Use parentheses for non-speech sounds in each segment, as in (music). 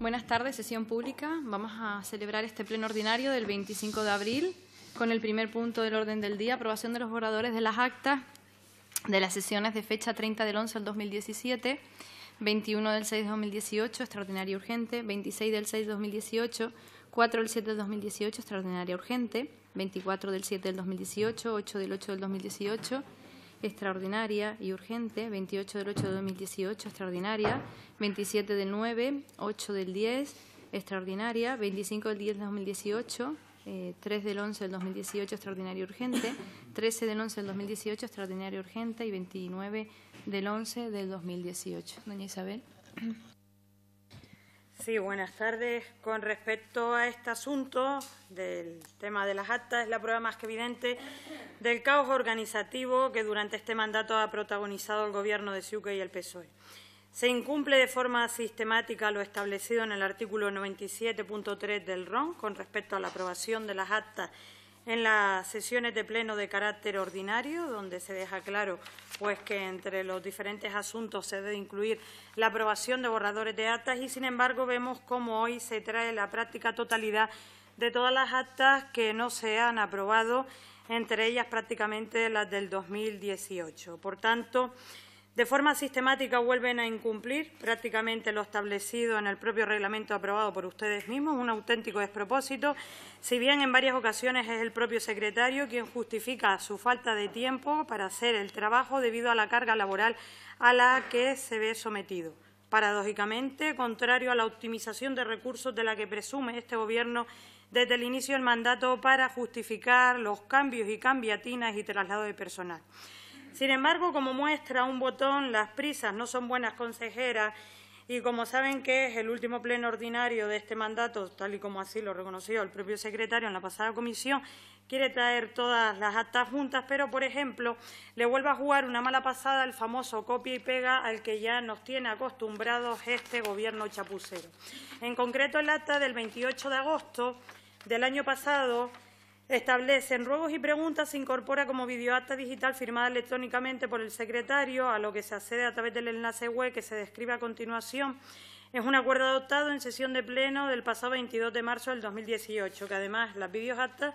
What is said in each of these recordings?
Buenas tardes, sesión pública. Vamos a celebrar este pleno ordinario del 25 de abril con el primer punto del orden del día, aprobación de los borradores de las actas de las sesiones de fecha 30 del 11 del 2017, 21 del 6 del 2018, extraordinaria urgente, 26 del 6 del 2018, 4 del 7 del 2018, extraordinaria urgente, 24 del 7 del 2018, 8 del 8 del 2018, extraordinaria y urgente, 28 del 8 de 2018, extraordinaria, 27 del 9, 8 del 10, extraordinaria, 25 del 10 de 2018, 3 del 11 eh, del 2018, extraordinaria y urgente, 13 del 11 del 2018, extraordinaria y urgente, y 29 del 11 del 2018. Doña Isabel. Sí, buenas tardes. Con respecto a este asunto del tema de las actas, es la prueba más que evidente del caos organizativo que durante este mandato ha protagonizado el Gobierno de Ciuque y el PSOE. Se incumple de forma sistemática lo establecido en el artículo 97.3 del RON con respecto a la aprobación de las actas en las sesiones de pleno de carácter ordinario, donde se deja claro pues que entre los diferentes asuntos se debe incluir la aprobación de borradores de actas y, sin embargo, vemos cómo hoy se trae la práctica totalidad de todas las actas que no se han aprobado, entre ellas prácticamente las del 2018. Por tanto, de forma sistemática vuelven a incumplir prácticamente lo establecido en el propio reglamento aprobado por ustedes mismos, un auténtico despropósito, si bien en varias ocasiones es el propio secretario quien justifica su falta de tiempo para hacer el trabajo debido a la carga laboral a la que se ve sometido paradójicamente, contrario a la optimización de recursos de la que presume este Gobierno desde el inicio del mandato para justificar los cambios y cambiatinas y traslados de personal. Sin embargo, como muestra un botón, las prisas no son buenas consejeras y como saben que es el último pleno ordinario de este mandato, tal y como así lo reconoció el propio secretario en la pasada comisión, quiere traer todas las actas juntas, pero, por ejemplo, le vuelve a jugar una mala pasada al famoso copia y pega al que ya nos tiene acostumbrados este Gobierno chapucero. En concreto, el acta del 28 de agosto del año pasado establecen ruegos y preguntas, se incorpora como videoacta digital firmada electrónicamente por el secretario, a lo que se accede a través del enlace web que se describe a continuación. Es un acuerdo adoptado en sesión de pleno del pasado 22 de marzo del 2018, que además las videoactas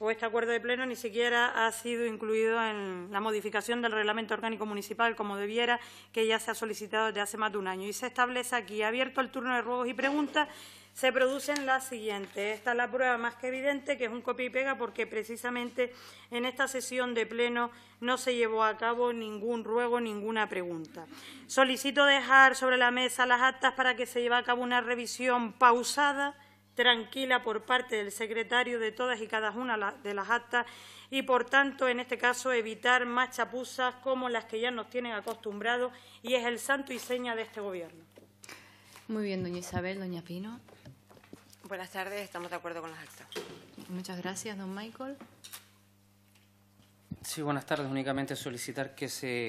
o este acuerdo de pleno ni siquiera ha sido incluido en la modificación del reglamento orgánico municipal como debiera, que ya se ha solicitado desde hace más de un año. Y se establece aquí, abierto el turno de ruegos y preguntas, se producen las siguientes. Esta es la prueba más que evidente, que es un copia y pega, porque precisamente en esta sesión de pleno no se llevó a cabo ningún ruego, ninguna pregunta. Solicito dejar sobre la mesa las actas para que se lleve a cabo una revisión pausada, tranquila por parte del secretario de todas y cada una de las actas y, por tanto, en este caso, evitar más chapuzas como las que ya nos tienen acostumbrados y es el santo y seña de este Gobierno. Muy bien, doña Isabel, doña Pino. Buenas tardes, estamos de acuerdo con las actas. Muchas gracias, don Michael. Sí, buenas tardes. Únicamente solicitar que se,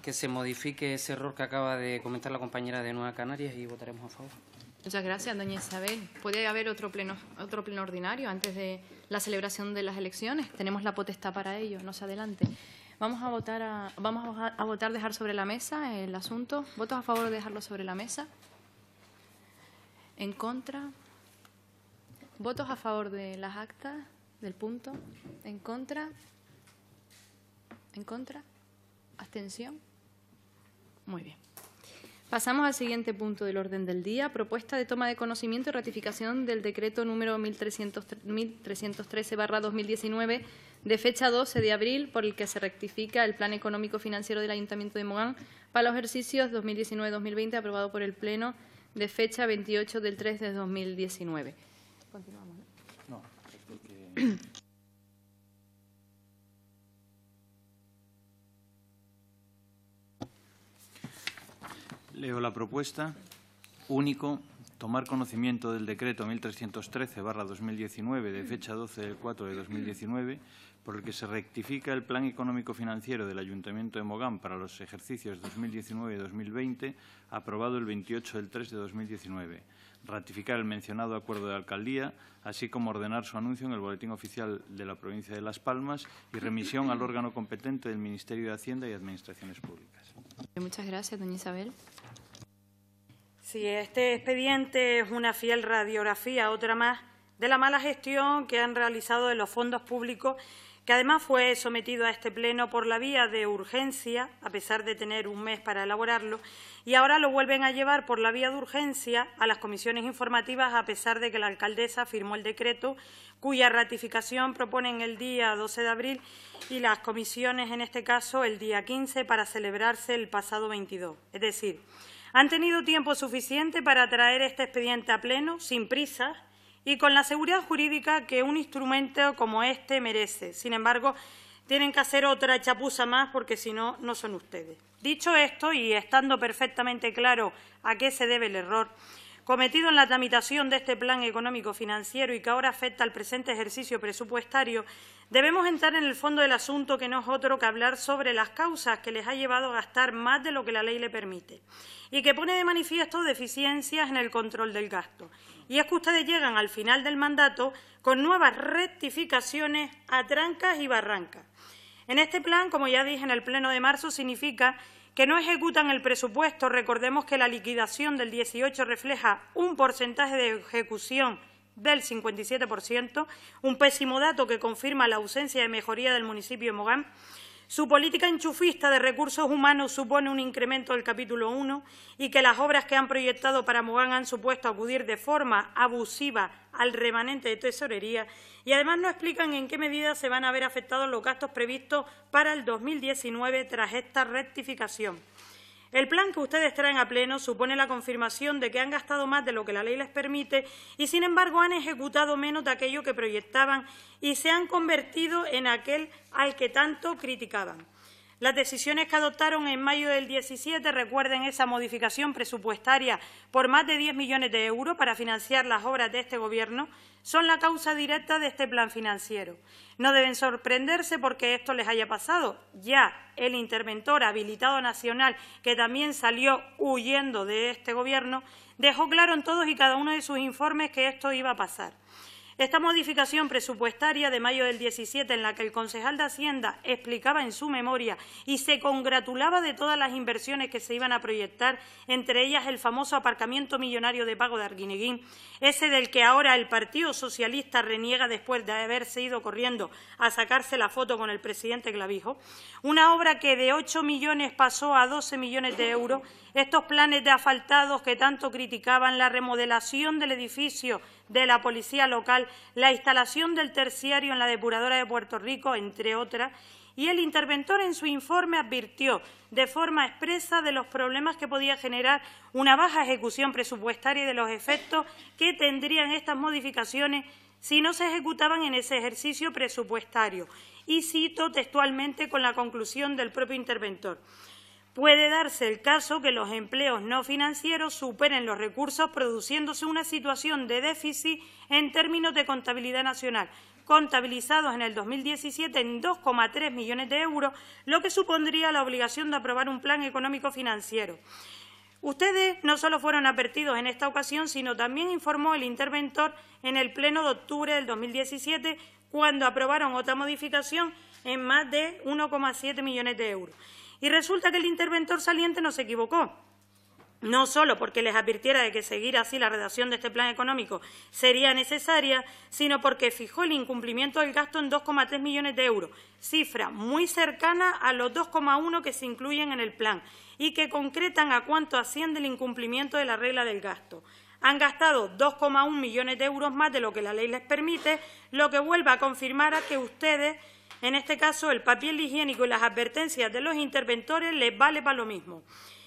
que se modifique ese error que acaba de comentar la compañera de Nueva Canarias y votaremos a favor. Muchas gracias, doña Isabel. ¿Puede haber otro pleno, otro pleno ordinario antes de la celebración de las elecciones? Tenemos la potestad para ello, no se adelante. Vamos a votar, a, vamos a votar dejar sobre la mesa el asunto. ¿Votos a favor de dejarlo sobre la mesa? En contra. Votos a favor de las actas, del punto. En contra. En contra. Abstención. Muy bien. Pasamos al siguiente punto del orden del día, propuesta de toma de conocimiento y ratificación del decreto número 1313-2019 de fecha 12 de abril por el que se rectifica el plan económico financiero del Ayuntamiento de Mogán para los ejercicios 2019-2020 aprobado por el Pleno de fecha 28 del 3 de 2019. Continuamos. Leo la propuesta. Único, tomar conocimiento del decreto 1313-2019 de fecha 12 del 4 de 2019 por el que se rectifica el Plan Económico Financiero del Ayuntamiento de Mogán para los ejercicios 2019 y 2020, aprobado el 28 del 3 de 2019, ratificar el mencionado acuerdo de alcaldía, así como ordenar su anuncio en el Boletín Oficial de la Provincia de Las Palmas y remisión al órgano competente del Ministerio de Hacienda y Administraciones Públicas. Muchas gracias, doña Isabel. Sí, este expediente es una fiel radiografía, otra más, de la mala gestión que han realizado de los fondos públicos que además fue sometido a este Pleno por la vía de urgencia, a pesar de tener un mes para elaborarlo, y ahora lo vuelven a llevar por la vía de urgencia a las comisiones informativas, a pesar de que la alcaldesa firmó el decreto, cuya ratificación proponen el día 12 de abril y las comisiones, en este caso, el día 15, para celebrarse el pasado 22. Es decir, han tenido tiempo suficiente para traer este expediente a Pleno, sin prisa y con la seguridad jurídica que un instrumento como este merece. Sin embargo, tienen que hacer otra chapuza más porque si no, no son ustedes. Dicho esto, y estando perfectamente claro a qué se debe el error, cometido en la tramitación de este plan económico-financiero y que ahora afecta al presente ejercicio presupuestario, debemos entrar en el fondo del asunto que no es otro que hablar sobre las causas que les ha llevado a gastar más de lo que la ley le permite y que pone de manifiesto deficiencias en el control del gasto. Y es que ustedes llegan al final del mandato con nuevas rectificaciones a trancas y barrancas. En este plan, como ya dije en el Pleno de marzo, significa que no ejecutan el presupuesto, recordemos que la liquidación del 18 refleja un porcentaje de ejecución del 57%, un pésimo dato que confirma la ausencia de mejoría del municipio de Mogán, su política enchufista de recursos humanos supone un incremento del capítulo 1 y que las obras que han proyectado para Mogán han supuesto acudir de forma abusiva al remanente de tesorería y además no explican en qué medida se van a ver afectados los gastos previstos para el 2019 tras esta rectificación. El plan que ustedes traen a pleno supone la confirmación de que han gastado más de lo que la ley les permite y, sin embargo, han ejecutado menos de aquello que proyectaban y se han convertido en aquel al que tanto criticaban. Las decisiones que adoptaron en mayo del 17, recuerden esa modificación presupuestaria por más de 10 millones de euros para financiar las obras de este Gobierno, son la causa directa de este plan financiero. No deben sorprenderse porque esto les haya pasado. Ya el interventor habilitado nacional, que también salió huyendo de este Gobierno, dejó claro en todos y cada uno de sus informes que esto iba a pasar. Esta modificación presupuestaria de mayo del 17, en la que el concejal de Hacienda explicaba en su memoria y se congratulaba de todas las inversiones que se iban a proyectar, entre ellas el famoso aparcamiento millonario de pago de Arguineguín, ese del que ahora el Partido Socialista reniega después de haberse ido corriendo a sacarse la foto con el presidente Clavijo, una obra que de 8 millones pasó a 12 millones de euros, estos planes de asfaltados que tanto criticaban, la remodelación del edificio de la policía local, la instalación del terciario en la depuradora de Puerto Rico, entre otras, y el interventor en su informe advirtió de forma expresa de los problemas que podía generar una baja ejecución presupuestaria y de los efectos que tendrían estas modificaciones si no se ejecutaban en ese ejercicio presupuestario. Y cito textualmente con la conclusión del propio interventor. Puede darse el caso que los empleos no financieros superen los recursos, produciéndose una situación de déficit en términos de contabilidad nacional, contabilizados en el 2017 en 2,3 millones de euros, lo que supondría la obligación de aprobar un plan económico financiero. Ustedes no solo fueron advertidos en esta ocasión, sino también informó el interventor en el Pleno de octubre del 2017, cuando aprobaron otra modificación en más de 1,7 millones de euros. Y resulta que el interventor saliente no se equivocó. No solo porque les advirtiera de que seguir así la redacción de este plan económico sería necesaria, sino porque fijó el incumplimiento del gasto en 2,3 millones de euros, cifra muy cercana a los 2,1 que se incluyen en el plan y que concretan a cuánto asciende el incumplimiento de la regla del gasto han gastado 2,1 millones de euros más de lo que la ley les permite, lo que vuelve a confirmar a que ustedes en este caso, el papel higiénico y las advertencias de los interventores les vale para lo mismo.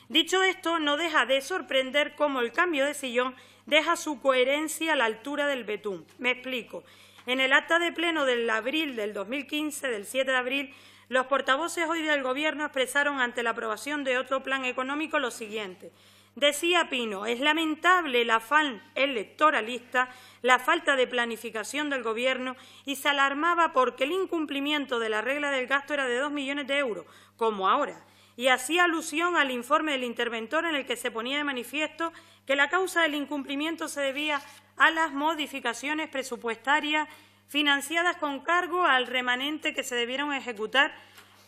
Dicho esto, no deja de sorprender cómo el cambio de sillón deja su coherencia a la altura del betún. Me explico. En el acta de pleno del abril del 2015, del 7 de abril, los portavoces hoy del Gobierno expresaron ante la aprobación de otro plan económico lo siguiente. Decía Pino, es lamentable el afán electoralista, la falta de planificación del Gobierno y se alarmaba porque el incumplimiento de la regla del gasto era de dos millones de euros, como ahora, y hacía alusión al informe del interventor en el que se ponía de manifiesto que la causa del incumplimiento se debía a las modificaciones presupuestarias financiadas con cargo al remanente que se debieron ejecutar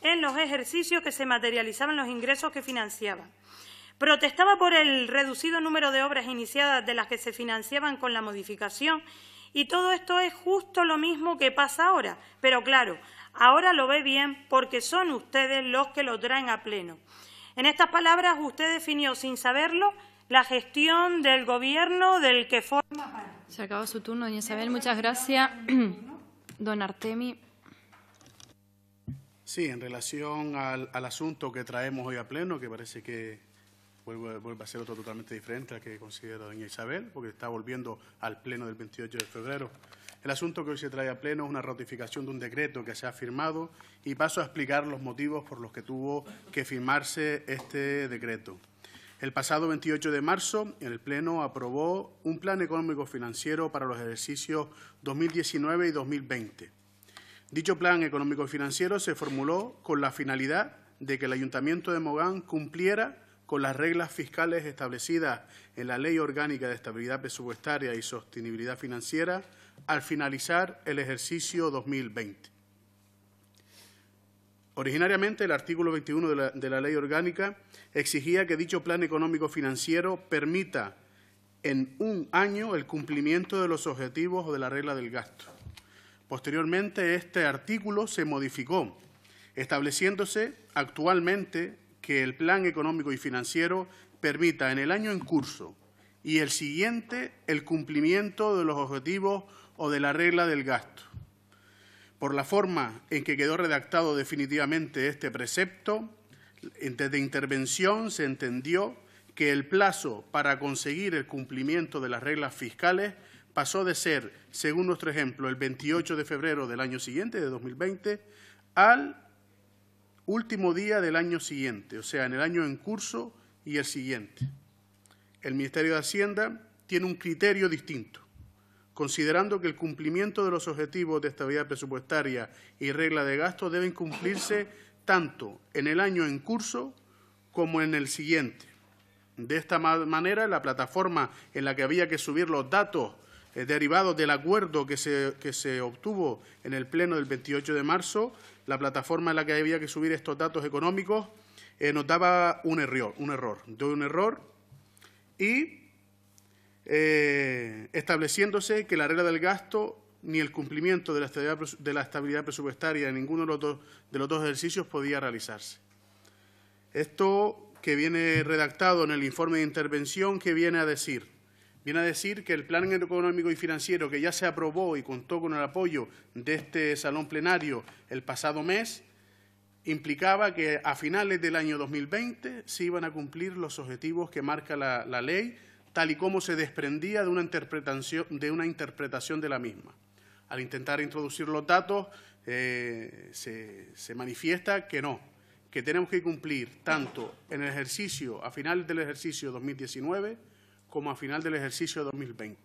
en los ejercicios que se materializaban los ingresos que financiaban. Protestaba por el reducido número de obras iniciadas de las que se financiaban con la modificación y todo esto es justo lo mismo que pasa ahora. Pero claro, ahora lo ve bien porque son ustedes los que lo traen a pleno. En estas palabras usted definió sin saberlo la gestión del gobierno del que forma Se acabó su turno, doña Isabel. Muchas gracias. (clears throat) Don Artemi. Sí, en relación al, asunto que traemos hoy a pleno, que parece que vuelve, a ser otro totalmente diferente al que considera doña Isabel, porque está volviendo al Pleno del 28 de febrero. El asunto que hoy se trae a Pleno es una ratificación de un decreto que se ha firmado y paso a explicar los motivos por los que tuvo que firmarse este decreto. El pasado 28 de marzo, el Pleno aprobó un plan económico financiero para los ejercicios 2019 y 2020. Dicho plan económico financiero se formuló con la finalidad de que el Ayuntamiento de Mogán cumpliera con las reglas fiscales establecidas en la Ley Orgánica de Estabilidad Presupuestaria y Sostenibilidad Financiera al finalizar el ejercicio 2020. Originariamente, el artículo 21 de la, Ley Orgánica exigía que dicho plan económico financiero permita en un año el cumplimiento de los objetivos o de la regla del gasto. Posteriormente, este artículo se modificó, estableciéndose actualmente que el plan económico y financiero permita en el año en curso y el siguiente el cumplimiento de los objetivos o de la regla del gasto. Por la forma en que quedó redactado definitivamente este precepto, desde intervención se entendió que el plazo para conseguir el cumplimiento de las reglas fiscales pasó de ser, según nuestro ejemplo, el 28 de febrero del año siguiente, de 2020, al último día del año siguiente, o sea, en el año en curso y el siguiente. El Ministerio de Hacienda tiene un criterio distinto, considerando que el cumplimiento de los objetivos de estabilidad presupuestaria y regla de gasto deben cumplirse tanto en el año en curso como en el siguiente. De esta manera, la plataforma en la que había que subir los datos eh, derivados del acuerdo que se, que se obtuvo en el Pleno del 28 de marzo la plataforma en la que había que subir estos datos económicos, eh, notaba nos daba un error, un error, dio un error y eh, estableciéndose que la regla del gasto ni el cumplimiento de la estabilidad, de la estabilidad presupuestaria en ninguno de los, dos, de los dos ejercicios podía realizarse. Esto que viene redactado en el informe de intervención que viene a decir viene a decir que el plan económico y financiero que ya se aprobó y contó con el apoyo de este salón plenario el pasado mes, implicaba que a finales del año 2020 se iban a cumplir los objetivos que marca la, ley, tal y como se desprendía de una, interpretación, de una interpretación de la misma. Al intentar introducir los datos, eh, se, se manifiesta que no, que tenemos que cumplir tanto en el ejercicio, a finales del ejercicio 2019, como a final del ejercicio 2020.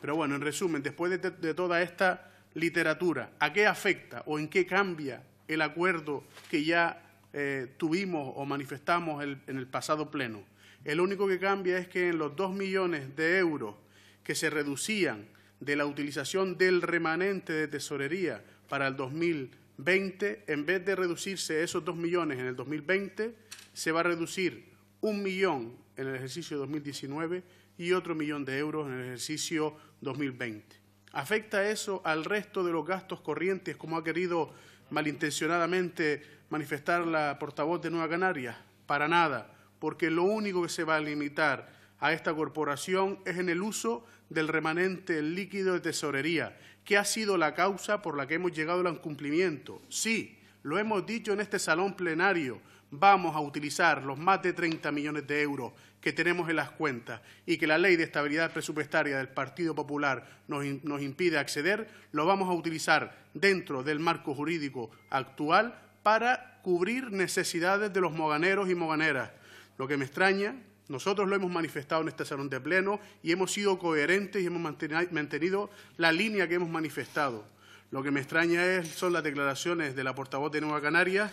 Pero bueno, en resumen, después de, toda esta literatura, ¿a qué afecta o en qué cambia el acuerdo que ya eh, tuvimos o manifestamos en el pasado pleno? El único que cambia es que en los 2 millones de euros que se reducían de la utilización del remanente de tesorería para el 2020, en vez de reducirse esos 2 millones en el 2020, se va a reducir un millón en el ejercicio 2019 y otro millón de euros en el ejercicio 2020. ¿Afecta eso al resto de los gastos corrientes, como ha querido malintencionadamente manifestar la portavoz de Nueva Canarias? Para nada, porque lo único que se va a limitar a esta corporación es en el uso del remanente líquido de tesorería, que ha sido la causa por la que hemos llegado al incumplimiento. Sí, lo hemos dicho en este salón plenario, vamos a utilizar los más de 30 millones de euros que tenemos en las cuentas y que la Ley de Estabilidad Presupuestaria del Partido Popular nos, impide acceder, lo vamos a utilizar dentro del marco jurídico actual para cubrir necesidades de los moganeros y moganeras. Lo que me extraña, nosotros lo hemos manifestado en este salón de pleno y hemos sido coherentes y hemos mantenido la línea que hemos manifestado. Lo que me extraña son las declaraciones de la portavoz de Nueva Canarias,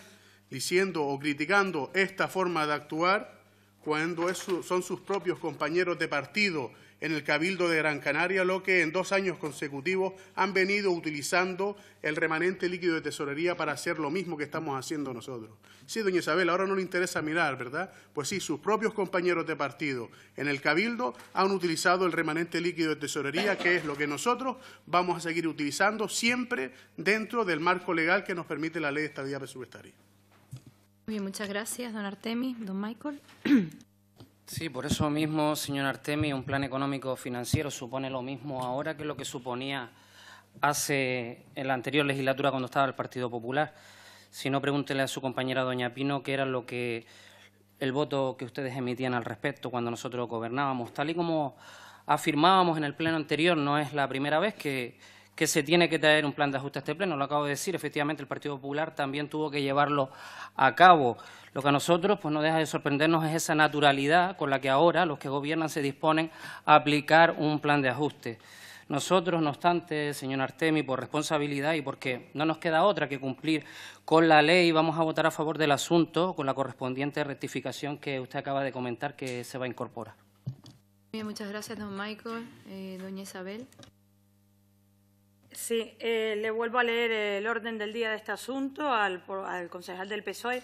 diciendo o criticando esta forma de actuar cuando son sus propios compañeros de partido en el Cabildo de Gran Canaria, lo que en dos años consecutivos han venido utilizando el remanente líquido de tesorería para hacer lo mismo que estamos haciendo nosotros. Sí, doña Isabel, ahora no le interesa mirar, ¿verdad? Pues sí, sus propios compañeros de partido en el Cabildo han utilizado el remanente líquido de tesorería, que es lo que nosotros vamos a seguir utilizando siempre dentro del marco legal que nos permite la Ley de estadía Presupuestaria muchas gracias, don Artemi. Don Michael. Sí, por eso mismo, señor Artemi, un plan económico financiero supone lo mismo ahora que lo que suponía hace en la anterior legislatura cuando estaba el Partido Popular. Si no, pregúntele a su compañera doña Pino qué era lo que el voto que ustedes emitían al respecto cuando nosotros gobernábamos. Tal y como afirmábamos en el pleno anterior, no es la primera vez que que se tiene que traer un plan de ajuste a este pleno. Lo acabo de decir, efectivamente el Partido Popular también tuvo que llevarlo a cabo. Lo que a nosotros pues, no deja de sorprendernos es esa naturalidad con la que ahora los que gobiernan se disponen a aplicar un plan de ajuste. Nosotros, no obstante, señor Artemi, por responsabilidad y porque no nos queda otra que cumplir con la ley, vamos a votar a favor del asunto con la correspondiente rectificación que usted acaba de comentar que se va a incorporar. muchas gracias, don Michael. Eh, doña Isabel. Sí, eh, le vuelvo a leer el orden del día de este asunto al, concejal del PSOE.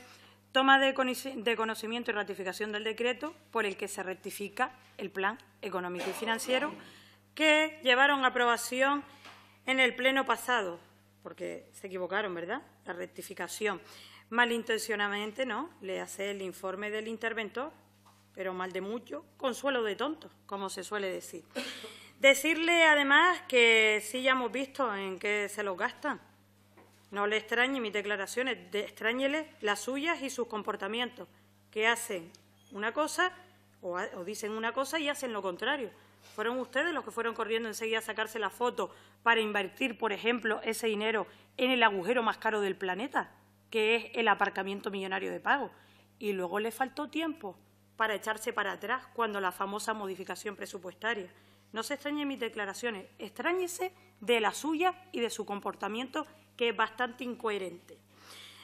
Toma de, conocimiento y ratificación del decreto por el que se rectifica el plan económico y financiero que llevaron aprobación en el pleno pasado, porque se equivocaron, ¿verdad? La rectificación. Malintencionadamente, ¿no? Le hace el informe del interventor, pero mal de mucho, consuelo de tontos, como se suele decir. Decirle además que sí ya hemos visto en qué se los gastan. No le extrañe mis declaraciones, extrañele las suyas y sus comportamientos, que hacen una cosa o, o, dicen una cosa y hacen lo contrario. Fueron ustedes los que fueron corriendo enseguida a sacarse la foto para invertir, por ejemplo, ese dinero en el agujero más caro del planeta, que es el aparcamiento millonario de pago. Y luego le faltó tiempo para echarse para atrás cuando la famosa modificación presupuestaria. No se extrañen mis declaraciones, extrañese de la suya y de su comportamiento, que es bastante incoherente.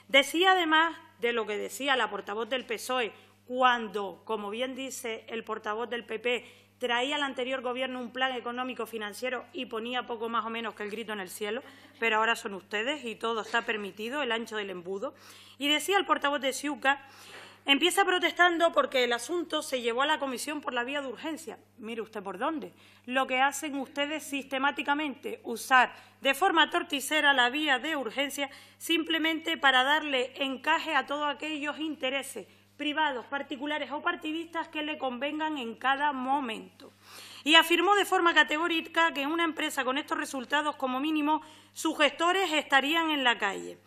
Decía además de lo que decía la portavoz del PSOE, cuando, como bien dice el portavoz del PP, traía al anterior gobierno un plan económico financiero y ponía poco más o menos que el grito en el cielo, pero ahora son ustedes y todo está permitido, el ancho del embudo. Y decía el portavoz de SIUCA Empieza protestando porque el asunto se llevó a la comisión por la vía de urgencia. Mire usted por dónde. Lo que hacen ustedes sistemáticamente, usar de forma torticera la vía de urgencia simplemente para darle encaje a todos aquellos intereses privados, particulares o partidistas que le convengan en cada momento. Y afirmó de forma categórica que en una empresa con estos resultados, como mínimo, sus gestores estarían en la calle.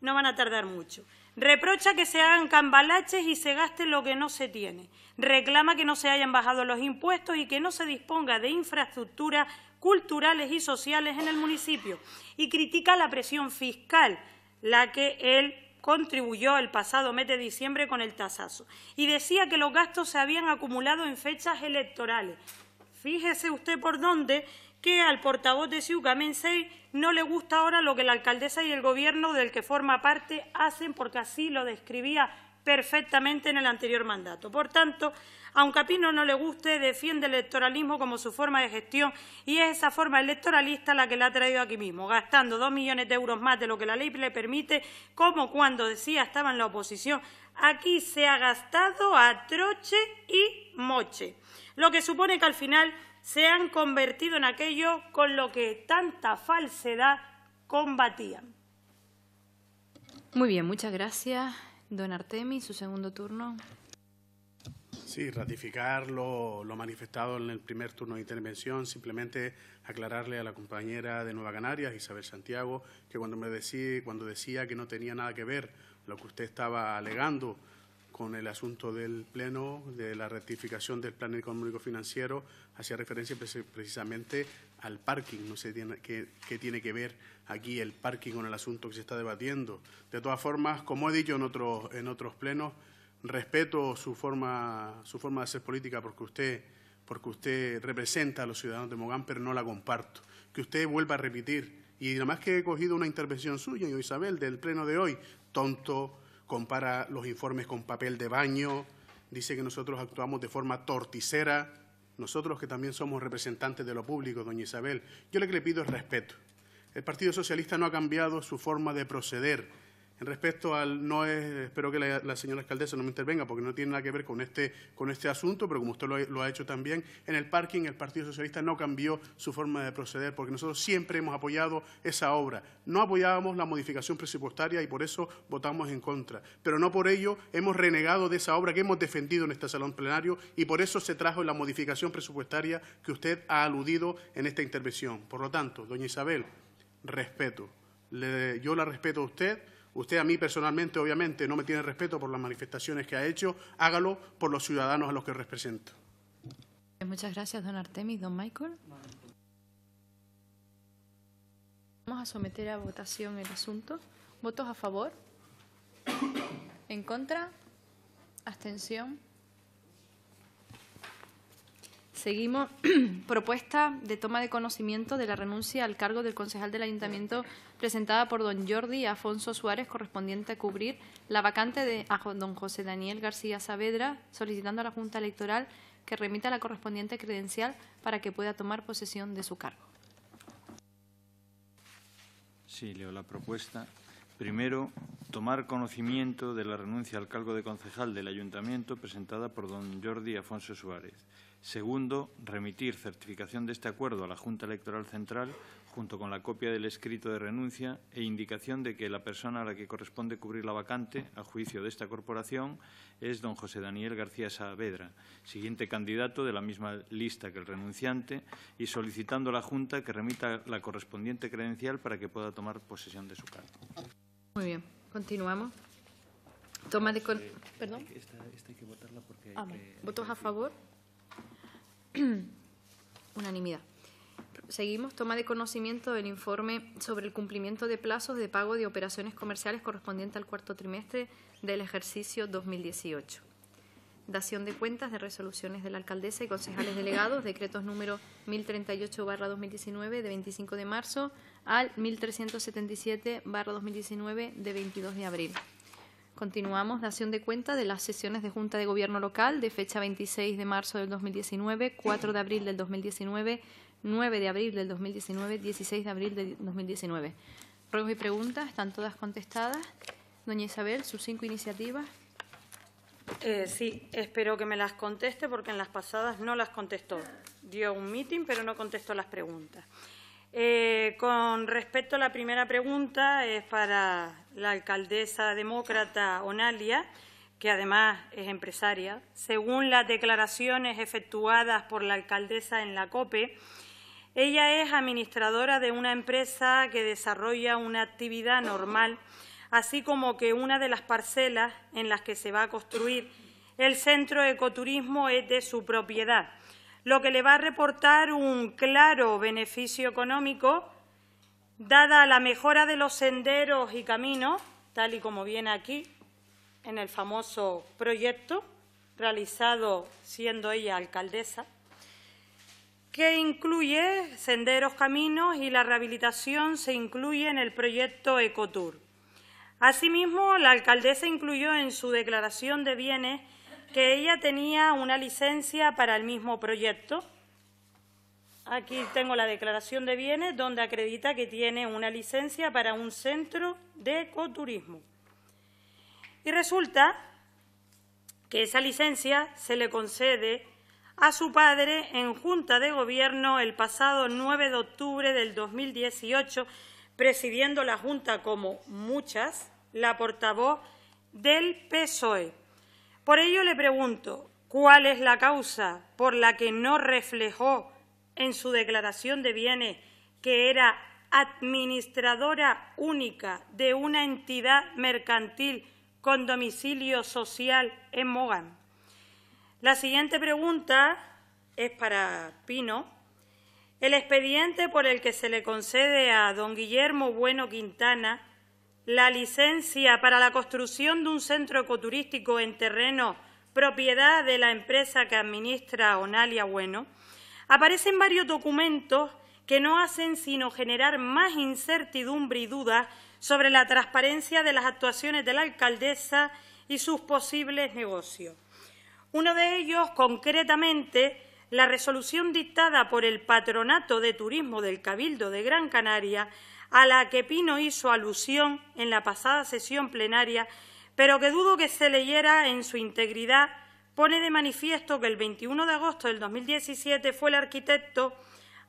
No van a tardar mucho. Reprocha que se hagan cambalaches y se gaste lo que no se tiene. Reclama que no se hayan bajado los impuestos y que no se disponga de infraestructuras culturales y sociales en el municipio. Y critica la presión fiscal, la que él contribuyó el pasado mes de diciembre con el tasazo. Y decía que los gastos se habían acumulado en fechas electorales. Fíjese usted por dónde que al portavoz de CIU, Mensei, no le gusta ahora lo que la alcaldesa y el gobierno del que forma parte hacen, porque así lo describía perfectamente en el anterior mandato. Por tanto, aunque a Pino no le guste, defiende el electoralismo como su forma de gestión y es esa forma electoralista la que le ha traído aquí mismo, gastando dos millones de euros más de lo que la ley le permite, como cuando decía estaba en la oposición. Aquí se ha gastado a troche y moche, lo que supone que al final se han convertido en aquello con lo que tanta falsedad combatían. Muy bien, muchas gracias. Don Artemi, su segundo turno. Sí, ratificar lo, manifestado en el primer turno de intervención, simplemente aclararle a la compañera de Nueva Canarias, Isabel Santiago, que cuando me cuando decía que no tenía nada que ver lo que usted estaba alegando con el asunto del Pleno, de la rectificación del Plan Económico Financiero, hacía referencia precisamente al parking. No sé qué, tiene que ver aquí el parking con el asunto que se está debatiendo. De todas formas, como he dicho en otros, en otros plenos, respeto su forma, su forma de hacer política porque usted, porque usted representa a los ciudadanos de Mogán, pero no la comparto. Que usted vuelva a repetir. Y nada más que he cogido una intervención suya, yo Isabel, del pleno de hoy, tonto, compara los informes con papel de baño, dice que nosotros actuamos de forma torticera, nosotros que también somos representantes de lo público, doña Isabel. Yo lo que le pido es respeto. El Partido Socialista no ha cambiado su forma de proceder Respecto al no espero que la, señora alcaldesa no me intervenga porque no tiene nada que ver con este, con este asunto, pero como usted lo, ha hecho también, en el parking el Partido Socialista no cambió su forma de proceder porque nosotros siempre hemos apoyado esa obra. No apoyábamos la modificación presupuestaria y por eso votamos en contra, pero no por ello hemos renegado de esa obra que hemos defendido en este salón plenario y por eso se trajo la modificación presupuestaria que usted ha aludido en esta intervención. Por lo tanto, doña Isabel, respeto. yo la respeto a usted Usted a mí personalmente, obviamente, no me tiene respeto por las manifestaciones que ha hecho. Hágalo por los ciudadanos a los que represento. Eh, muchas gracias, don Artemis. Don Michael. Vamos a someter a votación el asunto. ¿Votos a favor? ¿En contra? ¿Abstención? Seguimos. (clears throat) Propuesta de toma de conocimiento de la renuncia al cargo del concejal del ayuntamiento presentada por don Jordi Afonso Suárez, correspondiente a cubrir la vacante de don José Daniel García Saavedra, solicitando a la Junta Electoral que remita la correspondiente credencial para que pueda tomar posesión de su cargo. Sí, leo la propuesta. Primero, tomar conocimiento de la renuncia al cargo de concejal del ayuntamiento presentada por don Jordi Afonso Suárez. Segundo, remitir certificación de este acuerdo a la Junta Electoral Central junto con la copia del escrito de renuncia e indicación de que la persona a la que corresponde cubrir la vacante, a juicio de esta corporación, es don José Daniel García Saavedra, siguiente candidato de la misma lista que el renunciante, y solicitando a la Junta que remita la correspondiente credencial para que pueda tomar posesión de su cargo. Muy bien, continuamos. ¿Perdón? ¿Votos a favor? (clears throat) Unanimidad. Seguimos. Toma de conocimiento del informe sobre el cumplimiento de plazos de pago de operaciones comerciales correspondiente al cuarto trimestre del ejercicio 2018. Dación de cuentas de resoluciones de la alcaldesa y concejales delegados, decretos número 1038-2019 de 25 de marzo al 1377-2019 de 22 de abril. Continuamos la acción de cuenta de las sesiones de Junta de Gobierno Local de fecha 26 de marzo del 2019, 4 de abril del 2019, 9 de abril del 2019, 16 de abril del 2019. Ruegos y preguntas están todas contestadas. Doña Isabel, sus cinco iniciativas. Eh, sí, espero que me las conteste porque en las pasadas no las contestó. Dio un meeting, pero no contestó las preguntas. Eh, con respecto a la primera pregunta, es para la alcaldesa demócrata Onalia, que además es empresaria. Según las declaraciones efectuadas por la alcaldesa en la COPE, ella es administradora de una empresa que desarrolla una actividad normal, así como que una de las parcelas en las que se va a construir el centro ecoturismo es de su propiedad lo que le va a reportar un claro beneficio económico, dada la mejora de los senderos y caminos, tal y como viene aquí en el famoso proyecto realizado siendo ella alcaldesa, que incluye senderos, caminos y la rehabilitación se incluye en el proyecto Ecotour. Asimismo, la alcaldesa incluyó en su declaración de bienes que ella tenía una licencia para el mismo proyecto. Aquí tengo la declaración de bienes donde acredita que tiene una licencia para un centro de ecoturismo. Y resulta que esa licencia se le concede a su padre en Junta de Gobierno el pasado 9 de octubre del 2018, presidiendo la Junta como muchas, la portavoz del PSOE. Por ello le pregunto, ¿cuál es la causa por la que no reflejó en su declaración de bienes que era administradora única de una entidad mercantil con domicilio social en Mogán? La siguiente pregunta es para Pino. El expediente por el que se le concede a don Guillermo Bueno Quintana la licencia para la construcción de un centro ecoturístico en terreno propiedad de la empresa que administra Onalia Bueno, aparecen varios documentos que no hacen sino generar más incertidumbre y dudas sobre la transparencia de las actuaciones de la alcaldesa y sus posibles negocios. Uno de ellos, concretamente, la resolución dictada por el Patronato de Turismo del Cabildo de Gran Canaria a la que Pino hizo alusión en la pasada sesión plenaria, pero que dudo que se leyera en su integridad, pone de manifiesto que el 21 de agosto del 2017 fue el arquitecto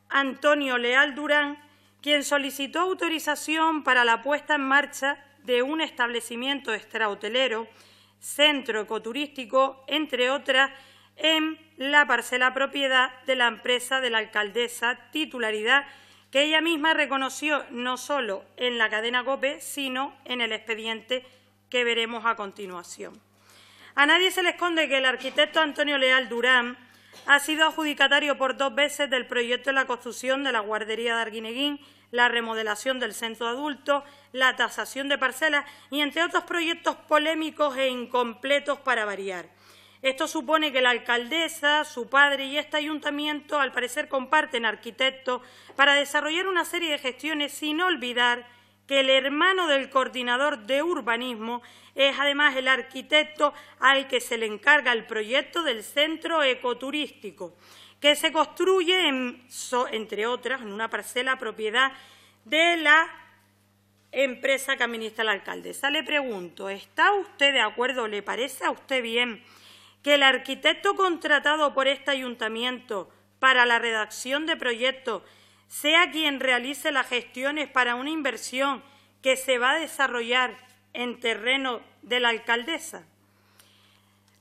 Antonio Leal Durán quien solicitó autorización para la puesta en marcha de un establecimiento extrahotelero, centro ecoturístico, entre otras, en la parcela propiedad de la empresa de la alcaldesa, titularidad que ella misma reconoció no solo en la cadena COPE, sino en el expediente que veremos a continuación. A nadie se le esconde que el arquitecto Antonio Leal Durán ha sido adjudicatario por dos veces del proyecto de la construcción de la guardería de Arguineguín, la remodelación del centro adulto, la tasación de parcelas y, entre otros proyectos polémicos e incompletos para variar. Esto supone que la alcaldesa, su padre y este ayuntamiento, al parecer, comparten arquitectos para desarrollar una serie de gestiones sin olvidar que el hermano del coordinador de urbanismo es además el arquitecto al que se le encarga el proyecto del centro ecoturístico, que se construye, entre otras, en una parcela propiedad de la empresa que administra la alcaldesa. Le pregunto, ¿está usted de acuerdo, le parece a usted bien que el arquitecto contratado por este ayuntamiento para la redacción de proyectos sea quien realice las gestiones para una inversión que se va a desarrollar en terreno de la alcaldesa?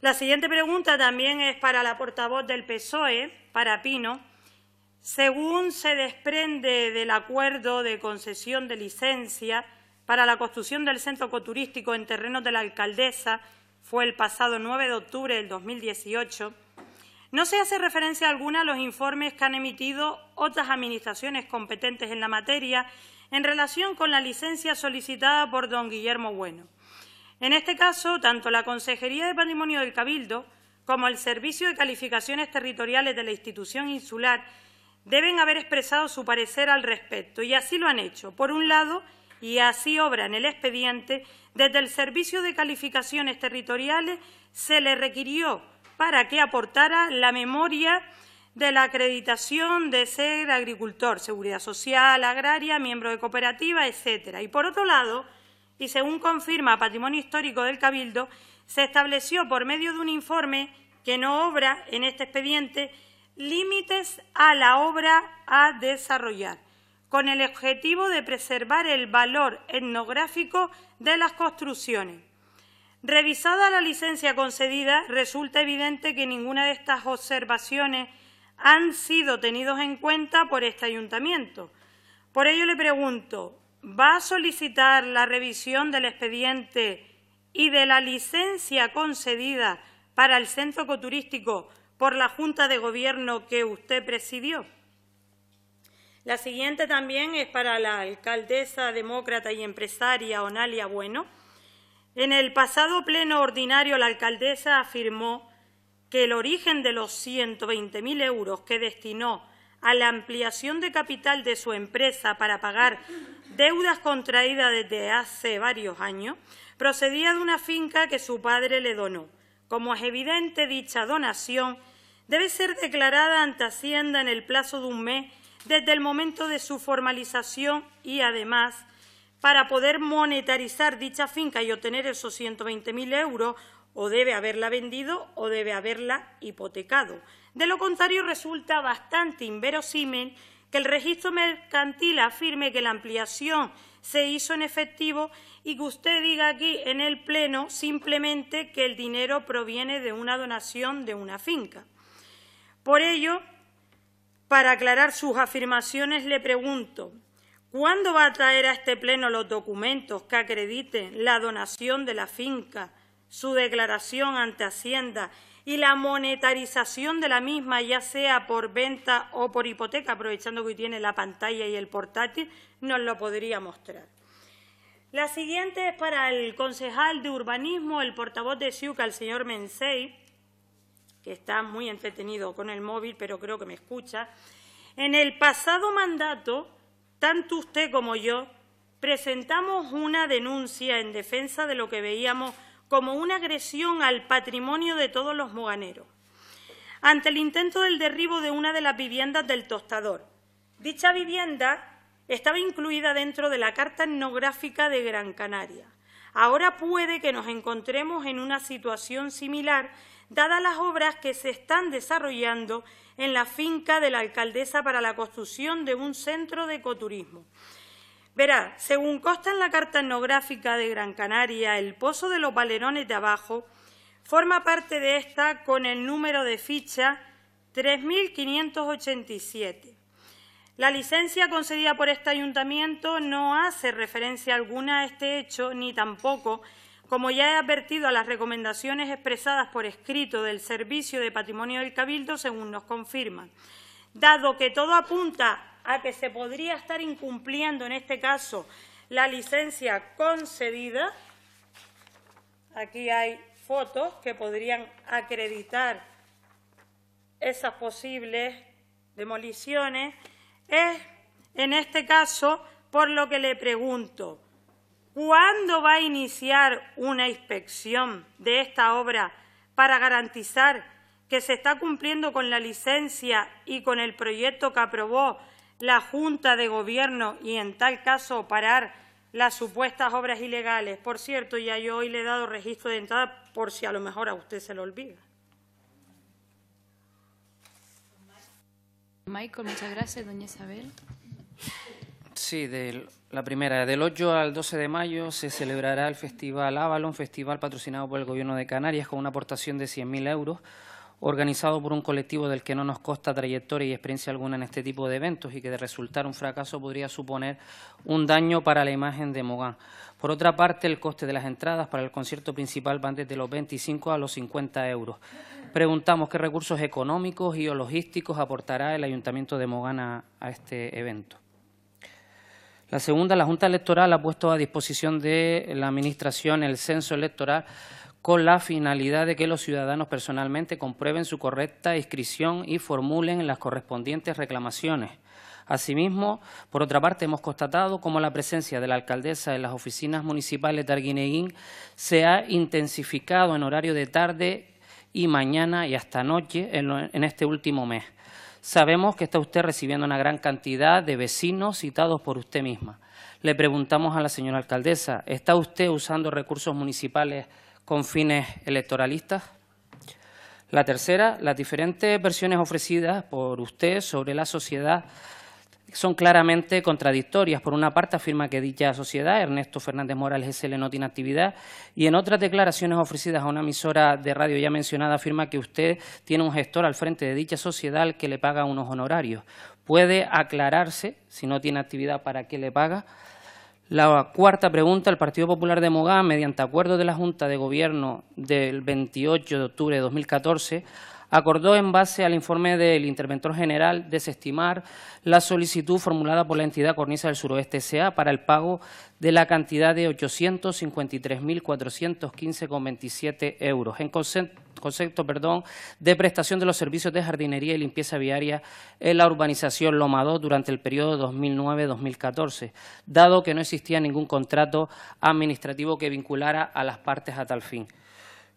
La siguiente pregunta también es para la portavoz del PSOE, para Pino. Según se desprende del acuerdo de concesión de licencia para la construcción del centro ecoturístico en terreno de la alcaldesa, fue el pasado 9 de octubre del 2018, no se hace referencia alguna a los informes que han emitido otras administraciones competentes en la materia en relación con la licencia solicitada por don Guillermo Bueno. En este caso, tanto la Consejería de Patrimonio del Cabildo como el Servicio de Calificaciones Territoriales de la institución insular deben haber expresado su parecer al respecto, y así lo han hecho. Por un lado, y así obra en el expediente, desde el Servicio de Calificaciones Territoriales se le requirió para que aportara la memoria de la acreditación de ser agricultor, seguridad social, agraria, miembro de cooperativa, etcétera. Y por otro lado, y según confirma Patrimonio Histórico del Cabildo, se estableció por medio de un informe que no obra en este expediente límites a la obra a desarrollar, con el objetivo de preservar el valor etnográfico de las construcciones. Revisada la licencia concedida, resulta evidente que ninguna de estas observaciones han sido tenidas en cuenta por este ayuntamiento. Por ello le pregunto, ¿va a solicitar la revisión del expediente y de la licencia concedida para el centro ecoturístico por la Junta de Gobierno que usted presidió? La siguiente también es para la alcaldesa demócrata y empresaria Onalia Bueno. En el pasado pleno ordinario, la alcaldesa afirmó que el origen de los 120.000 euros que destinó a la ampliación de capital de su empresa para pagar deudas contraídas desde hace varios años procedía de una finca que su padre le donó. Como es evidente, dicha donación debe ser declarada ante Hacienda en el plazo de un mes desde el momento de su formalización y, además, para poder monetarizar dicha finca y obtener esos 120.000 euros, o debe haberla vendido o debe haberla hipotecado. De lo contrario, resulta bastante inverosímil que el registro mercantil afirme que la ampliación se hizo en efectivo y que usted diga aquí en el Pleno simplemente que el dinero proviene de una donación de una finca. Por ello, para aclarar sus afirmaciones, le pregunto, ¿cuándo va a traer a este Pleno los documentos que acrediten la donación de la finca, su declaración ante Hacienda y la monetarización de la misma, ya sea por venta o por hipoteca, aprovechando que tiene la pantalla y el portátil, nos lo podría mostrar. La siguiente es para el concejal de urbanismo, el portavoz de Ciuca, el señor Mensei, que está muy entretenido con el móvil, pero creo que me escucha, en el pasado mandato, tanto usted como yo presentamos una denuncia en defensa de lo que veíamos como una agresión al patrimonio de todos los moganeros, ante el intento del derribo de una de las viviendas del tostador. Dicha vivienda estaba incluida dentro de la Carta Etnográfica de Gran Canaria. Ahora puede que nos encontremos en una situación similar dadas las obras que se están desarrollando en la finca de la alcaldesa para la construcción de un centro de ecoturismo. Verá, según consta en la carta etnográfica de Gran Canaria, el Pozo de los Valerones de Abajo forma parte de esta con el número de ficha 3587. La licencia concedida por este ayuntamiento no hace referencia alguna a este hecho ni tampoco como ya he advertido a las recomendaciones expresadas por escrito del Servicio de Patrimonio del Cabildo, según nos confirman, dado que todo apunta a que se podría estar incumpliendo en este caso la licencia concedida, aquí hay fotos que podrían acreditar esas posibles demoliciones, es en este caso por lo que le pregunto, ¿Cuándo va a iniciar una inspección de esta obra para garantizar que se está cumpliendo con la licencia y con el proyecto que aprobó la Junta de Gobierno y, en tal caso, parar las supuestas obras ilegales? Por cierto, ya yo hoy le he dado registro de entrada por si a lo mejor a usted se lo olvida. Michael, muchas gracias, doña Isabel. Sí, de la primera. Del 8 al 12 de mayo se celebrará el Festival Avalon, festival patrocinado por el Gobierno de Canarias con una aportación de 100.000 euros, organizado por un colectivo del que no nos consta trayectoria y experiencia alguna en este tipo de eventos y que de resultar un fracaso podría suponer un daño para la imagen de Mogán. Por otra parte, el coste de las entradas para el concierto principal van desde los 25 a los 50 euros. Preguntamos qué recursos económicos y o logísticos aportará el Ayuntamiento de Mogán a este evento. La segunda, la Junta Electoral ha puesto a disposición de la Administración el censo electoral con la finalidad de que los ciudadanos personalmente comprueben su correcta inscripción y formulen las correspondientes reclamaciones. Asimismo, por otra parte, hemos constatado cómo la presencia de la alcaldesa en las oficinas municipales de Arguineguín se ha intensificado en horario de tarde y mañana y hasta noche en este último mes. Sabemos que está usted recibiendo una gran cantidad de vecinos citados por usted misma. Le preguntamos a la señora alcaldesa, ¿está usted usando recursos municipales con fines electoralistas? La tercera, las diferentes versiones ofrecidas por usted sobre la sociedad son claramente contradictorias. Por una parte afirma que dicha sociedad, Ernesto Fernández Morales SL, no tiene actividad y en otras declaraciones ofrecidas a una emisora de radio ya mencionada afirma que usted tiene un gestor al frente de dicha sociedad al que le paga unos honorarios. ¿Puede aclararse si no tiene actividad para qué le paga? La cuarta pregunta, el Partido Popular de Mogán, mediante acuerdo de la Junta de Gobierno del 28 de octubre de 2014, acordó en base al informe del Interventor General desestimar la solicitud formulada por la entidad Cornisa del Suroeste S.A. para el pago de la cantidad de 853.415,27 euros en concepto de prestación de los servicios de jardinería y limpieza viaria en la urbanización Lomado durante el periodo 2009-2014, dado que no existía ningún contrato administrativo que vinculara a las partes a tal fin.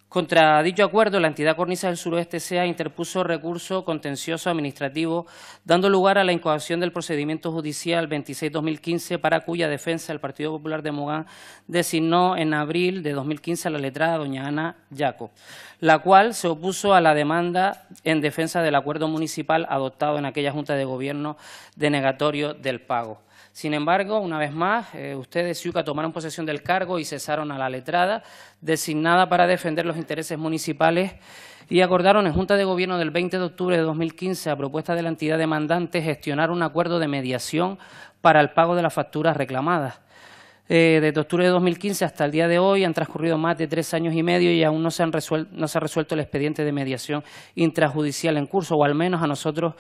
Contra dicho acuerdo, la entidad Cornisa del Suroeste SEA interpuso recurso contencioso administrativo, dando lugar a la incoación del procedimiento judicial 26-2015, para cuya defensa el Partido Popular de Mogán designó en abril de 2015 a la letrada doña Ana Yaco, la cual se opuso a la demanda en defensa del acuerdo municipal adoptado en aquella Junta de Gobierno denegatorio del pago. Sin embargo, una vez más, eh, ustedes, Ciuca, tomaron posesión del cargo y cesaron a la letrada designada para defender los intereses municipales y acordaron en Junta de Gobierno del 20 de octubre de 2015, a propuesta de la entidad demandante, gestionar un acuerdo de mediación para el pago de las facturas reclamadas. Eh, desde octubre de 2015 hasta el día de hoy han transcurrido más de tres años y medio y aún no se, no se ha resuelto el expediente de mediación intrajudicial en curso, o al menos a nosotros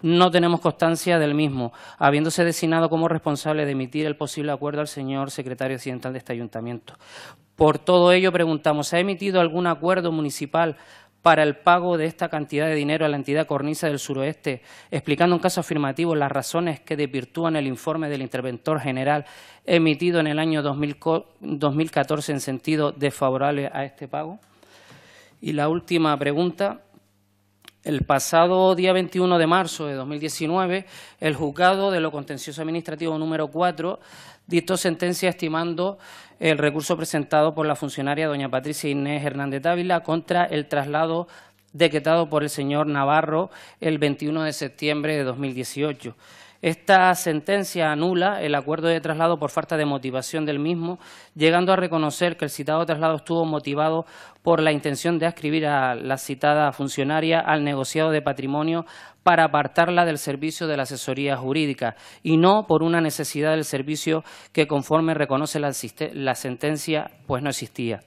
no tenemos constancia del mismo, habiéndose designado como responsable de emitir el posible acuerdo al señor secretario occidental de este ayuntamiento. Por todo ello, preguntamos, ¿se ha emitido algún acuerdo municipal para el pago de esta cantidad de dinero a la entidad Cornisa del Suroeste, explicando en caso afirmativo las razones que desvirtúan el informe del interventor general emitido en el año 2014 en sentido desfavorable a este pago. Y la última pregunta. El pasado día 21 de marzo de 2019, el juzgado de lo contencioso administrativo número 4 dictó sentencia estimando el recurso presentado por la funcionaria doña Patricia Inés Hernández Dávila contra el traslado decretado por el señor Navarro el 21 de septiembre de 2018. Esta sentencia anula el acuerdo de traslado por falta de motivación del mismo, llegando a reconocer que el citado traslado estuvo motivado por la intención de adscribir a la citada funcionaria al negociado de patrimonio para apartarla del servicio de la asesoría jurídica y no por una necesidad del servicio que conforme reconoce la sentencia pues no existía.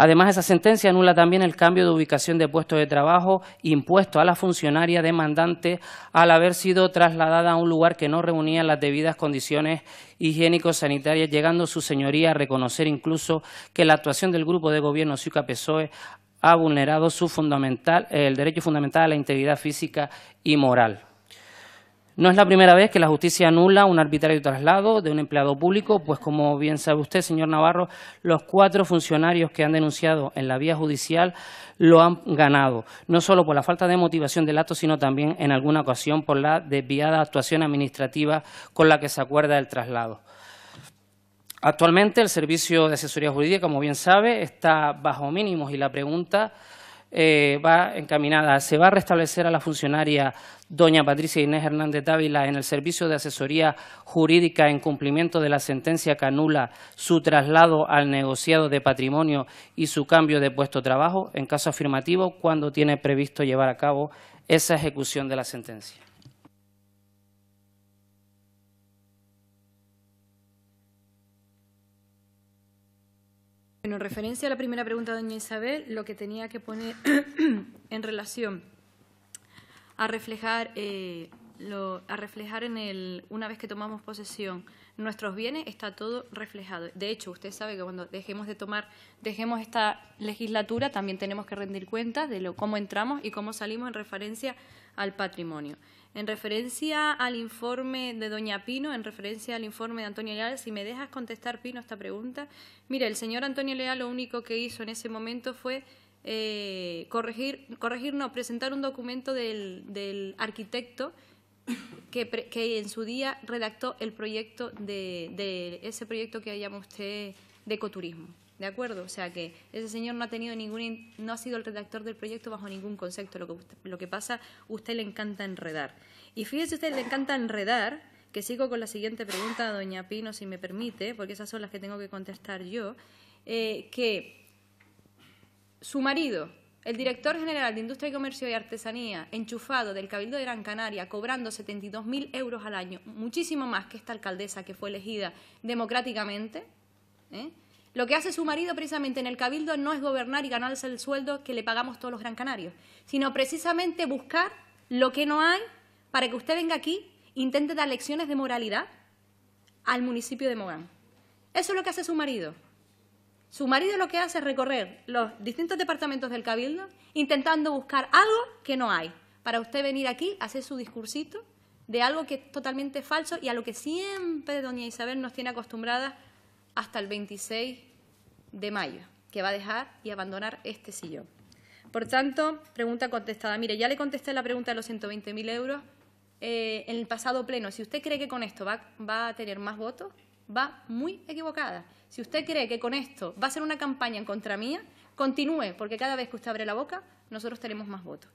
Además, esa sentencia anula también el cambio de ubicación de puesto de trabajo impuesto a la funcionaria demandante al haber sido trasladada a un lugar que no reunía las debidas condiciones higiénico-sanitarias, llegando su señoría a reconocer incluso que la actuación del grupo de gobierno ciuca ha vulnerado su fundamental, el derecho fundamental a la integridad física y moral. No es la primera vez que la justicia anula un arbitrario traslado de un empleado público, pues como bien sabe usted, señor Navarro, los cuatro funcionarios que han denunciado en la vía judicial lo han ganado, no solo por la falta de motivación del acto, sino también en alguna ocasión por la desviada actuación administrativa con la que se acuerda el traslado. Actualmente el Servicio de Asesoría Jurídica, como bien sabe, está bajo mínimos y la pregunta eh, va encaminada. Se va a restablecer a la funcionaria doña Patricia Inés Hernández Dávila en el Servicio de Asesoría Jurídica en cumplimiento de la sentencia que anula su traslado al negociado de patrimonio y su cambio de puesto de trabajo, en caso afirmativo, cuando tiene previsto llevar a cabo esa ejecución de la sentencia. Bueno, en referencia a la primera pregunta de doña Isabel, lo que tenía que poner (coughs) en relación a reflejar, eh, a reflejar en el, una vez que tomamos posesión nuestros bienes, está todo reflejado. De hecho, usted sabe que cuando dejemos de tomar, dejemos esta legislatura, también tenemos que rendir cuentas de lo, cómo entramos y cómo salimos en referencia al patrimonio. En referencia al informe de Doña Pino, en referencia al informe de Antonio Leal, si me dejas contestar, Pino, esta pregunta. Mire, el señor Antonio Leal lo único que hizo en ese momento fue eh, corregir, corregir, presentar un documento del, del arquitecto que, que, en su día redactó el proyecto de, ese proyecto que llama usted de ecoturismo. ¿De acuerdo? O sea que ese señor no ha tenido ningún, no ha sido el redactor del proyecto bajo ningún concepto. Lo que, lo que pasa, usted le encanta enredar. Y fíjese, usted le encanta enredar, que sigo con la siguiente pregunta doña Pino, si me permite, porque esas son las que tengo que contestar yo, eh, que su marido, el director general de Industria y Comercio y Artesanía, enchufado del Cabildo de Gran Canaria, cobrando 72.000 euros al año, muchísimo más que esta alcaldesa que fue elegida democráticamente, ¿eh? Lo que hace su marido precisamente en el cabildo no es gobernar y ganarse el sueldo que le pagamos todos los gran canarios, sino precisamente buscar lo que no hay para que usted venga aquí e intente dar lecciones de moralidad al municipio de Mogán. Eso es lo que hace su marido. Su marido lo que hace es recorrer los distintos departamentos del cabildo intentando buscar algo que no hay, para usted venir aquí a hacer su discursito de algo que es totalmente falso y a lo que siempre doña Isabel nos tiene acostumbradas hasta el 26 de mayo, que va a dejar y abandonar este sillón. Por tanto, pregunta contestada. Mire, ya le contesté la pregunta de los 120.000 euros eh, en el pasado pleno. Si usted cree que con esto va, va a tener más votos, va muy equivocada. Si usted cree que con esto va a ser una campaña en contra mía, continúe, porque cada vez que usted abre la boca, nosotros tenemos más votos.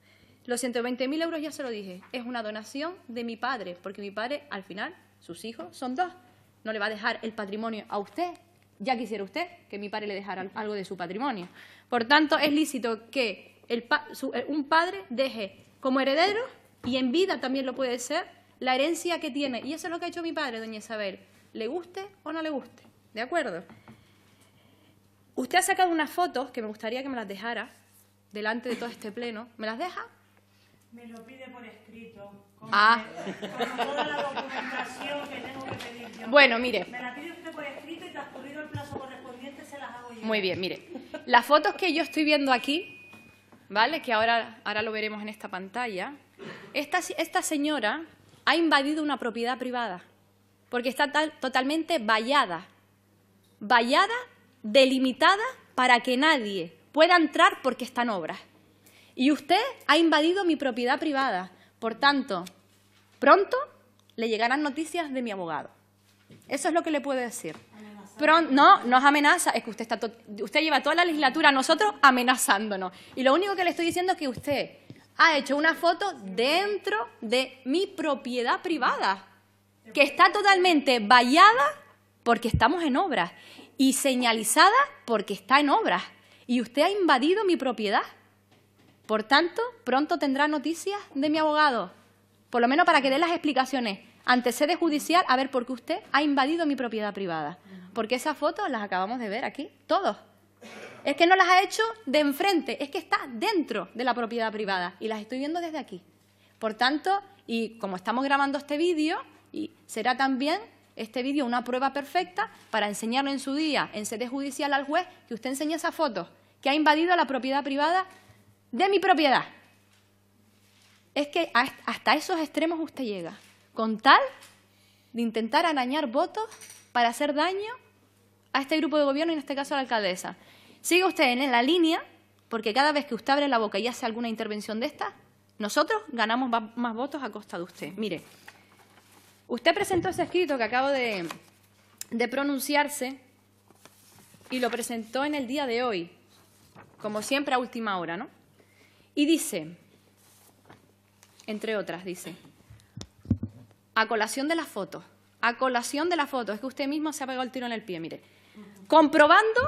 Los 120.000 euros, ya se lo dije, es una donación de mi padre, porque mi padre, al final, sus hijos son dos no le va a dejar el patrimonio a usted. Ya quisiera usted que mi padre le dejara algo de su patrimonio. Por tanto, es lícito que eh, un padre deje como heredero, y en vida también lo puede ser, la herencia que tiene. Y eso es lo que ha hecho mi padre, doña Isabel. Le guste o no le guste. ¿De acuerdo? Usted ha sacado unas fotos que me gustaría que me las dejara delante de todo este pleno. ¿Me las deja? Me lo pide por escrito. Ah. Toda la documentación que tengo que pedir Bueno, mire. Me la pide usted por escrito y transcurrido el plazo correspondiente se las hago yo. Muy bien, mire. Las fotos que yo estoy viendo aquí, ¿vale? Que ahora, ahora lo veremos en esta pantalla. Esta, señora ha invadido una propiedad privada porque está totalmente vallada. Vallada, delimitada para que nadie pueda entrar porque están obras. Y usted ha invadido mi propiedad privada. Por tanto, pronto le llegarán noticias de mi abogado. Eso es lo que le puedo decir. Pronto, no, es amenaza. Es que usted, está usted lleva toda la legislatura a nosotros amenazándonos. Y lo único que le estoy diciendo es que usted ha hecho una foto dentro de mi propiedad privada, que está totalmente vallada porque estamos en obras y señalizada porque está en obras. Y usted ha invadido mi propiedad. Por tanto, pronto tendrá noticias de mi abogado, por lo menos para que dé las explicaciones ante sede judicial a ver por qué usted ha invadido mi propiedad privada. Porque esas fotos las acabamos de ver aquí, todos. Es que no las ha hecho de enfrente, es que está dentro de la propiedad privada y las estoy viendo desde aquí. Por tanto, y como estamos grabando este vídeo, y será también este vídeo una prueba perfecta para enseñarlo en su día en sede judicial al juez que usted enseñe esas fotos que ha invadido la propiedad privada de mi propiedad. Es que hasta esos extremos usted llega, con tal de intentar arañar votos para hacer daño a este grupo de gobierno y en este caso a la alcaldesa. Sigue usted en la línea, porque cada vez que usted abre la boca y hace alguna intervención de esta, nosotros ganamos más votos a costa de usted. Mire, usted presentó ese escrito que acabo de, de pronunciarse y lo presentó en el día de hoy, como siempre a última hora, ¿no? Y dice, entre otras, dice, a colación de las fotos, a colación de las fotos, es que usted mismo se ha pegado el tiro en el pie, mire, comprobando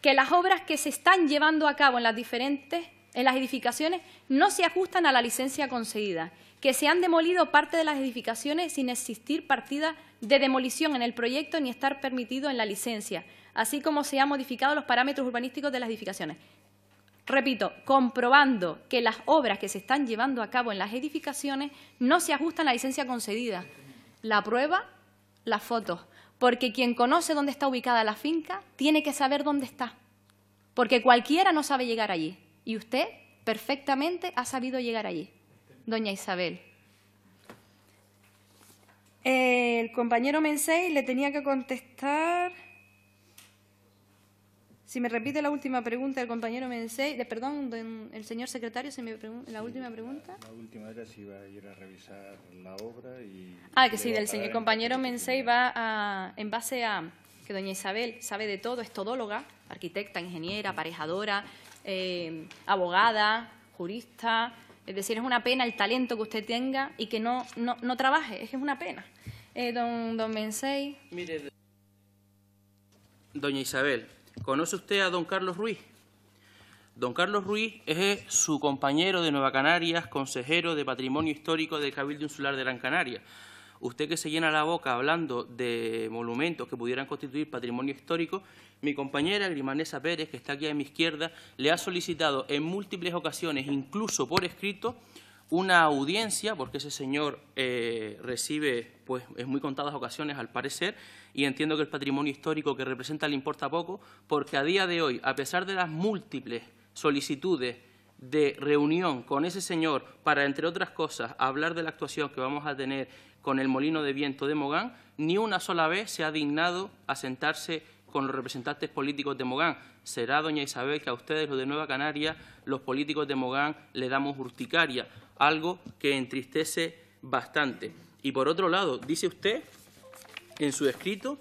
que las obras que se están llevando a cabo en las diferentes en las edificaciones no se ajustan a la licencia concedida, que se han demolido parte de las edificaciones sin existir partida de demolición en el proyecto ni estar permitido en la licencia, así como se han modificado los parámetros urbanísticos de las edificaciones repito, comprobando que las obras que se están llevando a cabo en las edificaciones no se ajustan a la licencia concedida. La prueba, las fotos, porque quien conoce dónde está ubicada la finca tiene que saber dónde está, porque cualquiera no sabe llegar allí, y usted perfectamente ha sabido llegar allí, doña Isabel. El compañero Mensei le tenía que contestar... Si me repite la última pregunta del compañero Mensei, eh, perdón, el señor secretario, si me la última pregunta. La, última era si iba a ir a revisar la obra y... Ah, que sí, del señor, compañero Mensei va a, en base a que doña Isabel sabe de todo, es todóloga, arquitecta, ingeniera, aparejadora, eh, abogada, jurista. Es decir, es una pena el talento que usted tenga y que no, no, trabaje, es que es una pena. Eh, don, don Mensei. Mire, doña Isabel, ¿Conoce usted a don Carlos Ruiz? Don Carlos Ruiz es su compañero de Nueva Canarias, consejero de Patrimonio Histórico del Cabildo Insular de Gran Canaria. Usted que se llena la boca hablando de monumentos que pudieran constituir patrimonio histórico, mi compañera Grimanesa Pérez, que está aquí a mi izquierda, le ha solicitado en múltiples ocasiones, incluso por escrito, una audiencia, porque ese señor eh, recibe pues, en muy contadas ocasiones, al parecer, y entiendo que el patrimonio histórico que representa le importa poco, porque a día de hoy, a pesar de las múltiples solicitudes de reunión con ese señor para, entre otras cosas, hablar de la actuación que vamos a tener con el molino de viento de Mogán, ni una sola vez se ha dignado a sentarse con los representantes políticos de Mogán. Será, doña Isabel, que a ustedes, los de Nueva Canaria, los políticos de Mogán, le damos urticaria algo que entristece bastante. Y por otro lado, dice usted en su escrito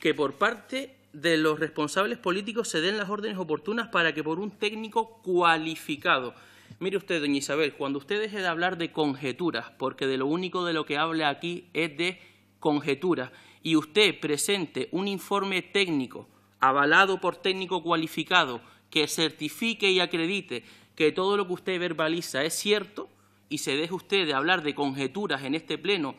que por parte de los responsables políticos se den las órdenes oportunas para que por un técnico cualificado. Mire usted, doña Isabel, cuando usted deje de hablar de conjeturas, porque de lo único de lo que habla aquí es de conjeturas, y usted presente un informe técnico avalado por técnico cualificado que certifique y acredite que todo lo que usted verbaliza es cierto, y se deje usted de hablar de conjeturas en este pleno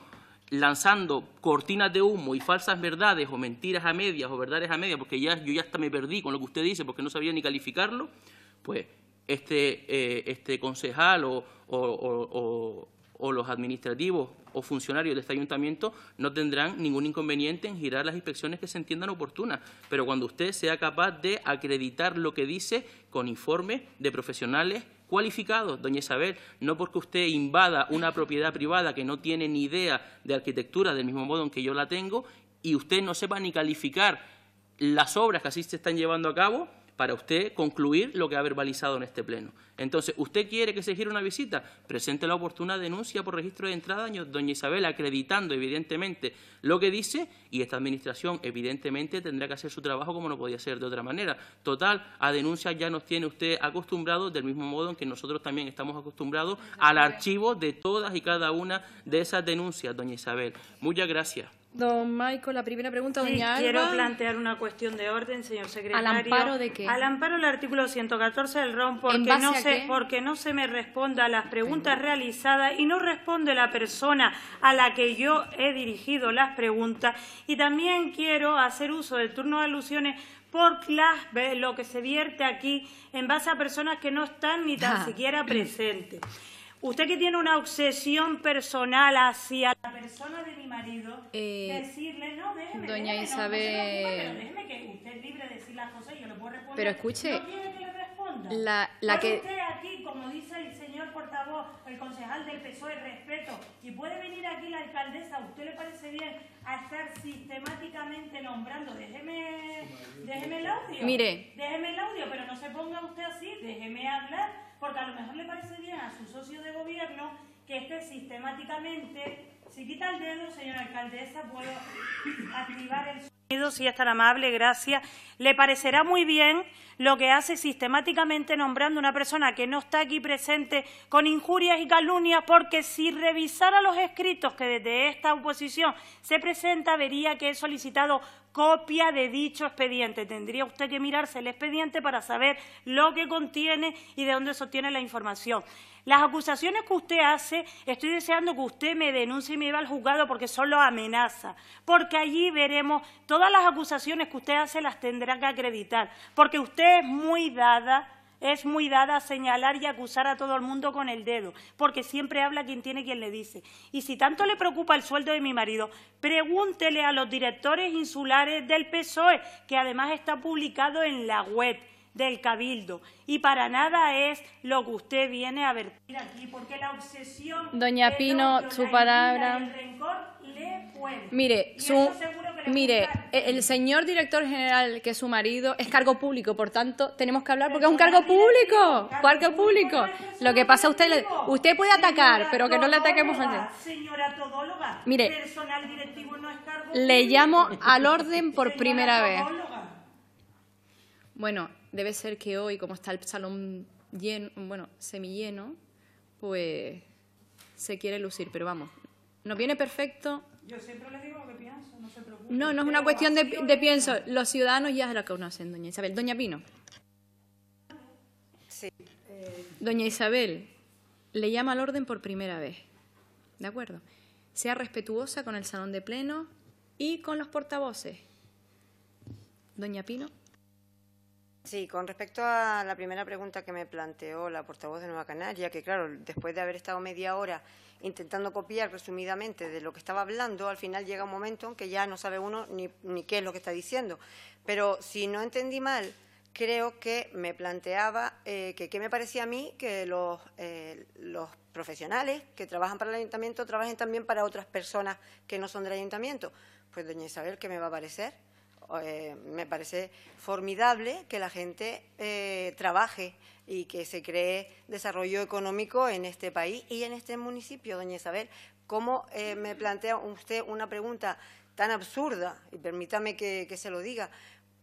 lanzando cortinas de humo y falsas verdades o mentiras a medias o verdades a medias, porque ya, yo ya hasta me perdí con lo que usted dice porque no sabía ni calificarlo, pues este, eh, este concejal o, los administrativos o funcionarios de este ayuntamiento no tendrán ningún inconveniente en girar las inspecciones que se entiendan oportunas, pero cuando usted sea capaz de acreditar lo que dice con informes de profesionales cualificado, doña Isabel, no porque usted invada una propiedad privada que no tiene ni idea de arquitectura del mismo modo en que yo la tengo y usted no sepa ni calificar las obras que así se están llevando a cabo, para usted concluir lo que ha verbalizado en este Pleno. Entonces, ¿usted quiere que se gire una visita? Presente la oportuna denuncia por registro de entrada, doña Isabel, acreditando evidentemente lo que dice y esta Administración evidentemente tendrá que hacer su trabajo como no podía ser de otra manera. Total, a denuncias ya nos tiene usted acostumbrado, del mismo modo en que nosotros también estamos acostumbrados al archivo de todas y cada una de esas denuncias, doña Isabel. Muchas gracias. Don Michael, la primera pregunta, doña Quiero plantear una cuestión de orden, señor secretario. ¿Al amparo de qué? Al amparo del artículo 114 del ROM, porque, no se, porque no se me responda a las preguntas realizadas y no responde la persona a la que yo he dirigido las preguntas. Y también quiero hacer uso del turno de alusiones por lo que se vierte aquí en base a personas que no están ni tan ah. siquiera presentes. Usted que tiene una obsesión personal hacia la persona de mi marido, eh, decirle, no, déjeme, Doña Isabel... pero déjeme que usted libre de decir las cosas y yo le puedo responder. Pero escuche... No que le responda. La, la que... usted aquí, como dice el señor portavoz, el concejal del PSOE, respeto, y puede venir aquí la alcaldesa, ¿a usted le parece bien a estar sistemáticamente nombrando? Déjeme, déjeme el audio. Mire. Déjeme el audio, pero no se ponga usted así, déjeme hablar porque a lo mejor le parece bien a su socio de gobierno que esté sistemáticamente, si quita el dedo, señora alcaldesa, puedo activar el sonido, si es tan amable, gracias. Le parecerá muy bien lo que hace sistemáticamente nombrando una persona que no está aquí presente con injurias y calumnias, porque si revisara los escritos que desde esta oposición se presenta, vería que he solicitado copia de dicho expediente. Tendría usted que mirarse el expediente para saber lo que contiene y de dónde sostiene la información. Las acusaciones que usted hace, estoy deseando que usted me denuncie y me lleve al juzgado porque solo amenaza, porque allí veremos todas las acusaciones que usted hace las tendrá que acreditar, porque usted es muy dada es muy dada señalar y acusar a todo el mundo con el dedo, porque siempre habla quien tiene quien le dice. Y si tanto le preocupa el sueldo de mi marido, pregúntele a los directores insulares del PSOE, que además está publicado en la web del Cabildo. Y para nada es lo que usted viene a ver aquí, porque la obsesión... Doña Pino, su palabra... Mire, su... Mire, e-, el señor director general, que es su marido, es cargo público, por tanto, tenemos que hablar porque es un cargo público. Cargo público. Lo que pasa, usted usted puede atacar, pero que no le ataquemos a Señora todóloga, mire, le llamo al orden por primera vez. Bueno, debe ser que hoy, como está el salón lleno, bueno, semilleno, pues se quiere lucir, pero vamos, nos viene perfecto. Yo siempre les digo lo que pienso, no se preocupen. No, no es una cuestión de, pienso, los ciudadanos ya que conocen, doña Isabel. Doña Pino. Sí. Eh. Doña Isabel, le llama al orden por primera vez, ¿de acuerdo? Sea respetuosa con el salón de pleno y con los portavoces. Doña Pino. Sí, con respecto a la primera pregunta que me planteó la portavoz de Nueva Canaria, que claro, después de haber estado media hora intentando copiar resumidamente de lo que estaba hablando, al final llega un momento en que ya no sabe uno ni, qué es lo que está diciendo. Pero si no entendí mal, creo que me planteaba eh, que qué me parecía a mí que los, eh, los profesionales que trabajan para el ayuntamiento trabajen también para otras personas que no son del ayuntamiento. Pues doña Isabel, ¿qué me va a parecer? Eh, me parece formidable que la gente eh, trabaje y que se cree desarrollo económico en este país y en este municipio, doña Isabel. ¿Cómo eh, me plantea usted una pregunta tan absurda? Y permítame que, se lo diga.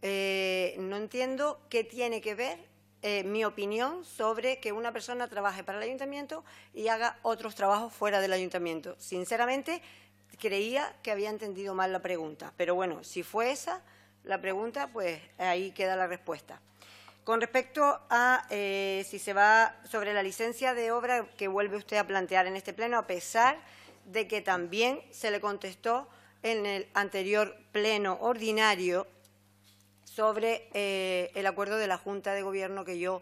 no entiendo qué tiene que ver mi opinión sobre que una persona trabaje para el ayuntamiento y haga otros trabajos fuera del ayuntamiento. Sinceramente, creía que había entendido mal la pregunta, pero bueno, si fue esa la pregunta, pues ahí queda la respuesta. Con respecto a eh, si se va sobre la licencia de obra que vuelve usted a plantear en este pleno, a pesar de que también se le contestó en el anterior pleno ordinario sobre eh, el acuerdo de la Junta de Gobierno que yo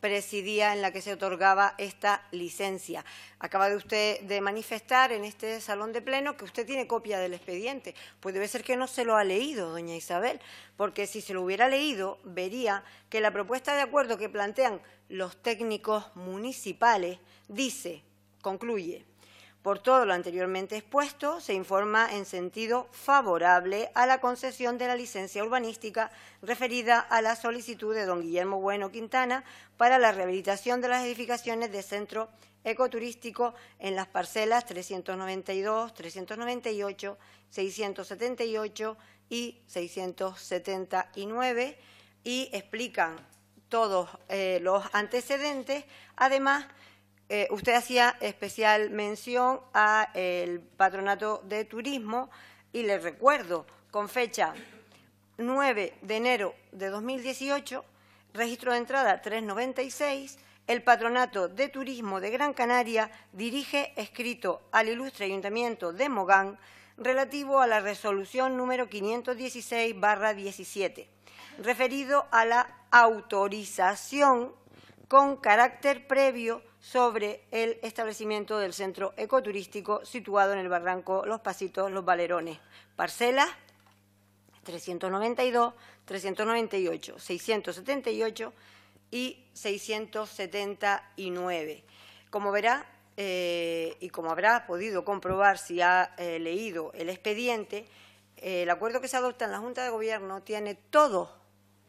presidía en la que se otorgaba esta licencia. Acaba de usted de manifestar en este salón de pleno que usted tiene copia del expediente. Pues debe ser que no se lo ha leído, doña Isabel, porque si se lo hubiera leído, vería que la propuesta de acuerdo que plantean los técnicos municipales dice, concluye, por todo lo anteriormente expuesto, se informa en sentido favorable a la concesión de la licencia urbanística referida a la solicitud de don Guillermo Bueno Quintana para la rehabilitación de las edificaciones de centro ecoturístico en las parcelas 392, 398, 678 y 679 y explican todos eh, los antecedentes. Además, eh, usted hacía especial mención al patronato de turismo y le recuerdo, con fecha 9 de enero de 2018, registro de entrada 396, el Patronato de Turismo de Gran Canaria dirige escrito al ilustre Ayuntamiento de Mogán relativo a la resolución número 516-17, referido a la autorización con carácter previo sobre el establecimiento del centro ecoturístico situado en el barranco Los Pasitos, Los Valerones. Parcelas 392, 398, 678 y 679. Como verá eh, y como habrá podido comprobar si ha eh, leído el expediente, eh, el acuerdo que se adopta en la Junta de Gobierno tiene todo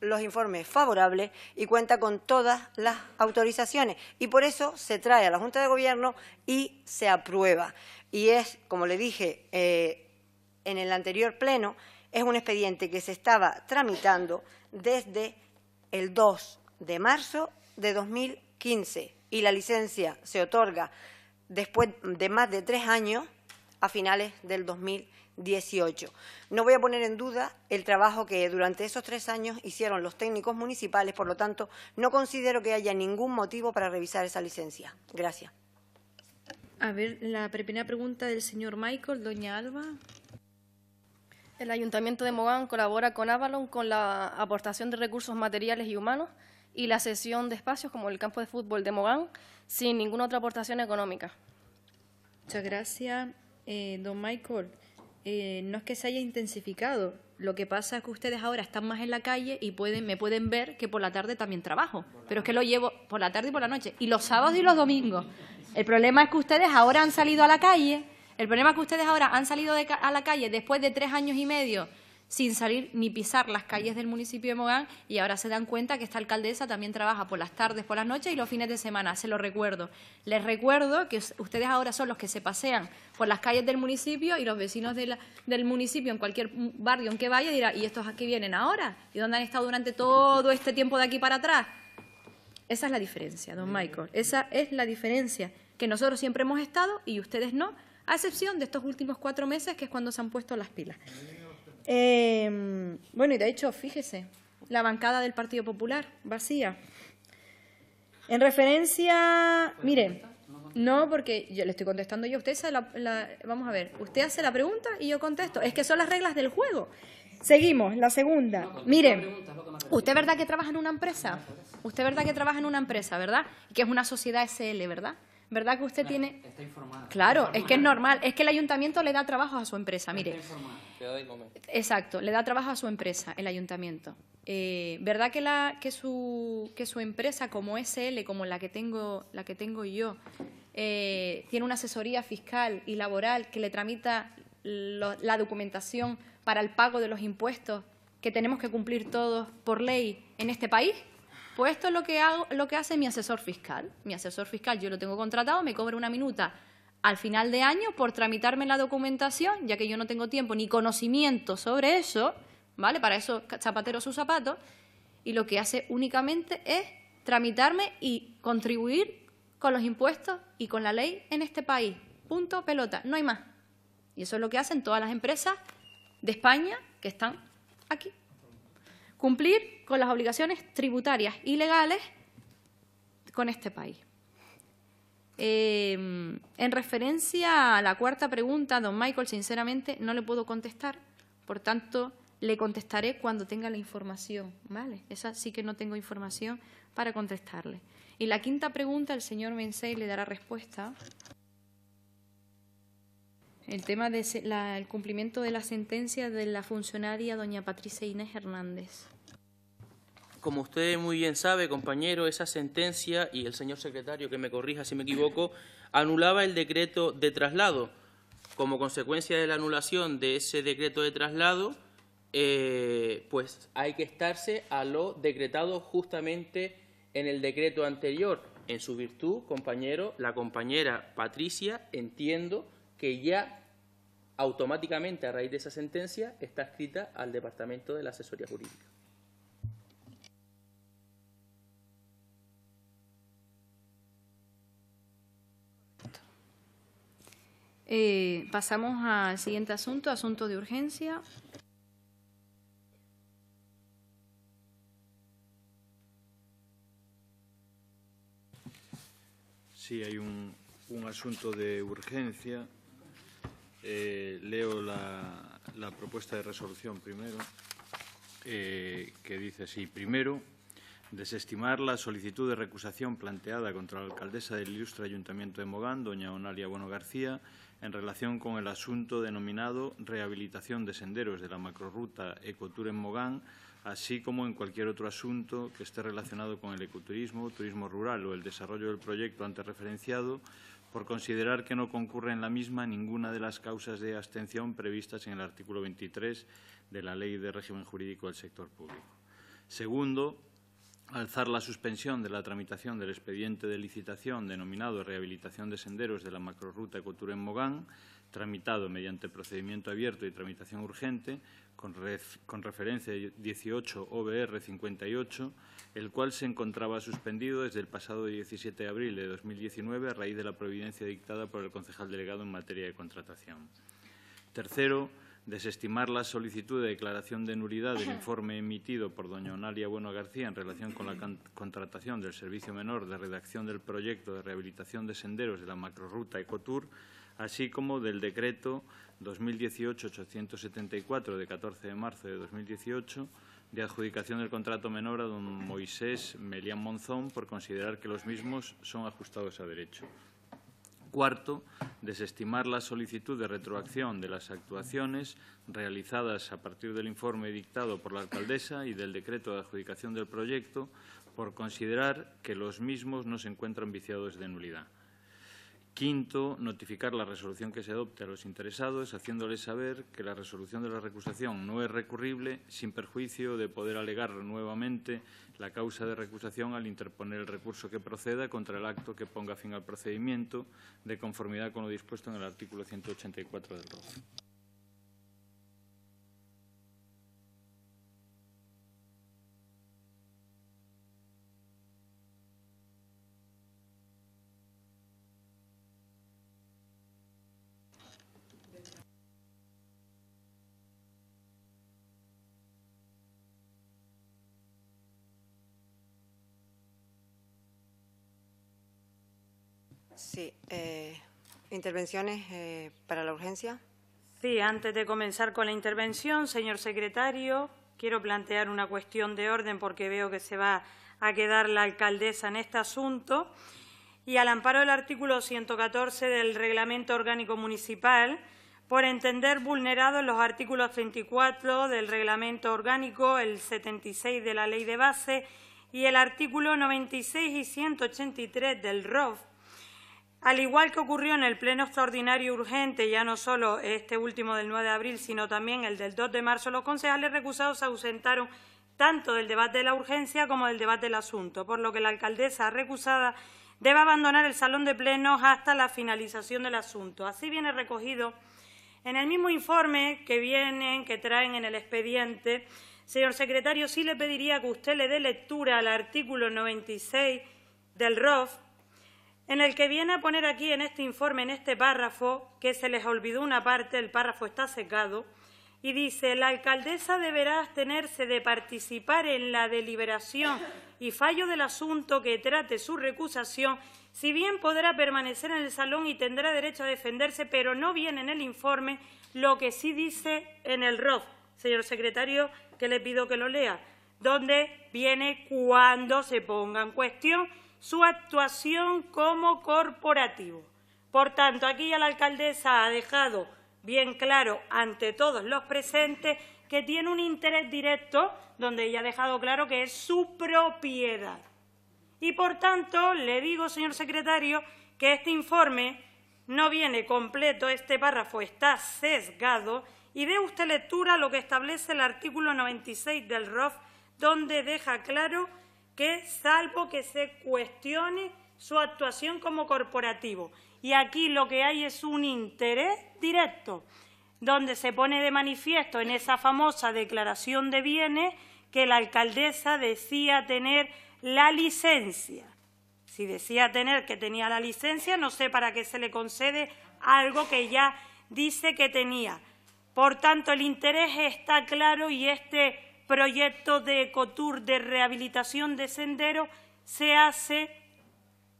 los informes favorables y cuenta con todas las autorizaciones. Y por eso se trae a la Junta de Gobierno y se aprueba. Y es, como le dije eh, en el anterior pleno, es un expediente que se estaba tramitando desde el 2 de marzo de 2015 y la licencia se otorga después de más de tres años a finales del 2015 18. No voy a poner en duda el trabajo que durante esos tres años hicieron los técnicos municipales, por lo tanto, no considero que haya ningún motivo para revisar esa licencia. Gracias. A ver, la primera pregunta del señor Michael, doña Alba. El Ayuntamiento de Mogán colabora con Avalon con la aportación de recursos materiales y humanos y la cesión de espacios como el campo de fútbol de Mogán sin ninguna otra aportación económica. Muchas gracias, eh, don Michael. Eh, no es que se haya intensificado. Lo que pasa es que ustedes ahora están más en la calle y pueden, me pueden ver que por la tarde también trabajo. Pero es que lo llevo por la tarde y por la noche. Y los sábados y los domingos. El problema es que ustedes ahora han salido a la calle. El problema es que ustedes ahora han salido a la calle después de tres años y medio sin salir ni pisar las calles del municipio de Mogán y ahora se dan cuenta que esta alcaldesa también trabaja por las tardes, por las noches y los fines de semana, se lo recuerdo. Les recuerdo que ustedes ahora son los que se pasean por las calles del municipio y los vecinos del municipio en cualquier barrio en que vaya dirán, ¿y estos aquí vienen ahora? ¿Y dónde han estado durante todo este tiempo de aquí para atrás? Esa es la diferencia, don Michael, esa es la diferencia que nosotros siempre hemos estado y ustedes no, a excepción de estos últimos cuatro meses, que es cuando se han puesto las pilas. Em, bueno, y de hecho, fíjese, la bancada del Partido Popular, vacía. En referencia, mire, no, porque yo le estoy contestando yo. Usted la, vamos a ver, usted hace la pregunta y yo contesto. Es que son las reglas del juego. Seguimos, la segunda. Mire, usted verdad que trabaja en una empresa. Usted verdad que trabaja en una empresa, ¿verdad? Que es una sociedad SL, ¿verdad? ¿Verdad que usted tiene...? Está informada. Claro, es que es normal. Es que el ayuntamiento le da trabajo a su empresa, mire. Está informada. Exacto, le da trabajo a su empresa, el ayuntamiento. Eh, ¿Verdad que, la, que, su, que su empresa como SL, como la que tengo, la que tengo yo, eh, tiene una asesoría fiscal y laboral que le tramita la documentación para el pago de los impuestos que tenemos que cumplir todos por ley en este país? Pues esto es lo que, hago, lo que hace mi asesor fiscal. Mi asesor fiscal yo lo tengo contratado, me cobra una minuta al final de año por tramitarme la documentación, ya que yo no tengo tiempo ni conocimiento sobre eso, ¿vale? Para eso zapatero sus zapatos, y lo que hace únicamente es tramitarme y contribuir con los impuestos y con la ley en este país. Punto, pelota, no hay más. Y eso es lo que hacen todas las empresas de España que están aquí cumplir con las obligaciones tributarias y legales con este país. Em, en referencia a la cuarta pregunta, don Michael, sinceramente no le puedo contestar, por tanto le contestaré cuando tenga la información, ¿vale? Esa sí que no tengo información para contestarle. Y la quinta pregunta, el señor Mensei le dará respuesta el tema del el cumplimiento de la sentencia de la funcionaria doña Patricia Inés Hernández. Como usted muy bien sabe, compañero, esa sentencia, y el señor secretario que me corrija si me equivoco, anulaba el decreto de traslado. Como consecuencia de la anulación de ese decreto de traslado, eh, pues hay que estarse a lo decretado justamente en el decreto anterior. En su virtud, compañero, la compañera Patricia, entiendo que ya automáticamente a raíz de esa sentencia está escrita al Departamento de la Asesoría Jurídica. Eh, pasamos al siguiente asunto, asunto de urgencia. Sí, hay un asunto de urgencia eh, leo la, propuesta de resolución primero, eh, que dice así. Primero, desestimar la solicitud de recusación planteada contra la alcaldesa del ilustre Ayuntamiento de Mogán, doña Onalia Bueno García, en relación con el asunto denominado rehabilitación de senderos de la macrorruta Ecotur en Mogán, así como en cualquier otro asunto que esté relacionado con el ecoturismo, turismo rural o el desarrollo del proyecto antes referenciado, por considerar que no concurre en la misma ninguna de las causas de abstención previstas en el artículo 23 de la Ley de Régimen Jurídico del Sector Público. Segundo, alzar la suspensión de la tramitación del expediente de licitación denominado Rehabilitación de Senderos de la macrorruta en mogán tramitado mediante procedimiento abierto y tramitación urgente, con, referencia 18 OBR 58, el cual se encontraba suspendido desde el pasado 17 de abril de 2019 a raíz de la providencia dictada por el concejal delegado en materia de contratación. Tercero, desestimar la solicitud de declaración de nulidad del informe emitido por doña Onalia Bueno García en relación con la contratación del servicio menor de redacción del proyecto de rehabilitación de senderos de la macrorruta Ecotur, así como del decreto 2018-874 de 14 de marzo de 2018 de adjudicación del contrato menor a don Moisés Melián Monzón por considerar que los mismos son ajustados a derecho. Cuarto, desestimar la solicitud de retroacción de las actuaciones realizadas a partir del informe dictado por la alcaldesa y del decreto de adjudicación del proyecto por considerar que los mismos no se encuentran viciados de nulidad. Quinto, notificar la resolución que se adopte a los interesados, haciéndoles saber que la resolución de la recusación no es recurrible, sin perjuicio de poder alegar nuevamente la causa de recusación al interponer el recurso que proceda contra el acto que ponga fin al procedimiento, de conformidad con lo dispuesto en el artículo 184 del ROF. Sí. Eh, ¿Intervenciones eh, para la urgencia? Sí, antes de comenzar con la intervención, señor secretario, quiero plantear una cuestión de orden porque veo que se va a quedar la alcaldesa en este asunto. Y al amparo del artículo 114 del Reglamento Orgánico Municipal, por entender vulnerados los artículos 34 del Reglamento Orgánico, el 76 de la Ley de Base y el artículo 96 y 183 del ROF, al igual que ocurrió en el Pleno Extraordinario Urgente, ya no solo este último del 9 de abril, sino también el del 2 de marzo, los concejales recusados se ausentaron tanto del debate de la urgencia como del debate del asunto, por lo que la alcaldesa recusada debe abandonar el salón de plenos hasta la finalización del asunto. Así viene recogido en el mismo informe que vienen, que traen en el expediente. Señor secretario, sí le pediría que usted le dé lectura al artículo 96 del ROF, en el que viene a poner aquí en este informe, en este párrafo, que se les olvidó una parte, el párrafo está secado, y dice, la alcaldesa deberá abstenerse de participar en la deliberación y fallo del asunto que trate su recusación, si bien podrá permanecer en el salón y tendrá derecho a defenderse, pero no viene en el informe lo que sí dice en el ROF, señor secretario, que le pido que lo lea, donde viene cuando se ponga en cuestión su actuación como corporativo. Por tanto, aquí ya la alcaldesa ha dejado bien claro ante todos los presentes que tiene un interés directo, donde ella ha dejado claro que es su propiedad. Y, por tanto, le digo, señor secretario, que este informe no viene completo, este párrafo está sesgado y dé usted lectura a lo que establece el artículo 96 del ROF, donde deja claro Salvo que se cuestione su actuación como corporativo. Y aquí lo que hay es un interés directo, donde se pone de manifiesto en esa famosa declaración de bienes que la alcaldesa decía tener la licencia. Si decía tener que tenía la licencia, no sé para qué se le concede algo que ya dice que tenía. Por tanto, el interés está claro y este proyecto de ecotur de rehabilitación de senderos se hace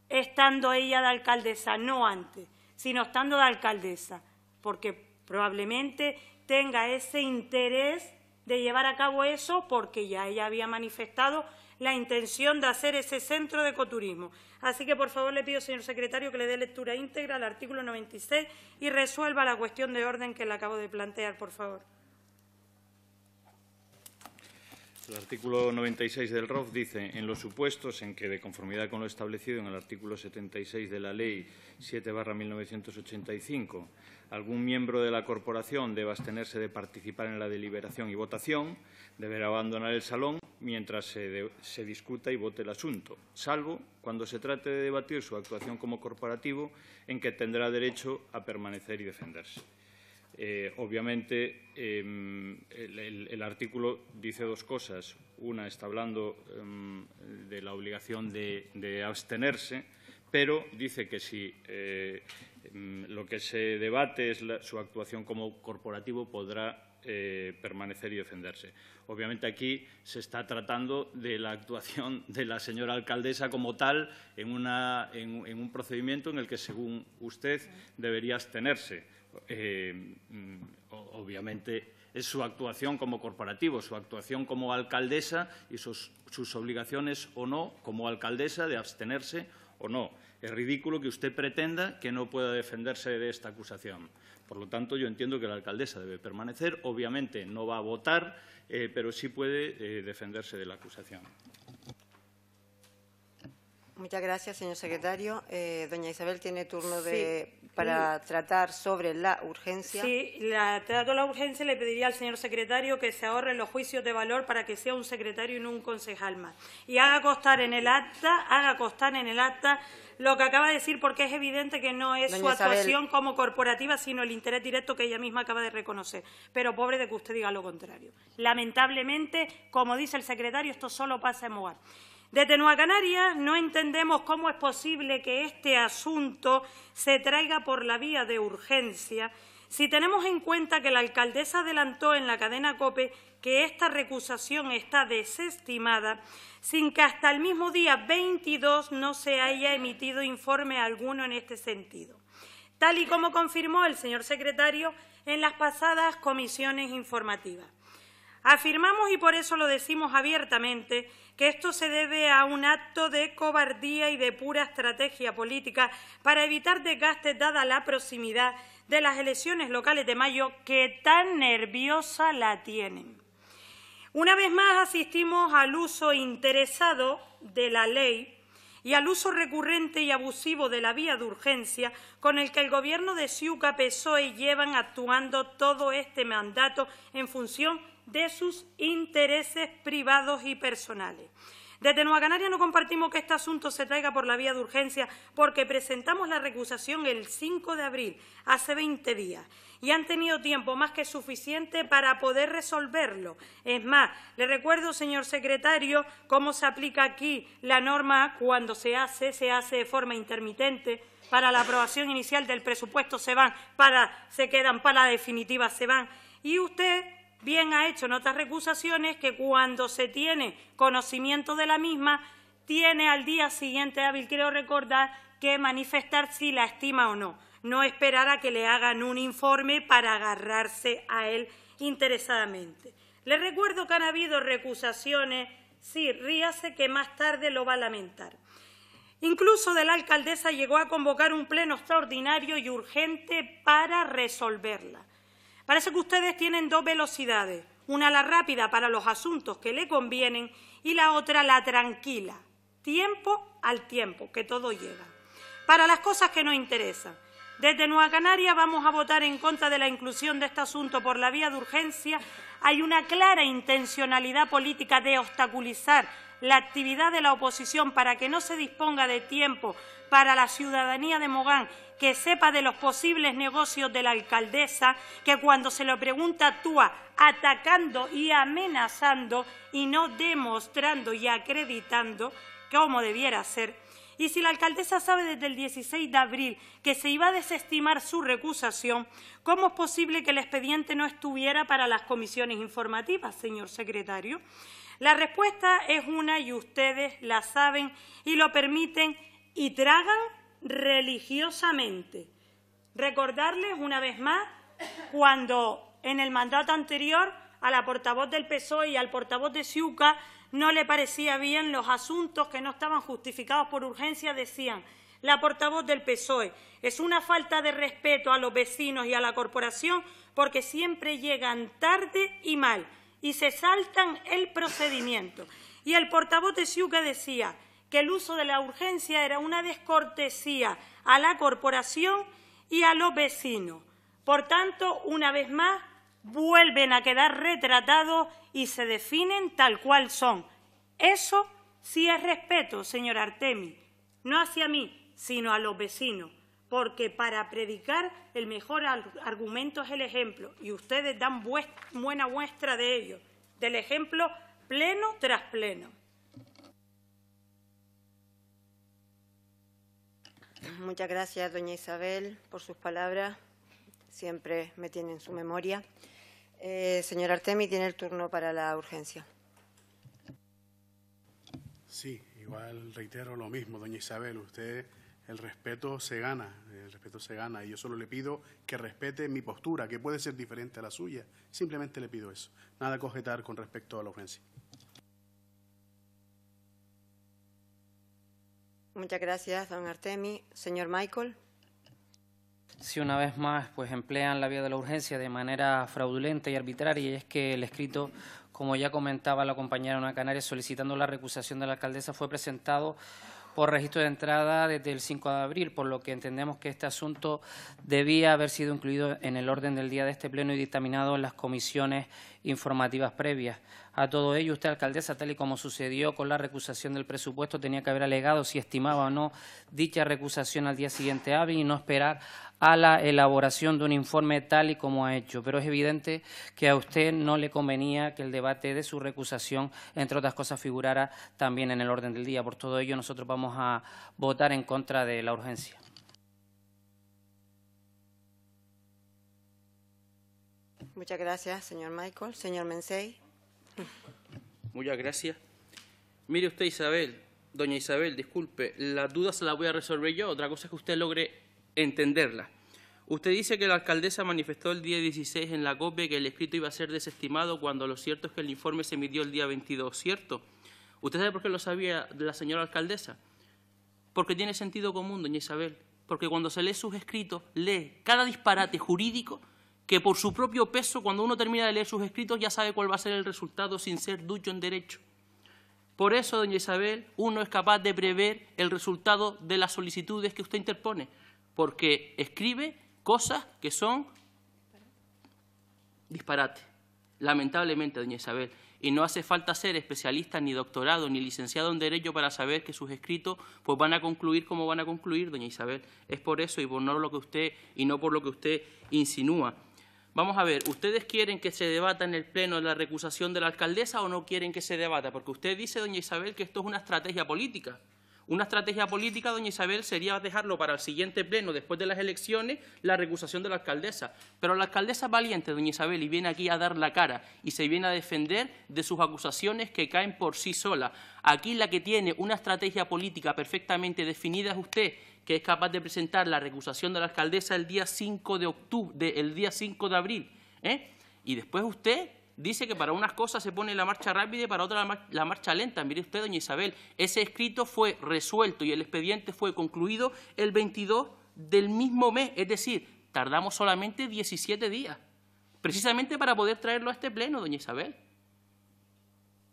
estando ella de alcaldesa, no antes, sino estando de alcaldesa, porque probablemente tenga ese interés de llevar a cabo eso porque ya ella había manifestado la intención de hacer ese centro de ecoturismo. Así que, por favor, le pido, señor secretario, que le dé lectura íntegra al artículo 96 y resuelva la cuestión de orden que le acabo de plantear, por favor. El artículo 96 del ROF dice, en los supuestos en que, de conformidad con lo establecido en el artículo 76 de la Ley 7-1985, algún miembro de la corporación deba abstenerse de participar en la deliberación y votación, deberá abandonar el salón mientras se, se, discuta y vote el asunto, salvo cuando se trate de debatir su actuación como corporativo, en que tendrá derecho a permanecer y defenderse. Eh, obviamente, em, el, artículo dice dos cosas. Una está hablando em, de la obligación de, abstenerse, pero dice que si eh, em, lo que se debate es su actuación como corporativo podrá eh, permanecer y defenderse. Obviamente aquí se está tratando de la actuación de la señora alcaldesa como tal en un procedimiento en el que, según usted, debería abstenerse eh, mm, obviamente, es su actuación como corporativo, su actuación como alcaldesa y sus, obligaciones o no como alcaldesa de abstenerse o no. Es ridículo que usted pretenda que no pueda defenderse de esta acusación. Por lo tanto, yo entiendo que la alcaldesa debe permanecer. Obviamente no va a votar, eh, pero sí puede eh, defenderse de la acusación. Muchas gracias, señor secretario. Eh, doña Isabel tiene turno para mm. tratar sobre la urgencia. Sí, la, trato la urgencia. Le pediría al señor secretario que se ahorre los juicios de valor para que sea un secretario y no un concejal más. Y haga costar en el acta, haga constar en el acta lo que acaba de decir, porque es evidente que no es su actuación como corporativa, sino el interés directo que ella misma acaba de reconocer. Pero pobre de que usted diga lo contrario. Lamentablemente, como dice el secretario, esto solo pasa en Moab. Desde Nueva Canarias no entendemos cómo es posible que este asunto se traiga por la vía de urgencia si tenemos en cuenta que la alcaldesa adelantó en la cadena COPE que esta recusación está desestimada, sin que hasta el mismo día 22 no se haya emitido informe alguno en este sentido, tal y como confirmó el señor secretario en las pasadas comisiones informativas. Afirmamos, y por eso lo decimos abiertamente, que esto se debe a un acto de cobardía y de pura estrategia política para evitar desgaste dada la proximidad de las elecciones locales de mayo que tan nerviosa la tienen. Una vez más asistimos al uso interesado de la ley y al uso recurrente y abusivo de la vía de urgencia con el que el Gobierno de Ciuca PSOE llevan actuando todo este mandato en función de sus intereses privados y personales. Desde Nueva Canaria no compartimos que este asunto se traiga por la vía de urgencia porque presentamos la recusación el 5 de abril, hace 20 días, y han tenido tiempo más que suficiente para poder resolverlo. Es más, le recuerdo, señor secretario, cómo se aplica aquí la norma cuando se hace, se hace de forma intermitente, para la aprobación inicial del presupuesto se van, para se quedan, para la definitiva se van. Y usted bien ha hecho en otras recusaciones que cuando se tiene conocimiento de la misma, tiene al día siguiente hábil, creo recordar, que manifestar si la estima o no, no esperar a que le hagan un informe para agarrarse a él interesadamente. Le recuerdo que han habido recusaciones, sí, ríase que más tarde lo va a lamentar. Incluso de la alcaldesa llegó a convocar un pleno extraordinario y urgente para resolverla. Parece que ustedes tienen dos velocidades, una la rápida para los asuntos que le convienen y la otra la tranquila, tiempo al tiempo, que todo llega. Para las cosas que nos interesan. Desde Nueva Canaria vamos a votar en contra de la inclusión de este asunto por la vía de urgencia. Hay una clara intencionalidad política de obstaculizar la actividad de la oposición para que no se disponga de tiempo para la ciudadanía de Mogán que sepa de los posibles negocios de la alcaldesa, que cuando se lo pregunta actúa atacando y amenazando y no demostrando y acreditando como debiera ser. Y si la alcaldesa sabe desde el 16 de abril que se iba a desestimar su recusación, ¿cómo es posible que el expediente no estuviera para las comisiones informativas, señor secretario? La respuesta es una y ustedes la saben y lo permiten y tragan religiosamente. Recordarles una vez más cuando en el mandato anterior a la portavoz del PSOE y al portavoz de Ciuca no le parecía bien los asuntos que no estaban justificados por urgencia, decían la portavoz del PSOE, es una falta de respeto a los vecinos y a la corporación porque siempre llegan tarde y mal y se saltan el procedimiento. Y el portavoz de Ciuca decía, que el uso de la urgencia era una descortesía a la corporación y a los vecinos. Por tanto, una vez más, vuelven a quedar retratados y se definen tal cual son. Eso sí es respeto, señor Artemi, no hacia mí, sino a los vecinos, porque para predicar el mejor argumento es el ejemplo, y ustedes dan buena muestra de ello, del ejemplo pleno tras pleno. Muchas gracias, doña Isabel, por sus palabras. Siempre me tiene en su memoria. Eh, señor Artemi, tiene el turno para la urgencia. Sí, igual reitero lo mismo, doña Isabel. Usted, el respeto se gana, el respeto se gana. Y yo solo le pido que respete mi postura, que puede ser diferente a la suya. Simplemente le pido eso. Nada cogetar con respecto a la urgencia. Muchas gracias, don Artemi. Señor Michael. Si una vez más pues emplean la vía de la urgencia de manera fraudulenta y arbitraria, y es que el escrito, como ya comentaba la compañera Ana Canaria, solicitando la recusación de la alcaldesa, fue presentado por registro de entrada desde el 5 de abril, por lo que entendemos que este asunto debía haber sido incluido en el orden del día de este pleno y dictaminado en las comisiones informativas previas. A todo ello, usted, alcaldesa, tal y como sucedió con la recusación del presupuesto, tenía que haber alegado si estimaba o no dicha recusación al día siguiente hábil y no esperar a la elaboración de un informe tal y como ha hecho. Pero es evidente que a usted no le convenía que el debate de su recusación, entre otras cosas, figurara también en el orden del día. Por todo ello, nosotros vamos a votar en contra de la urgencia. Muchas gracias, señor Michael. Señor Mensei. Muchas gracias. Mire usted, Isabel, doña Isabel, disculpe, las dudas las voy a resolver yo. Otra cosa es que usted logre entenderla. Usted dice que la alcaldesa manifestó el día 16 en la COPE que el escrito iba a ser desestimado cuando lo cierto es que el informe se emitió el día 22, ¿cierto? ¿Usted sabe por qué lo sabía la señora alcaldesa? Porque tiene sentido común, doña Isabel. Porque cuando se lee sus escritos, lee cada disparate jurídico que por su propio peso, cuando uno termina de leer sus escritos, ya sabe cuál va a ser el resultado sin ser ducho en derecho. Por eso, doña Isabel, uno es capaz de prever el resultado de las solicitudes que usted interpone, porque escribe cosas que son disparates, lamentablemente, doña Isabel. Y no hace falta ser especialista, ni doctorado, ni licenciado en Derecho para saber que sus escritos pues, van a concluir como van a concluir, doña Isabel. Es por eso y por no lo que usted, y no por lo que usted insinúa. Vamos a ver, ¿ustedes quieren que se debata en el Pleno la recusación de la alcaldesa o no quieren que se debata? Porque usted dice, doña Isabel, que esto es una estrategia política. Una estrategia política, doña Isabel, sería dejarlo para el siguiente pleno, después de las elecciones, la recusación de la alcaldesa. Pero la alcaldesa es valiente, doña Isabel, y viene aquí a dar la cara y se viene a defender de sus acusaciones que caen por sí sola. Aquí la que tiene una estrategia política perfectamente definida es usted es capaz de presentar la recusación de la alcaldesa el día 5 de, octubre, el día 5 de abril. ¿eh? Y después usted dice que para unas cosas se pone la marcha rápida y para otras la, la, marcha lenta. Mire usted, doña Isabel, ese escrito fue resuelto y el expediente fue concluido el 22 del mismo mes. Es decir, tardamos solamente 17 días, precisamente para poder traerlo a este pleno, doña Isabel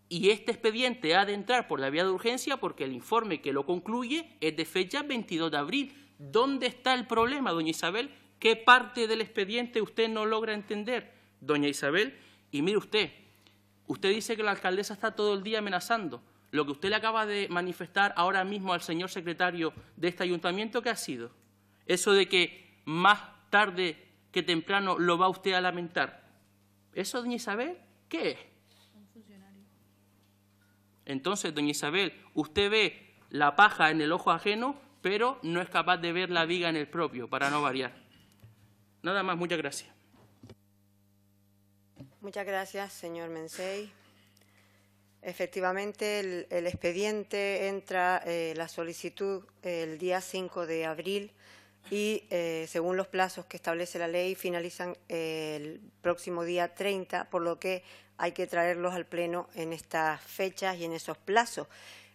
y este expediente ha de entrar por la vía de urgencia porque el informe que lo concluye es de fecha 22 de abril. ¿Dónde está el problema, doña Isabel? ¿Qué parte del expediente usted no logra entender, doña Isabel? Y mire usted, usted dice que la alcaldesa está todo el día amenazando. Lo que usted le acaba de manifestar ahora mismo al señor secretario de este ayuntamiento, ¿qué ha sido? Eso de que más tarde que temprano lo va usted a lamentar. ¿Eso, doña Isabel, qué es? Entonces, doña Isabel, usted ve la paja en el ojo ajeno, pero no es capaz de ver la viga en el propio, para no variar. Nada más, muchas gracias. Muchas gracias, señor Mensei. Efectivamente, el, expediente entra eh, la solicitud eh, el día 5 de abril y, eh, según los plazos que establece la ley, finalizan el próximo día 30, por lo que hay que traerlos al Pleno en estas fechas y en esos plazos.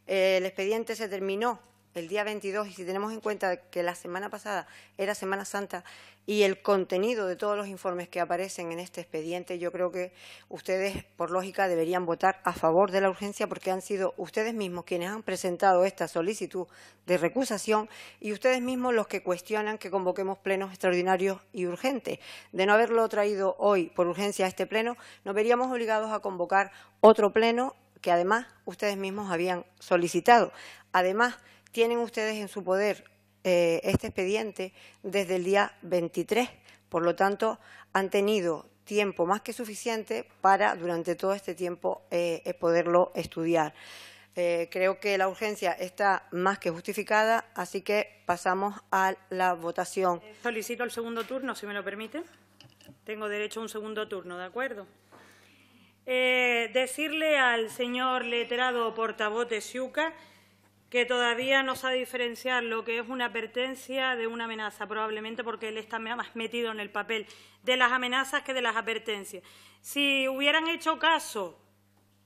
el expediente se terminó el día 22, y si tenemos en cuenta que la semana pasada era Semana Santa y el contenido de todos los informes que aparecen en este expediente, yo creo que ustedes, por lógica, deberían votar a favor de la urgencia porque han sido ustedes mismos quienes han presentado esta solicitud de recusación y ustedes mismos los que cuestionan que convoquemos plenos extraordinarios y urgentes. De no haberlo traído hoy por urgencia a este pleno, nos veríamos obligados a convocar otro pleno que además ustedes mismos habían solicitado. Además, tienen ustedes en su poder eh, este expediente desde el día 23, por lo tanto, han tenido tiempo más que suficiente para, durante todo este tiempo, eh, eh, poderlo estudiar. creo que la urgencia está más que justificada, así que pasamos a la votación. Solicito el segundo turno, si me lo permite. Tengo derecho a un segundo turno, ¿de acuerdo? decirle al señor letrado portavoz de Siuca que todavía no sabe diferenciar lo que es una advertencia de una amenaza, probablemente porque él está más metido en el papel de las amenazas que de las advertencias. Si hubieran hecho caso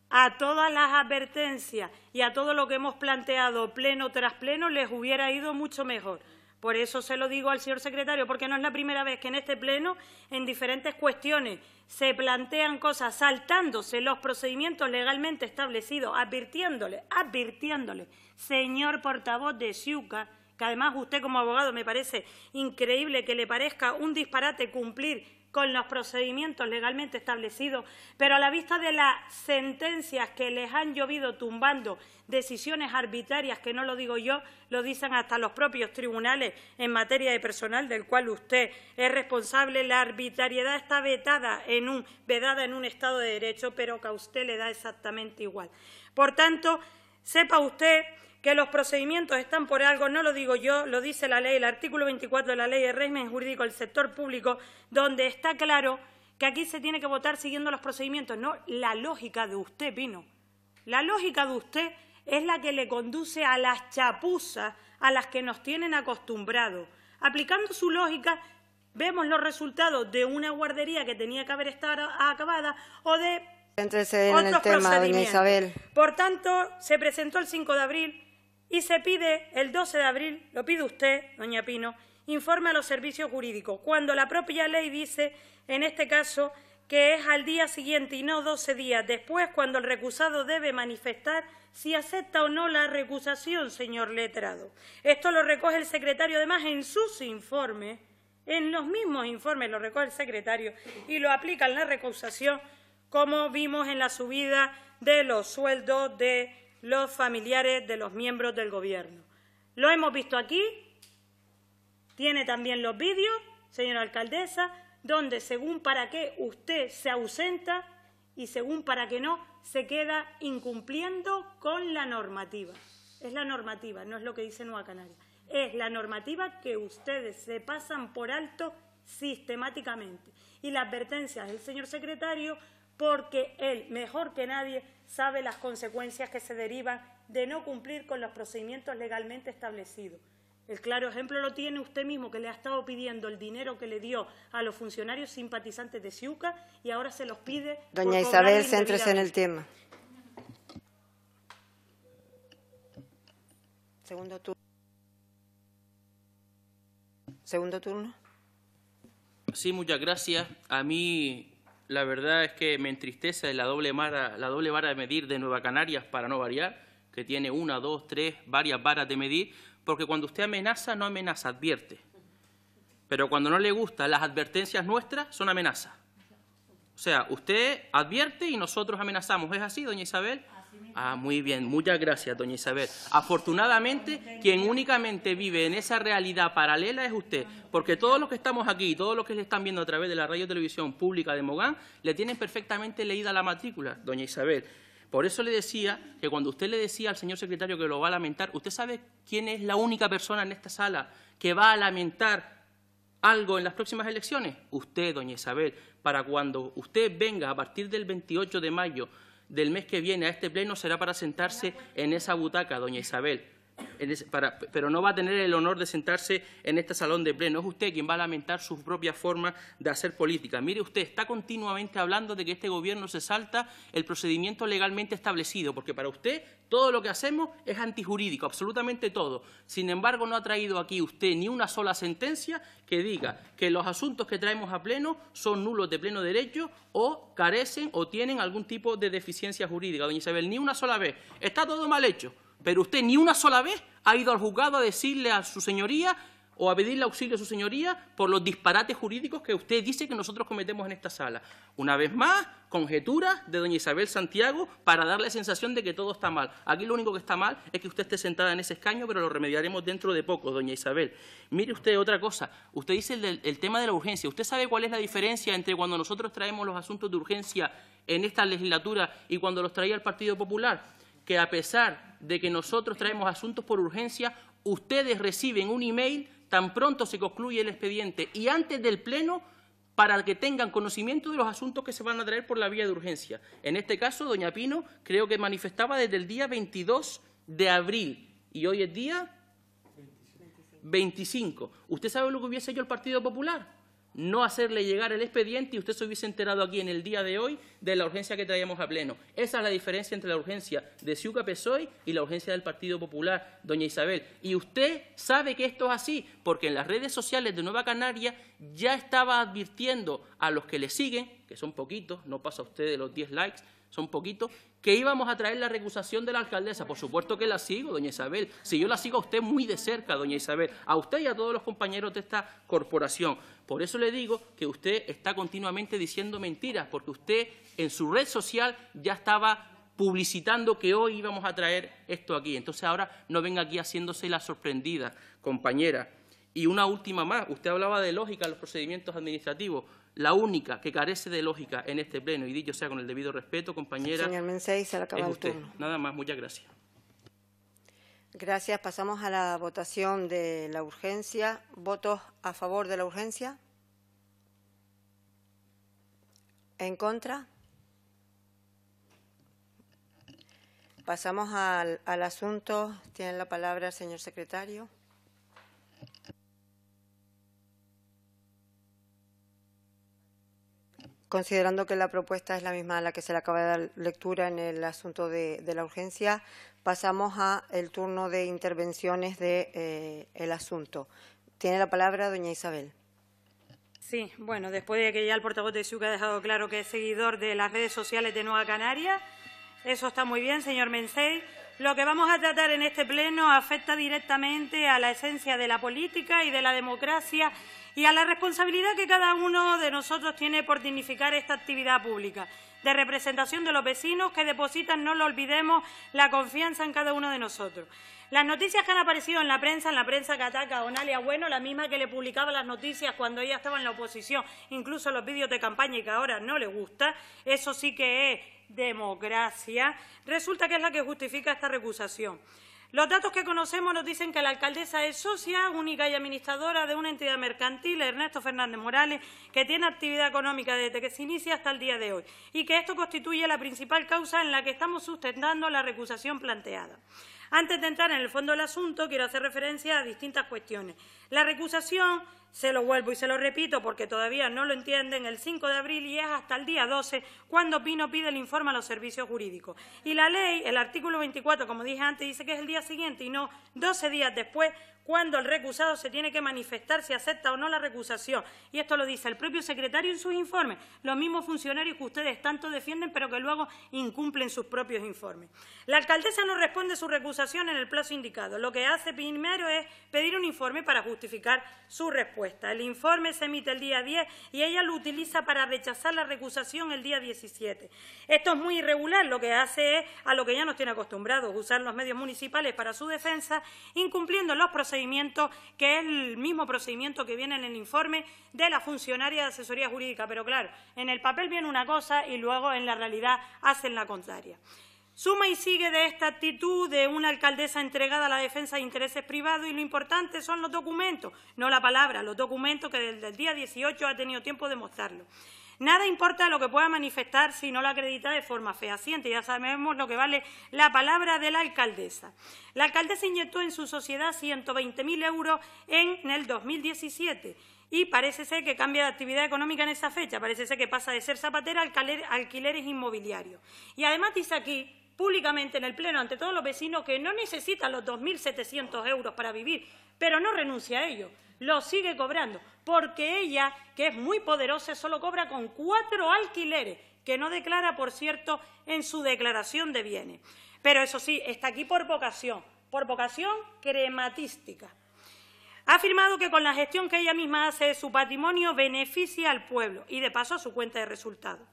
a todas las advertencias y a todo lo que hemos planteado pleno tras pleno, les hubiera ido mucho mejor. Por eso se lo digo al señor secretario, porque no es la primera vez que en este pleno, en diferentes cuestiones, se plantean cosas saltándose los procedimientos legalmente establecidos, advirtiéndole, advirtiéndole señor portavoz de SIUCA, que además usted como abogado me parece increíble que le parezca un disparate cumplir con los procedimientos legalmente establecidos, pero a la vista de las sentencias que les han llovido tumbando decisiones arbitrarias, que no lo digo yo, lo dicen hasta los propios tribunales en materia de personal del cual usted es responsable, la arbitrariedad está vetada en un, vedada en un Estado de Derecho, pero que a usted le da exactamente igual. Por tanto, sepa usted que los procedimientos están por algo, no lo digo yo, lo dice la ley, el artículo 24 de la ley de régimen jurídico del sector público, donde está claro que aquí se tiene que votar siguiendo los procedimientos, no la lógica de usted, Pino. La lógica de usted es la que le conduce a las chapuzas a las que nos tienen acostumbrados. Aplicando su lógica, vemos los resultados de una guardería que tenía que haber estado acabada o de Entrese en otros el procedimientos. Por tanto, se presentó el 5 de abril y se pide el 12 de abril, lo pide usted, doña Pino, informe a los servicios jurídicos, cuando la propia ley dice, en este caso, que es al día siguiente y no 12 días después cuando el recusado debe manifestar si acepta o no la recusación, señor letrado. Esto lo recoge el secretario, además, en sus informes, en los mismos informes lo recoge el secretario y lo aplica en la recusación, como vimos en la subida de los sueldos de los familiares de los miembros del Gobierno. Lo hemos visto aquí, tiene también los vídeos, señora alcaldesa, donde según para qué usted se ausenta y según para qué no, se queda incumpliendo con la normativa. Es la normativa, no es lo que dice Nueva Canaria. Es la normativa que ustedes se pasan por alto sistemáticamente. Y la advertencia del señor secretario, porque él, mejor que nadie, sabe las consecuencias que se derivan de no cumplir con los procedimientos legalmente establecidos. El claro ejemplo lo tiene usted mismo, que le ha estado pidiendo el dinero que le dio a los funcionarios simpatizantes de Ciuca y ahora se los pide. Doña Isabel, céntrese en el tema. Segundo turno. Segundo turno. Sí, muchas gracias. A mí la verdad es que me entristece la doble, vara, de medir de Nueva Canarias, para no variar, que tiene una, dos, tres, varias varas de medir, porque cuando usted amenaza, no amenaza, advierte. Pero cuando no le gusta, las advertencias nuestras, son amenazas. O sea, usted advierte y nosotros amenazamos. ¿Es así, doña Isabel? Ah, muy bien, muchas gracias, doña Isabel. Afortunadamente, quien únicamente vive en esa realidad paralela es usted, porque todos los que estamos aquí, todos los que le están viendo a través de la radio televisión pública de Mogán, le tienen perfectamente leída la matrícula, doña Isabel. Por eso le decía que cuando usted le decía al señor secretario que lo va a lamentar, ¿usted sabe quién es la única persona en esta sala que va a lamentar algo en las próximas elecciones? Usted, doña Isabel, para cuando usted venga a partir del 28 de mayo del mes que viene a este pleno será para sentarse en esa butaca, doña Isabel pero no va a tener el honor de sentarse en este salón de pleno. Es usted quien va a lamentar su propia forma de hacer política. Mire, usted está continuamente hablando de que este gobierno se salta el procedimiento legalmente establecido, porque para usted todo lo que hacemos es antijurídico, absolutamente todo. Sin embargo, no ha traído aquí usted ni una sola sentencia que diga que los asuntos que traemos a pleno son nulos de pleno derecho o carecen o tienen algún tipo de deficiencia jurídica. Doña Isabel, ni una sola vez. Está todo mal hecho pero usted ni una sola vez ha ido al juzgado a decirle a su señoría o a pedirle auxilio a su señoría por los disparates jurídicos que usted dice que nosotros cometemos en esta sala. Una vez más, conjetura de doña Isabel Santiago para darle la sensación de que todo está mal. Aquí lo único que está mal es que usted esté sentada en ese escaño, pero lo remediaremos dentro de poco, doña Isabel. Mire usted otra cosa. Usted dice el, el tema de la urgencia. ¿Usted sabe cuál es la diferencia entre cuando nosotros traemos los asuntos de urgencia en esta legislatura y cuando los traía el Partido Popular? Que a pesar de que nosotros traemos asuntos por urgencia, ustedes reciben un email tan pronto se concluye el expediente y antes del Pleno para que tengan conocimiento de los asuntos que se van a traer por la vía de urgencia. En este caso, doña Pino creo que manifestaba desde el día 22 de abril y hoy es día 25. ¿Usted sabe lo que hubiese hecho el Partido Popular? no hacerle llegar el expediente y usted se hubiese enterado aquí en el día de hoy de la urgencia que traíamos a pleno. Esa es la diferencia entre la urgencia de Ciuca PSOE y la urgencia del Partido Popular, doña Isabel. Y usted sabe que esto es así, porque en las redes sociales de Nueva Canaria ya estaba advirtiendo a los que le siguen, que son poquitos, no pasa usted de los 10 likes, son poquitos, que íbamos a traer la recusación de la alcaldesa. Por supuesto que la sigo, doña Isabel. Si yo la sigo a usted muy de cerca, doña Isabel, a usted y a todos los compañeros de esta corporación. Por eso le digo que usted está continuamente diciendo mentiras, porque usted en su red social ya estaba publicitando que hoy íbamos a traer esto aquí. Entonces ahora no venga aquí haciéndose la sorprendida, compañera. Y una última más. Usted hablaba de lógica en los procedimientos administrativos. La única que carece de lógica en este pleno, y dicho sea con el debido respeto, compañera, Señor usted. Nada más, muchas gracias. Gracias. Pasamos a la votación de la urgencia. ¿Votos a favor de la urgencia? ¿En contra? Pasamos al, al asunto. Tiene la palabra el señor secretario. considerando que la propuesta es la misma a la que se le acaba de dar lectura en el asunto de, la urgencia, pasamos al turno de intervenciones del eh, asunto. Tiene la palabra doña Isabel. Sí, bueno, después de que ya el portavoz de SUC ha dejado claro que es seguidor de las redes sociales de Nueva Canaria, eso está muy bien, señor Mensei. Lo que vamos a tratar en este pleno afecta directamente a la esencia de la política y de la democracia y a la responsabilidad que cada uno de nosotros tiene por dignificar esta actividad pública de representación de los vecinos que depositan, no lo olvidemos, la confianza en cada uno de nosotros. Las noticias que han aparecido en la prensa, en la prensa que ataca a Onalia Bueno, la misma que le publicaba las noticias cuando ella estaba en la oposición, incluso los vídeos de campaña y que ahora no le gusta, eso sí que es democracia, resulta que es la que justifica esta recusación. Los datos que conocemos nos dicen que la alcaldesa es socia única y administradora de una entidad mercantil, Ernesto Fernández Morales, que tiene actividad económica desde que se inicia hasta el día de hoy y que esto constituye la principal causa en la que estamos sustentando la recusación planteada. Antes de entrar en el fondo del asunto, quiero hacer referencia a distintas cuestiones. La recusación, se lo vuelvo y se lo repito porque todavía no lo entienden, el 5 de abril y es hasta el día 12 cuando Pino pide el informe a los servicios jurídicos. Y la ley, el artículo 24, como dije antes, dice que es el día siguiente y no 12 días después cuando el recusado se tiene que manifestar si acepta o no la recusación. Y esto lo dice el propio secretario en sus informes, los mismos funcionarios que ustedes tanto defienden, pero que luego incumplen sus propios informes. La alcaldesa no responde su recusación en el plazo indicado. Lo que hace primero es pedir un informe para justificar justificar su respuesta. El informe se emite el día 10 y ella lo utiliza para rechazar la recusación el día 17. Esto es muy irregular, lo que hace es a lo que ya nos tiene acostumbrados, usar los medios municipales para su defensa, incumpliendo los procedimientos, que es el mismo procedimiento que viene en el informe de la funcionaria de asesoría jurídica. Pero claro, en el papel viene una cosa y luego en la realidad hacen la contraria. Suma y sigue de esta actitud de una alcaldesa entregada a la defensa de intereses privados y lo importante son los documentos, no la palabra, los documentos que desde el día 18 ha tenido tiempo de mostrarlo. Nada importa lo que pueda manifestar si no lo acredita de forma fehaciente. Ya sabemos lo que vale la palabra de la alcaldesa. La alcaldesa inyectó en su sociedad 120.000 euros en el 2017 y parece ser que cambia de actividad económica en esa fecha. Parece ser que pasa de ser zapatera a alquileres inmobiliarios. Y además dice aquí públicamente en el Pleno ante todos los vecinos que no necesita los 2.700 euros para vivir, pero no renuncia a ello, lo sigue cobrando, porque ella, que es muy poderosa, solo cobra con cuatro alquileres, que no declara, por cierto, en su declaración de bienes. Pero eso sí, está aquí por vocación, por vocación crematística. Ha afirmado que con la gestión que ella misma hace de su patrimonio beneficia al pueblo y, de paso, a su cuenta de resultados.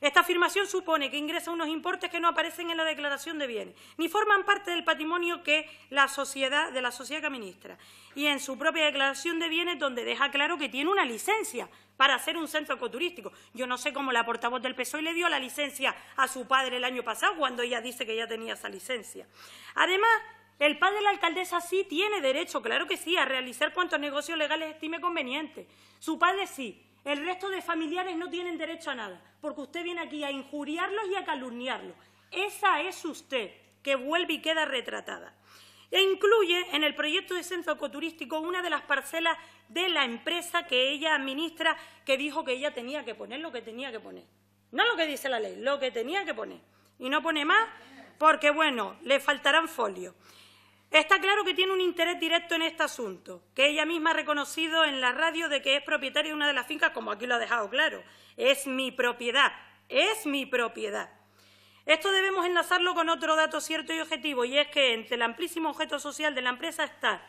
Esta afirmación supone que ingresa unos importes que no aparecen en la declaración de bienes, ni forman parte del patrimonio que la sociedad, de la sociedad que administra. Y en su propia declaración de bienes, donde deja claro que tiene una licencia para hacer un centro ecoturístico. Yo no sé cómo la portavoz del PSOE le dio la licencia a su padre el año pasado, cuando ella dice que ya tenía esa licencia. Además, el padre de la alcaldesa sí tiene derecho, claro que sí, a realizar cuantos negocios legales estime conveniente. Su padre sí, el resto de familiares no tienen derecho a nada, porque usted viene aquí a injuriarlos y a calumniarlos. Esa es usted, que vuelve y queda retratada. E incluye en el proyecto de centro ecoturístico una de las parcelas de la empresa que ella administra, que dijo que ella tenía que poner lo que tenía que poner. No lo que dice la ley, lo que tenía que poner. Y no pone más porque, bueno, le faltarán folios. Está claro que tiene un interés directo en este asunto, que ella misma ha reconocido en la radio de que es propietaria de una de las fincas, como aquí lo ha dejado claro. Es mi propiedad, es mi propiedad. Esto debemos enlazarlo con otro dato cierto y objetivo, y es que entre el amplísimo objeto social de la empresa está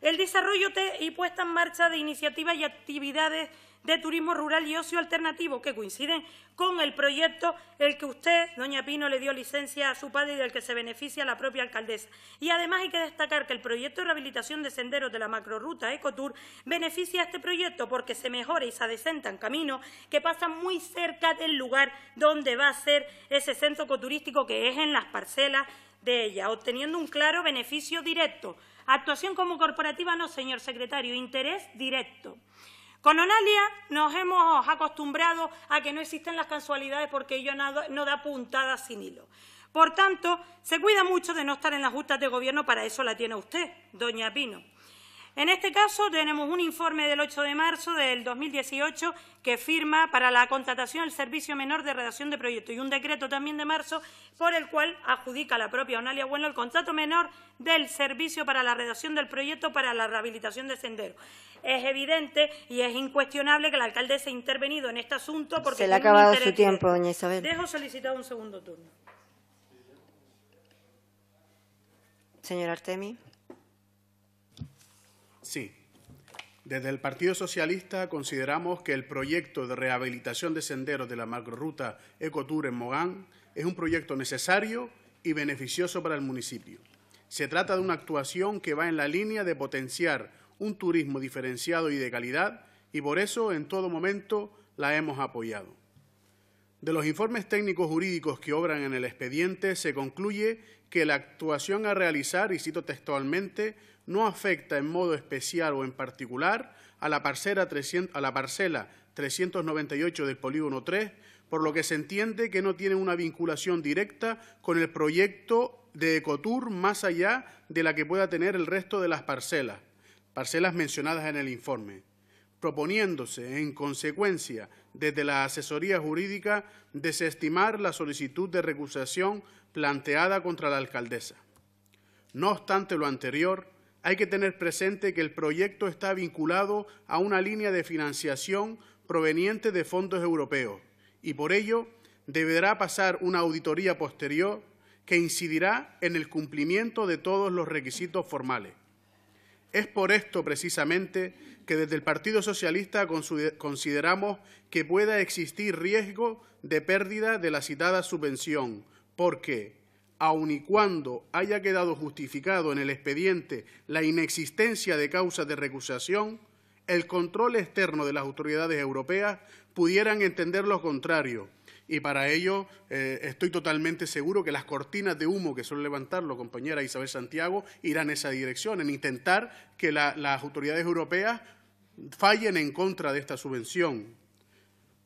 el desarrollo y puesta en marcha de iniciativas y actividades de turismo rural y ocio alternativo, que coinciden con el proyecto el que usted, doña Pino, le dio licencia a su padre y del que se beneficia la propia alcaldesa. Y además hay que destacar que el proyecto de rehabilitación de senderos de la macroruta Ecotour beneficia a este proyecto porque se mejora y se en caminos que pasan muy cerca del lugar donde va a ser ese centro ecoturístico que es en las parcelas de ella, obteniendo un claro beneficio directo. Actuación como corporativa no, señor secretario, interés directo. Con Onalia nos hemos acostumbrado a que no existen las casualidades porque ello no da puntadas sin hilo. Por tanto, se cuida mucho de no estar en las justas de gobierno, para eso la tiene usted, doña Pino. En este caso tenemos un informe del 8 de marzo del 2018 que firma para la contratación el servicio menor de redacción de proyectos y un decreto también de marzo por el cual adjudica la propia Onalia Bueno el contrato menor del servicio para la redacción del proyecto para la rehabilitación de sendero. Es evidente y es incuestionable que la alcaldesa ha intervenido en este asunto porque... Se le ha acabado su tiempo, doña Isabel. Dejo solicitado un segundo turno. Señor Artemi. Sí. Desde el Partido Socialista consideramos que el proyecto de rehabilitación de senderos de la macroruta Ecotour en Mogán es un proyecto necesario y beneficioso para el municipio. Se trata de una actuación que va en la línea de potenciar un turismo diferenciado y de calidad y por eso en todo momento la hemos apoyado. De los informes técnicos jurídicos que obran en el expediente se concluye que la actuación a realizar, y cito textualmente, no afecta en modo especial o en particular a la parcela, a la parcela 398 del polígono 3, por lo que se entiende que no tiene una vinculación directa con el proyecto de Ecotur más allá de la que pueda tener el resto de las parcelas, parcelas mencionadas en el informe, proponiéndose, en consecuencia, desde la asesoría jurídica, desestimar la solicitud de recusación planteada contra la alcaldesa. No obstante lo anterior, hay que tener presente que el proyecto está vinculado a una línea de financiación proveniente de fondos europeos y por ello deberá pasar una auditoría posterior que incidirá en el cumplimiento de todos los requisitos formales. Es por esto precisamente que desde el Partido Socialista consideramos que pueda existir riesgo de pérdida de la citada subvención porque aun y cuando haya quedado justificado en el expediente la inexistencia de causas de recusación, el control externo de las autoridades europeas pudieran entender lo contrario. Y para ello eh, estoy totalmente seguro que las cortinas de humo que suele levantar la compañera Isabel Santiago irán en esa dirección, en intentar que las autoridades europeas fallen en contra de esta subvención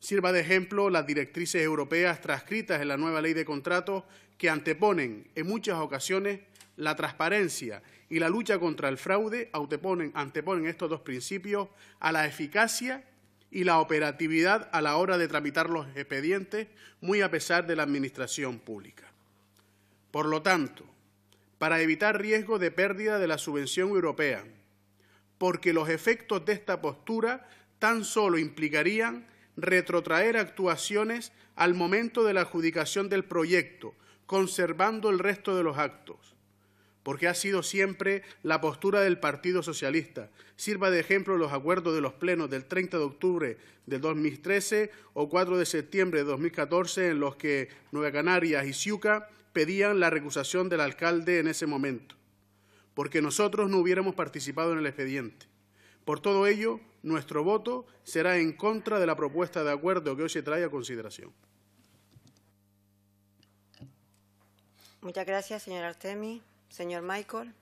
sirva de ejemplo las directrices europeas transcritas en la nueva ley de contratos que anteponen en muchas ocasiones la transparencia y la lucha contra el fraude, anteponen, estos dos principios a la eficacia y la operatividad a la hora de tramitar los expedientes, muy a pesar de la administración pública. Por lo tanto, para evitar riesgo de pérdida de la subvención europea, porque los efectos de esta postura tan solo implicarían retrotraer actuaciones al momento de la adjudicación del proyecto, conservando el resto de los actos. Porque ha sido siempre la postura del Partido Socialista. Sirva de ejemplo los acuerdos de los plenos del 30 de octubre de 2013 o 4 de septiembre de 2014 en los que Nueva Canarias y Ciuca pedían la recusación del alcalde en ese momento. Porque nosotros no hubiéramos participado en el expediente. Por todo ello, nuestro voto será en contra de la propuesta de acuerdo que hoy se trae a consideración. Muchas gracias, señor Artemi. Señor Michael.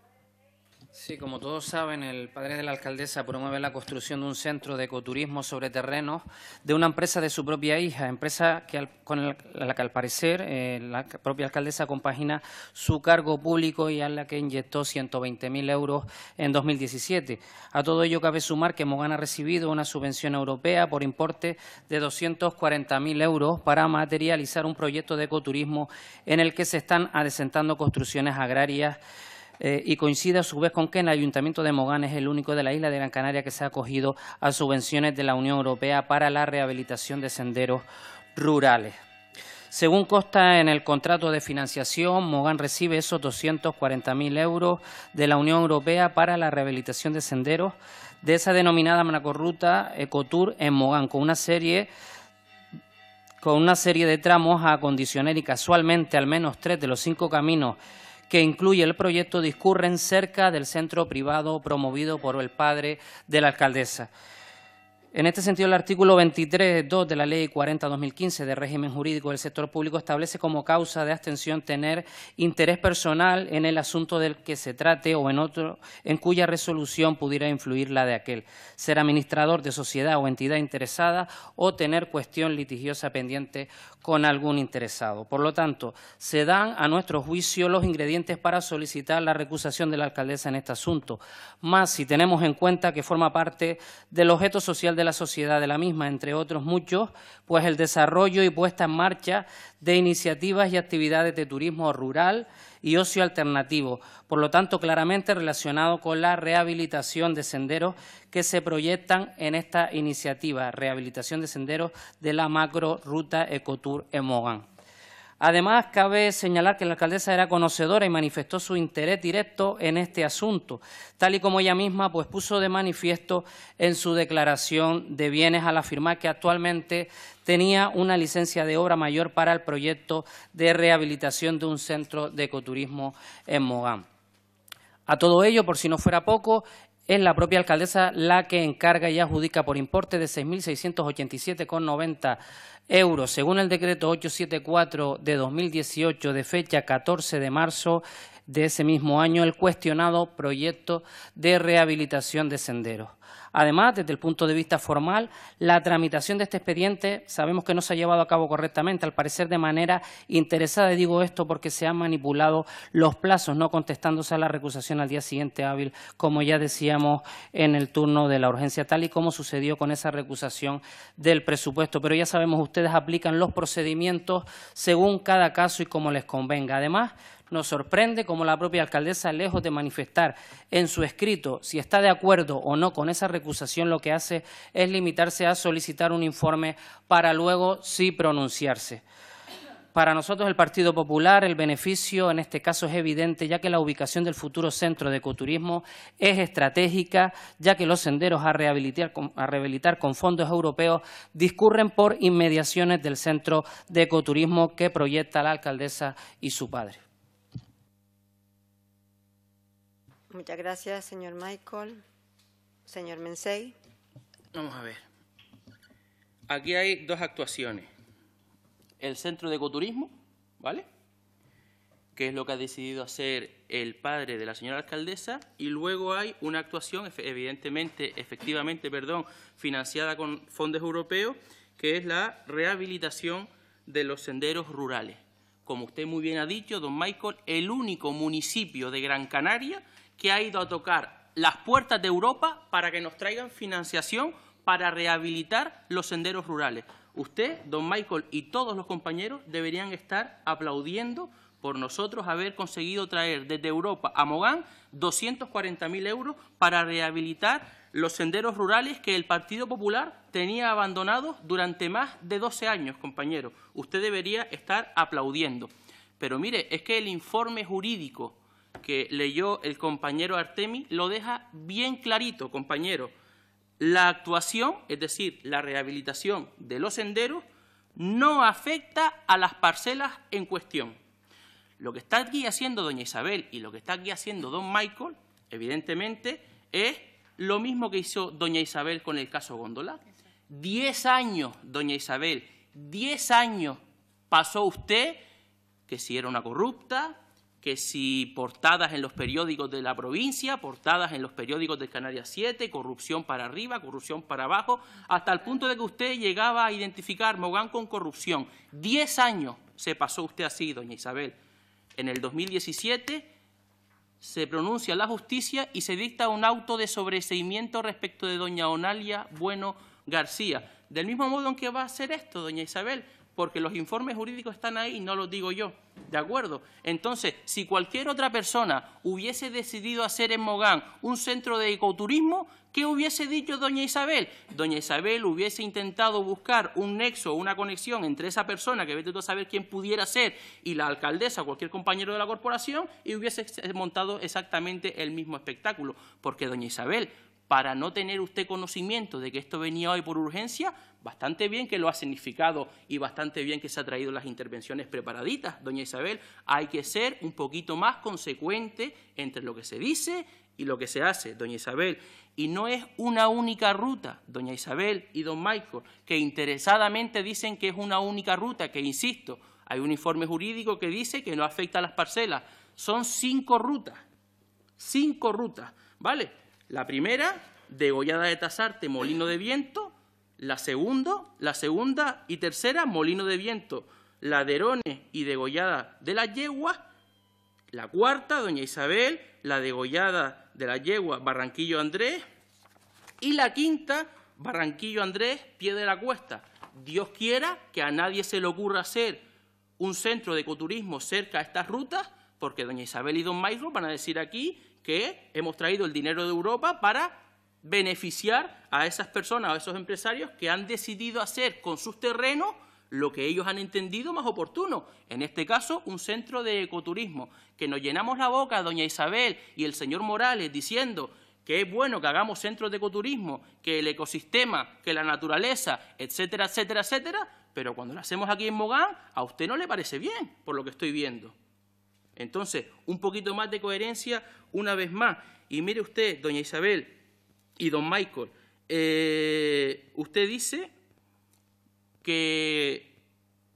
Sí, como todos saben, el padre de la alcaldesa promueve la construcción de un centro de ecoturismo sobre terrenos de una empresa de su propia hija, empresa que con la, que al parecer eh, la propia alcaldesa compagina su cargo público y a la que inyectó 120.000 euros en 2017. A todo ello cabe sumar que Mogana ha recibido una subvención europea por importe de 240.000 euros para materializar un proyecto de ecoturismo en el que se están adesentando construcciones agrarias eh, y coincide a su vez con que el Ayuntamiento de Mogán es el único de la isla de Gran Canaria que se ha acogido a subvenciones de la Unión Europea para la rehabilitación de senderos rurales. Según consta en el contrato de financiación, Mogán recibe esos 240.000 euros de la Unión Europea para la rehabilitación de senderos de esa denominada manacorruta Ecotour en Mogán, con una serie con una serie de tramos a acondicionar y casualmente al menos tres de los cinco caminos que incluye el proyecto discurren cerca del centro privado promovido por el padre de la alcaldesa. En este sentido, el artículo 23.2 de la Ley 40-2015 de régimen jurídico del sector público establece como causa de abstención tener interés personal en el asunto del que se trate o en otro en cuya resolución pudiera influir la de aquel, ser administrador de sociedad o entidad interesada o tener cuestión litigiosa pendiente con algún interesado. Por lo tanto, se dan a nuestro juicio los ingredientes para solicitar la recusación de la alcaldesa en este asunto, más si tenemos en cuenta que forma parte del objeto social de la sociedad de la misma, entre otros muchos, pues el desarrollo y puesta en marcha de iniciativas y actividades de turismo rural, y ocio alternativo, por lo tanto claramente relacionado con la rehabilitación de senderos que se proyectan en esta iniciativa, rehabilitación de senderos de la macro ruta Ecotour Emogan. Además, cabe señalar que la alcaldesa era conocedora y manifestó su interés directo en este asunto, tal y como ella misma pues, puso de manifiesto en su declaración de bienes al afirmar que actualmente tenía una licencia de obra mayor para el proyecto de rehabilitación de un centro de ecoturismo en Mogán. A todo ello, por si no fuera poco, es la propia alcaldesa la que encarga y adjudica por importe de 6.687,90 euros. Según el decreto 874 de 2018 de fecha 14 de marzo de ese mismo año, el cuestionado proyecto de rehabilitación de senderos. Además, desde el punto de vista formal, la tramitación de este expediente sabemos que no se ha llevado a cabo correctamente, al parecer de manera interesada, y digo esto porque se han manipulado los plazos, no contestándose a la recusación al día siguiente hábil, como ya decíamos en el turno de la urgencia, tal y como sucedió con esa recusación del presupuesto. Pero ya sabemos, ustedes aplican los procedimientos según cada caso y como les convenga. Además, nos sorprende cómo la propia alcaldesa, lejos de manifestar en su escrito si está de acuerdo o no con esa recusación, lo que hace es limitarse a solicitar un informe para luego sí pronunciarse. Para nosotros el Partido Popular el beneficio en este caso es evidente ya que la ubicación del futuro centro de ecoturismo es estratégica ya que los senderos a rehabilitar, a rehabilitar con fondos europeos discurren por inmediaciones del centro de ecoturismo que proyecta la alcaldesa y su padre. Muchas gracias, señor Michael. Señor Mensei. Vamos a ver. Aquí hay dos actuaciones. El centro de ecoturismo, ¿vale? Que es lo que ha decidido hacer el padre de la señora alcaldesa. Y luego hay una actuación, evidentemente, efectivamente, perdón, financiada con fondos europeos, que es la rehabilitación de los senderos rurales. Como usted muy bien ha dicho, don Michael, el único municipio de Gran Canaria que ha ido a tocar las puertas de Europa para que nos traigan financiación para rehabilitar los senderos rurales. Usted, don Michael y todos los compañeros deberían estar aplaudiendo por nosotros haber conseguido traer desde Europa a Mogán 240.000 euros para rehabilitar los senderos rurales que el Partido Popular tenía abandonados durante más de 12 años, compañeros. Usted debería estar aplaudiendo. Pero mire, es que el informe jurídico que leyó el compañero Artemi lo deja bien clarito, compañero. La actuación, es decir, la rehabilitación de los senderos, no afecta a las parcelas en cuestión. Lo que está aquí haciendo doña Isabel y lo que está aquí haciendo don Michael, evidentemente, es lo mismo que hizo doña Isabel con el caso Góndola. Diez años, doña Isabel, diez años pasó usted, que si era una corrupta, que si portadas en los periódicos de la provincia, portadas en los periódicos de Canarias 7, corrupción para arriba, corrupción para abajo, hasta el punto de que usted llegaba a identificar Mogán con corrupción. Diez años se pasó usted así, doña Isabel. En el 2017 se pronuncia la justicia y se dicta un auto de sobreseimiento respecto de doña Onalia Bueno García. Del mismo modo en que va a hacer esto, doña Isabel, porque los informes jurídicos están ahí y no los digo yo. ¿De acuerdo? Entonces, si cualquier otra persona hubiese decidido hacer en Mogán un centro de ecoturismo, ¿qué hubiese dicho doña Isabel? Doña Isabel hubiese intentado buscar un nexo, una conexión entre esa persona, que vete tú a saber quién pudiera ser, y la alcaldesa o cualquier compañero de la corporación, y hubiese montado exactamente el mismo espectáculo. Porque doña Isabel para no tener usted conocimiento de que esto venía hoy por urgencia, bastante bien que lo ha significado y bastante bien que se ha traído las intervenciones preparaditas, doña Isabel. Hay que ser un poquito más consecuente entre lo que se dice y lo que se hace, doña Isabel. Y no es una única ruta, doña Isabel y don Michael, que interesadamente dicen que es una única ruta, que insisto, hay un informe jurídico que dice que no afecta a las parcelas. Son cinco rutas, cinco rutas, ¿vale? La primera, degollada de tasarte, molino de viento. La segunda, la segunda y tercera, molino de viento, laderones y degollada de las yeguas. La cuarta, doña Isabel, la degollada de la yegua Barranquillo Andrés. Y la quinta, Barranquillo Andrés, pie de la cuesta. Dios quiera que a nadie se le ocurra hacer un centro de ecoturismo cerca a estas rutas, porque doña Isabel y don Mayro van a decir aquí que hemos traído el dinero de Europa para beneficiar a esas personas, a esos empresarios que han decidido hacer con sus terrenos lo que ellos han entendido más oportuno. En este caso, un centro de ecoturismo. Que nos llenamos la boca, doña Isabel y el señor Morales, diciendo que es bueno que hagamos centros de ecoturismo, que el ecosistema, que la naturaleza, etcétera, etcétera, etcétera, pero cuando lo hacemos aquí en Mogán, a usted no le parece bien, por lo que estoy viendo. Entonces, un poquito más de coherencia una vez más. Y mire usted, doña Isabel y don Michael, eh, usted dice que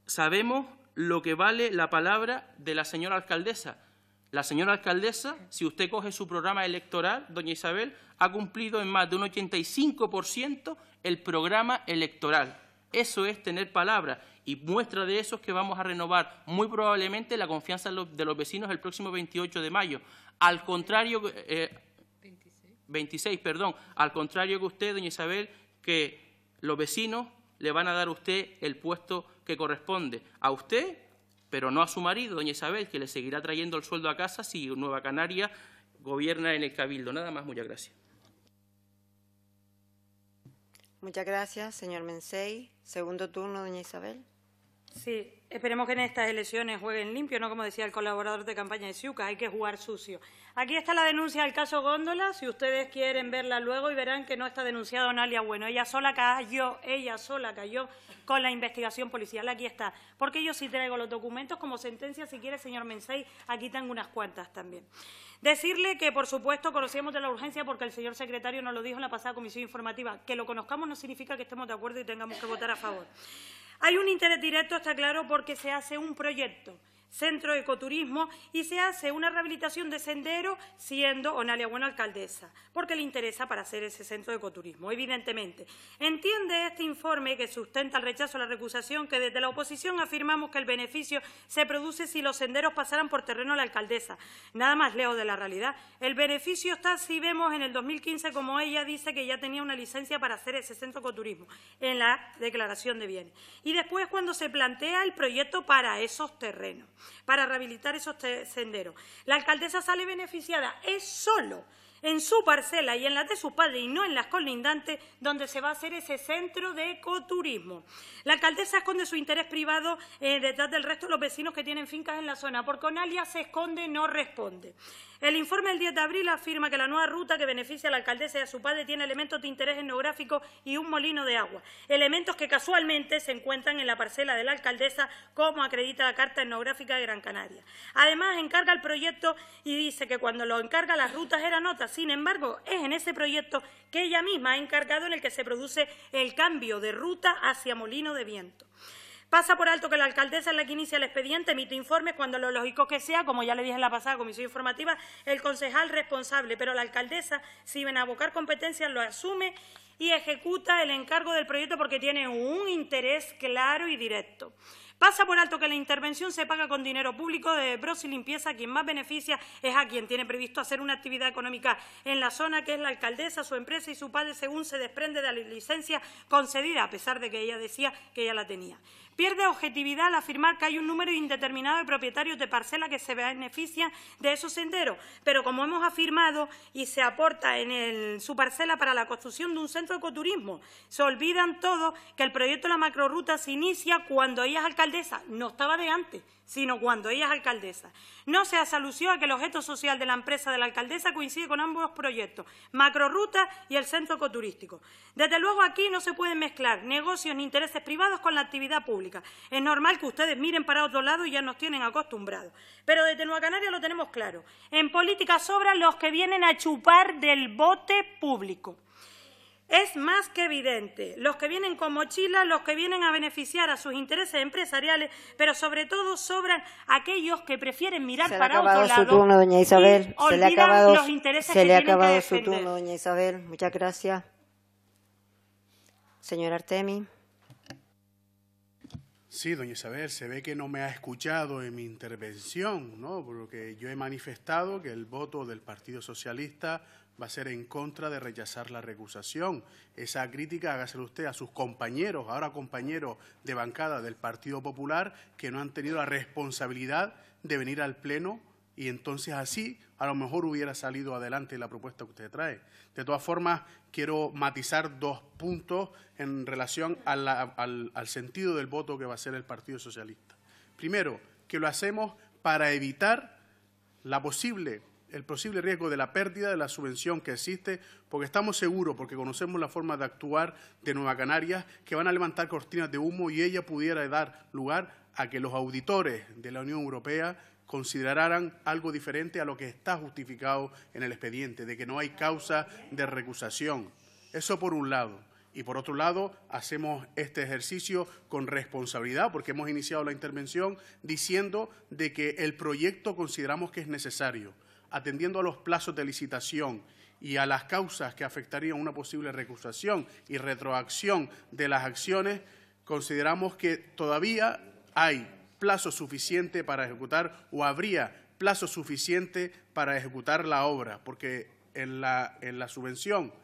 sabemos lo que vale la palabra de la señora alcaldesa. La señora alcaldesa, si usted coge su programa electoral, doña Isabel, ha cumplido en más de un 85% el programa electoral. Eso es tener palabra. Y muestra de eso es que vamos a renovar muy probablemente la confianza de los vecinos el próximo 28 de mayo. Al contrario, eh, al contrario que usted, doña Isabel, que los vecinos le van a dar a usted el puesto que corresponde. A usted, pero no a su marido, doña Isabel, que le seguirá trayendo el sueldo a casa si Nueva Canaria gobierna en el Cabildo. Nada más, muchas gracias. Muchas gracias, señor Mensei. Segundo turno, doña Isabel. Sí, esperemos que en estas elecciones jueguen limpio, no como decía el colaborador de campaña de SIUCA, hay que jugar sucio. Aquí está la denuncia del caso Góndola, si ustedes quieren verla luego y verán que no está denunciado Analia Bueno. Ella sola cayó, ella sola cayó con la investigación policial. Aquí está, porque yo sí traigo los documentos como sentencia, si quiere, señor Mensei, aquí tengo unas cuantas también. Decirle que, por supuesto, conocíamos de la urgencia porque el señor secretario nos lo dijo en la pasada comisión informativa. Que lo conozcamos no significa que estemos de acuerdo y tengamos que votar a favor. Hay un interés directo, está claro, porque se hace un proyecto centro de ecoturismo y se hace una rehabilitación de sendero siendo Onalia Bueno alcaldesa, porque le interesa para hacer ese centro de ecoturismo, evidentemente. Entiende este informe que sustenta el rechazo a la recusación que desde la oposición afirmamos que el beneficio se produce si los senderos pasaran por terreno a la alcaldesa. Nada más leo de la realidad. El beneficio está si vemos en el 2015 como ella dice que ya tenía una licencia para hacer ese centro de ecoturismo en la declaración de bienes. Y después cuando se plantea el proyecto para esos terrenos para rehabilitar esos senderos. La alcaldesa sale beneficiada, es solo en su parcela y en la de sus padres y no en las colindantes donde se va a hacer ese centro de ecoturismo. La alcaldesa esconde su interés privado eh, detrás del resto de los vecinos que tienen fincas en la zona. Porque con alias se esconde, no responde. El informe del 10 de abril afirma que la nueva ruta que beneficia a la alcaldesa y a su padre tiene elementos de interés etnográfico y un molino de agua, elementos que casualmente se encuentran en la parcela de la alcaldesa, como acredita la Carta Etnográfica de Gran Canaria. Además, encarga el proyecto y dice que cuando lo encarga las rutas eran otras. Sin embargo, es en ese proyecto que ella misma ha encargado en el que se produce el cambio de ruta hacia molino de viento. Pasa por alto que la alcaldesa es la que inicia el expediente, emite informes cuando lo lógico que sea, como ya le dije en la pasada comisión informativa, el concejal responsable, pero la alcaldesa, si ven a abocar competencias, lo asume y ejecuta el encargo del proyecto porque tiene un interés claro y directo. Pasa por alto que la intervención se paga con dinero público de Bros y Limpieza. Quien más beneficia es a quien tiene previsto hacer una actividad económica en la zona, que es la alcaldesa, su empresa y su padre, según se desprende de la licencia concedida, a pesar de que ella decía que ella la tenía. Pierde objetividad al afirmar que hay un número indeterminado de propietarios de parcelas que se benefician de esos senderos, pero como hemos afirmado y se aporta en su parcela para la construcción de un centro de ecoturismo, se olvidan todos que el proyecto de la macroruta se inicia cuando ella es alcaldesa, no estaba de antes, sino cuando ella es alcaldesa. No se hace alusión a que el objeto social de la empresa de la alcaldesa coincide con ambos proyectos, Macroruta y el centro ecoturístico. Desde luego aquí no se pueden mezclar negocios ni intereses privados con la actividad pública. Es normal que ustedes miren para otro lado y ya nos tienen acostumbrados. Pero desde Nueva Canaria lo tenemos claro. En política sobran los que vienen a chupar del bote público. Es más que evidente, los que vienen con mochila, los que vienen a beneficiar a sus intereses empresariales, pero sobre todo sobran aquellos que prefieren mirar para otro lado. Se le ha acabado su turno, doña Isabel. Se le ha acabado, su turno, doña Isabel. Muchas gracias. Señor Artemi. Sí, doña Isabel, se ve que no me ha escuchado en mi intervención, ¿no? Porque yo he manifestado que el voto del Partido Socialista va a ser en contra de rechazar la recusación. Esa crítica hágase usted a sus compañeros, ahora compañeros de bancada del Partido Popular, que no han tenido la responsabilidad de venir al Pleno y entonces así a lo mejor hubiera salido adelante la propuesta que usted trae. De todas formas, quiero matizar dos puntos en relación al, al sentido del voto que va a hacer el Partido Socialista. Primero, que lo hacemos para evitar la posible el posible riesgo de la pérdida de la subvención que existe, porque estamos seguros, porque conocemos la forma de actuar de Nueva Canarias, que van a levantar cortinas de humo y ella pudiera dar lugar a que los auditores de la Unión Europea consideraran algo diferente a lo que está justificado en el expediente, de que no hay causa de recusación. Eso por un lado. Y por otro lado, hacemos este ejercicio con responsabilidad, porque hemos iniciado la intervención diciendo de que el proyecto consideramos que es necesario atendiendo a los plazos de licitación y a las causas que afectarían una posible recusación y retroacción de las acciones, consideramos que todavía hay plazo suficiente para ejecutar o habría plazo suficiente para ejecutar la obra, porque en la, en la subvención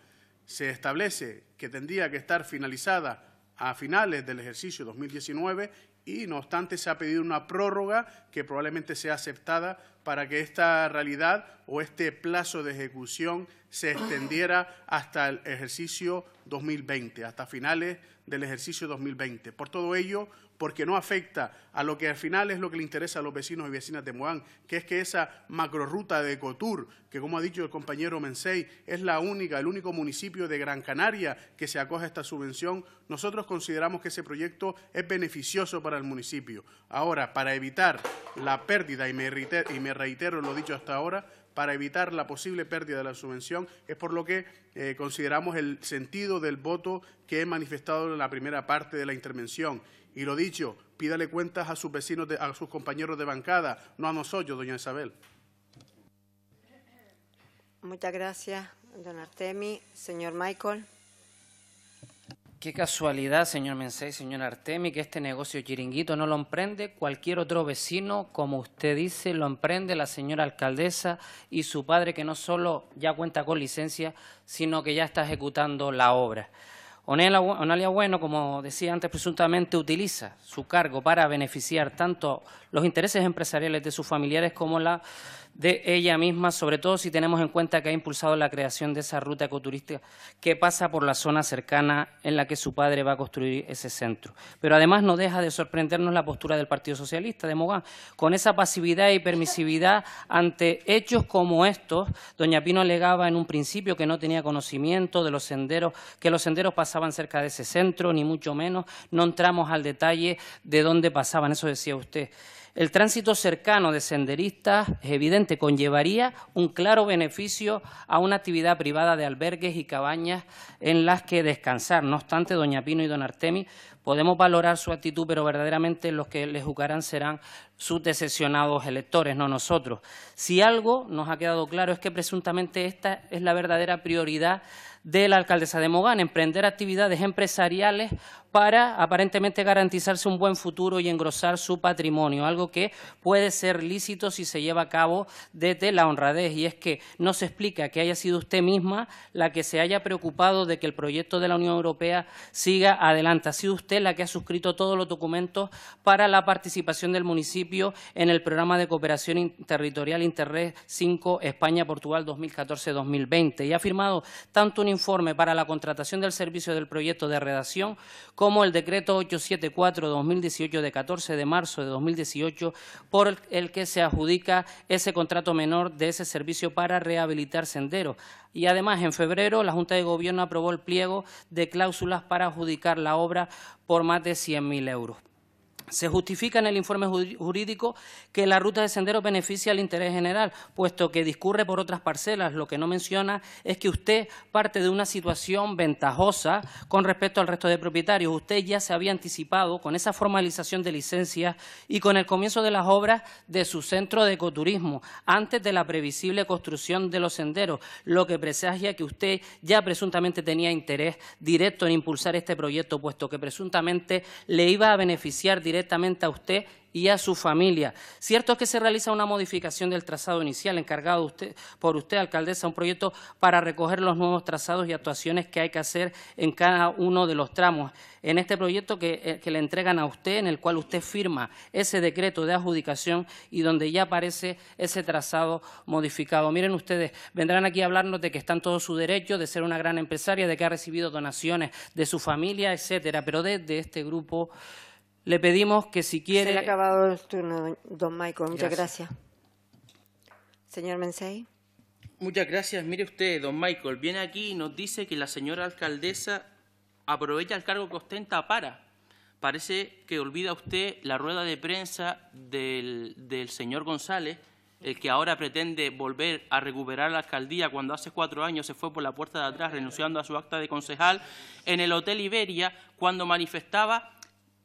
se establece que tendría que estar finalizada a finales del ejercicio 2019 y no obstante se ha pedido una prórroga que probablemente sea aceptada para que esta realidad o este plazo de ejecución se extendiera hasta el ejercicio 2020, hasta finales del ejercicio 2020. Por todo ello, porque no afecta a lo que al final es lo que le interesa a los vecinos y vecinas de Moán, que es que esa macrorruta de Cotur, que como ha dicho el compañero Mensei, es la única, el único municipio de Gran Canaria que se acoge a esta subvención, nosotros consideramos que ese proyecto es beneficioso para el municipio. Ahora, para evitar la pérdida, y me reitero lo dicho hasta ahora, para evitar la posible pérdida de la subvención. Es por lo que eh, consideramos el sentido del voto que he manifestado en la primera parte de la intervención. Y lo dicho, pídale cuentas a sus vecinos, a sus compañeros de bancada, no a nosotros, doña Isabel. Muchas gracias, don Artemi. Señor Michael. Qué casualidad, señor Mensei, señor Artemi, que este negocio chiringuito no lo emprende cualquier otro vecino, como usted dice, lo emprende la señora alcaldesa y su padre, que no solo ya cuenta con licencia, sino que ya está ejecutando la obra. Onalia Bueno, como decía antes, presuntamente utiliza su cargo para beneficiar tanto los intereses empresariales de sus familiares como la de ella misma, sobre todo si tenemos en cuenta que ha impulsado la creación de esa ruta ecoturística que pasa por la zona cercana en la que su padre va a construir ese centro. Pero además no deja de sorprendernos la postura del Partido Socialista de Mogán, con esa pasividad y permisividad ante hechos como estos. Doña Pino alegaba en un principio que no tenía conocimiento de los senderos, que los senderos pasaban cerca de ese centro, ni mucho menos. No entramos al detalle de dónde pasaban, eso decía usted. El tránsito cercano de senderistas, es evidente, conllevaría un claro beneficio a una actividad privada de albergues y cabañas en las que descansar. No obstante, doña Pino y don Artemi podemos valorar su actitud, pero verdaderamente los que le juzgarán serán sus decepcionados electores, no nosotros. Si algo nos ha quedado claro es que presuntamente esta es la verdadera prioridad de la alcaldesa de Mogán, emprender actividades empresariales para aparentemente garantizarse un buen futuro y engrosar su patrimonio, algo que puede ser lícito si se lleva a cabo desde la honradez. Y es que no se explica que haya sido usted misma la que se haya preocupado de que el proyecto de la Unión Europea siga adelante. Ha sido usted la que ha suscrito todos los documentos para la participación del municipio en el programa de cooperación territorial Interred 5 España-Portugal 2014-2020 y ha firmado tanto un informe para la contratación del servicio del proyecto de redacción como el decreto 874-2018 de 14 de marzo de 2018, por el que se adjudica ese contrato menor de ese servicio para rehabilitar senderos. Y además, en febrero, la Junta de Gobierno aprobó el pliego de cláusulas para adjudicar la obra por más de 100.000 euros. Se justifica en el informe jurídico que la ruta de sendero beneficia al interés general, puesto que discurre por otras parcelas. Lo que no menciona es que usted parte de una situación ventajosa con respecto al resto de propietarios. Usted ya se había anticipado con esa formalización de licencias y con el comienzo de las obras de su centro de ecoturismo, antes de la previsible construcción de los senderos, lo que presagia que usted ya presuntamente tenía interés directo en impulsar este proyecto, puesto que presuntamente le iba a beneficiar directamente directamente a usted y a su familia. Cierto es que se realiza una modificación del trazado inicial encargado usted, por usted, alcaldesa, un proyecto para recoger los nuevos trazados y actuaciones que hay que hacer en cada uno de los tramos. En este proyecto que, eh, que le entregan a usted, en el cual usted firma ese decreto de adjudicación y donde ya aparece ese trazado modificado. Miren ustedes, vendrán aquí a hablarnos de que están todos su derecho, de ser una gran empresaria, de que ha recibido donaciones de su familia, etcétera, pero desde este grupo... Le pedimos que si quiere... Se ha acabado el turno, don Michael. Muchas gracias. Señor Mensei. Muchas gracias. Mire usted, don Michael, viene aquí y nos dice que la señora alcaldesa aprovecha el cargo que ostenta para. Parece que olvida usted la rueda de prensa del, del señor González, el que ahora pretende volver a recuperar la alcaldía cuando hace cuatro años se fue por la puerta de atrás renunciando a su acta de concejal, en el Hotel Iberia, cuando manifestaba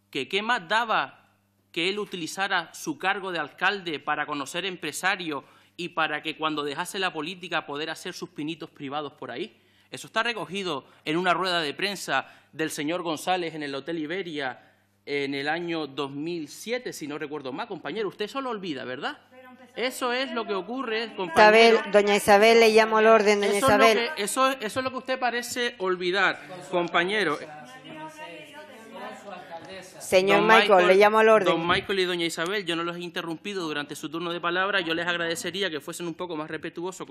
que qué más daba que él utilizara su cargo de alcalde para conocer empresarios y para que cuando dejase la política poder hacer sus pinitos privados por ahí. Eso está recogido en una rueda de prensa del señor González en el Hotel Iberia en el año 2007, si no recuerdo mal, compañero. Usted eso lo olvida, ¿verdad? Eso es lo que ocurre, compañero. doña Isabel, le llamo al orden, doña Isabel. eso es lo que usted parece olvidar, compañero. Señor Michael, le llamo al orden. Don Michael y doña Isabel, yo no los he interrumpido durante su turno de palabra. Yo les agradecería que fuesen un poco más respetuosos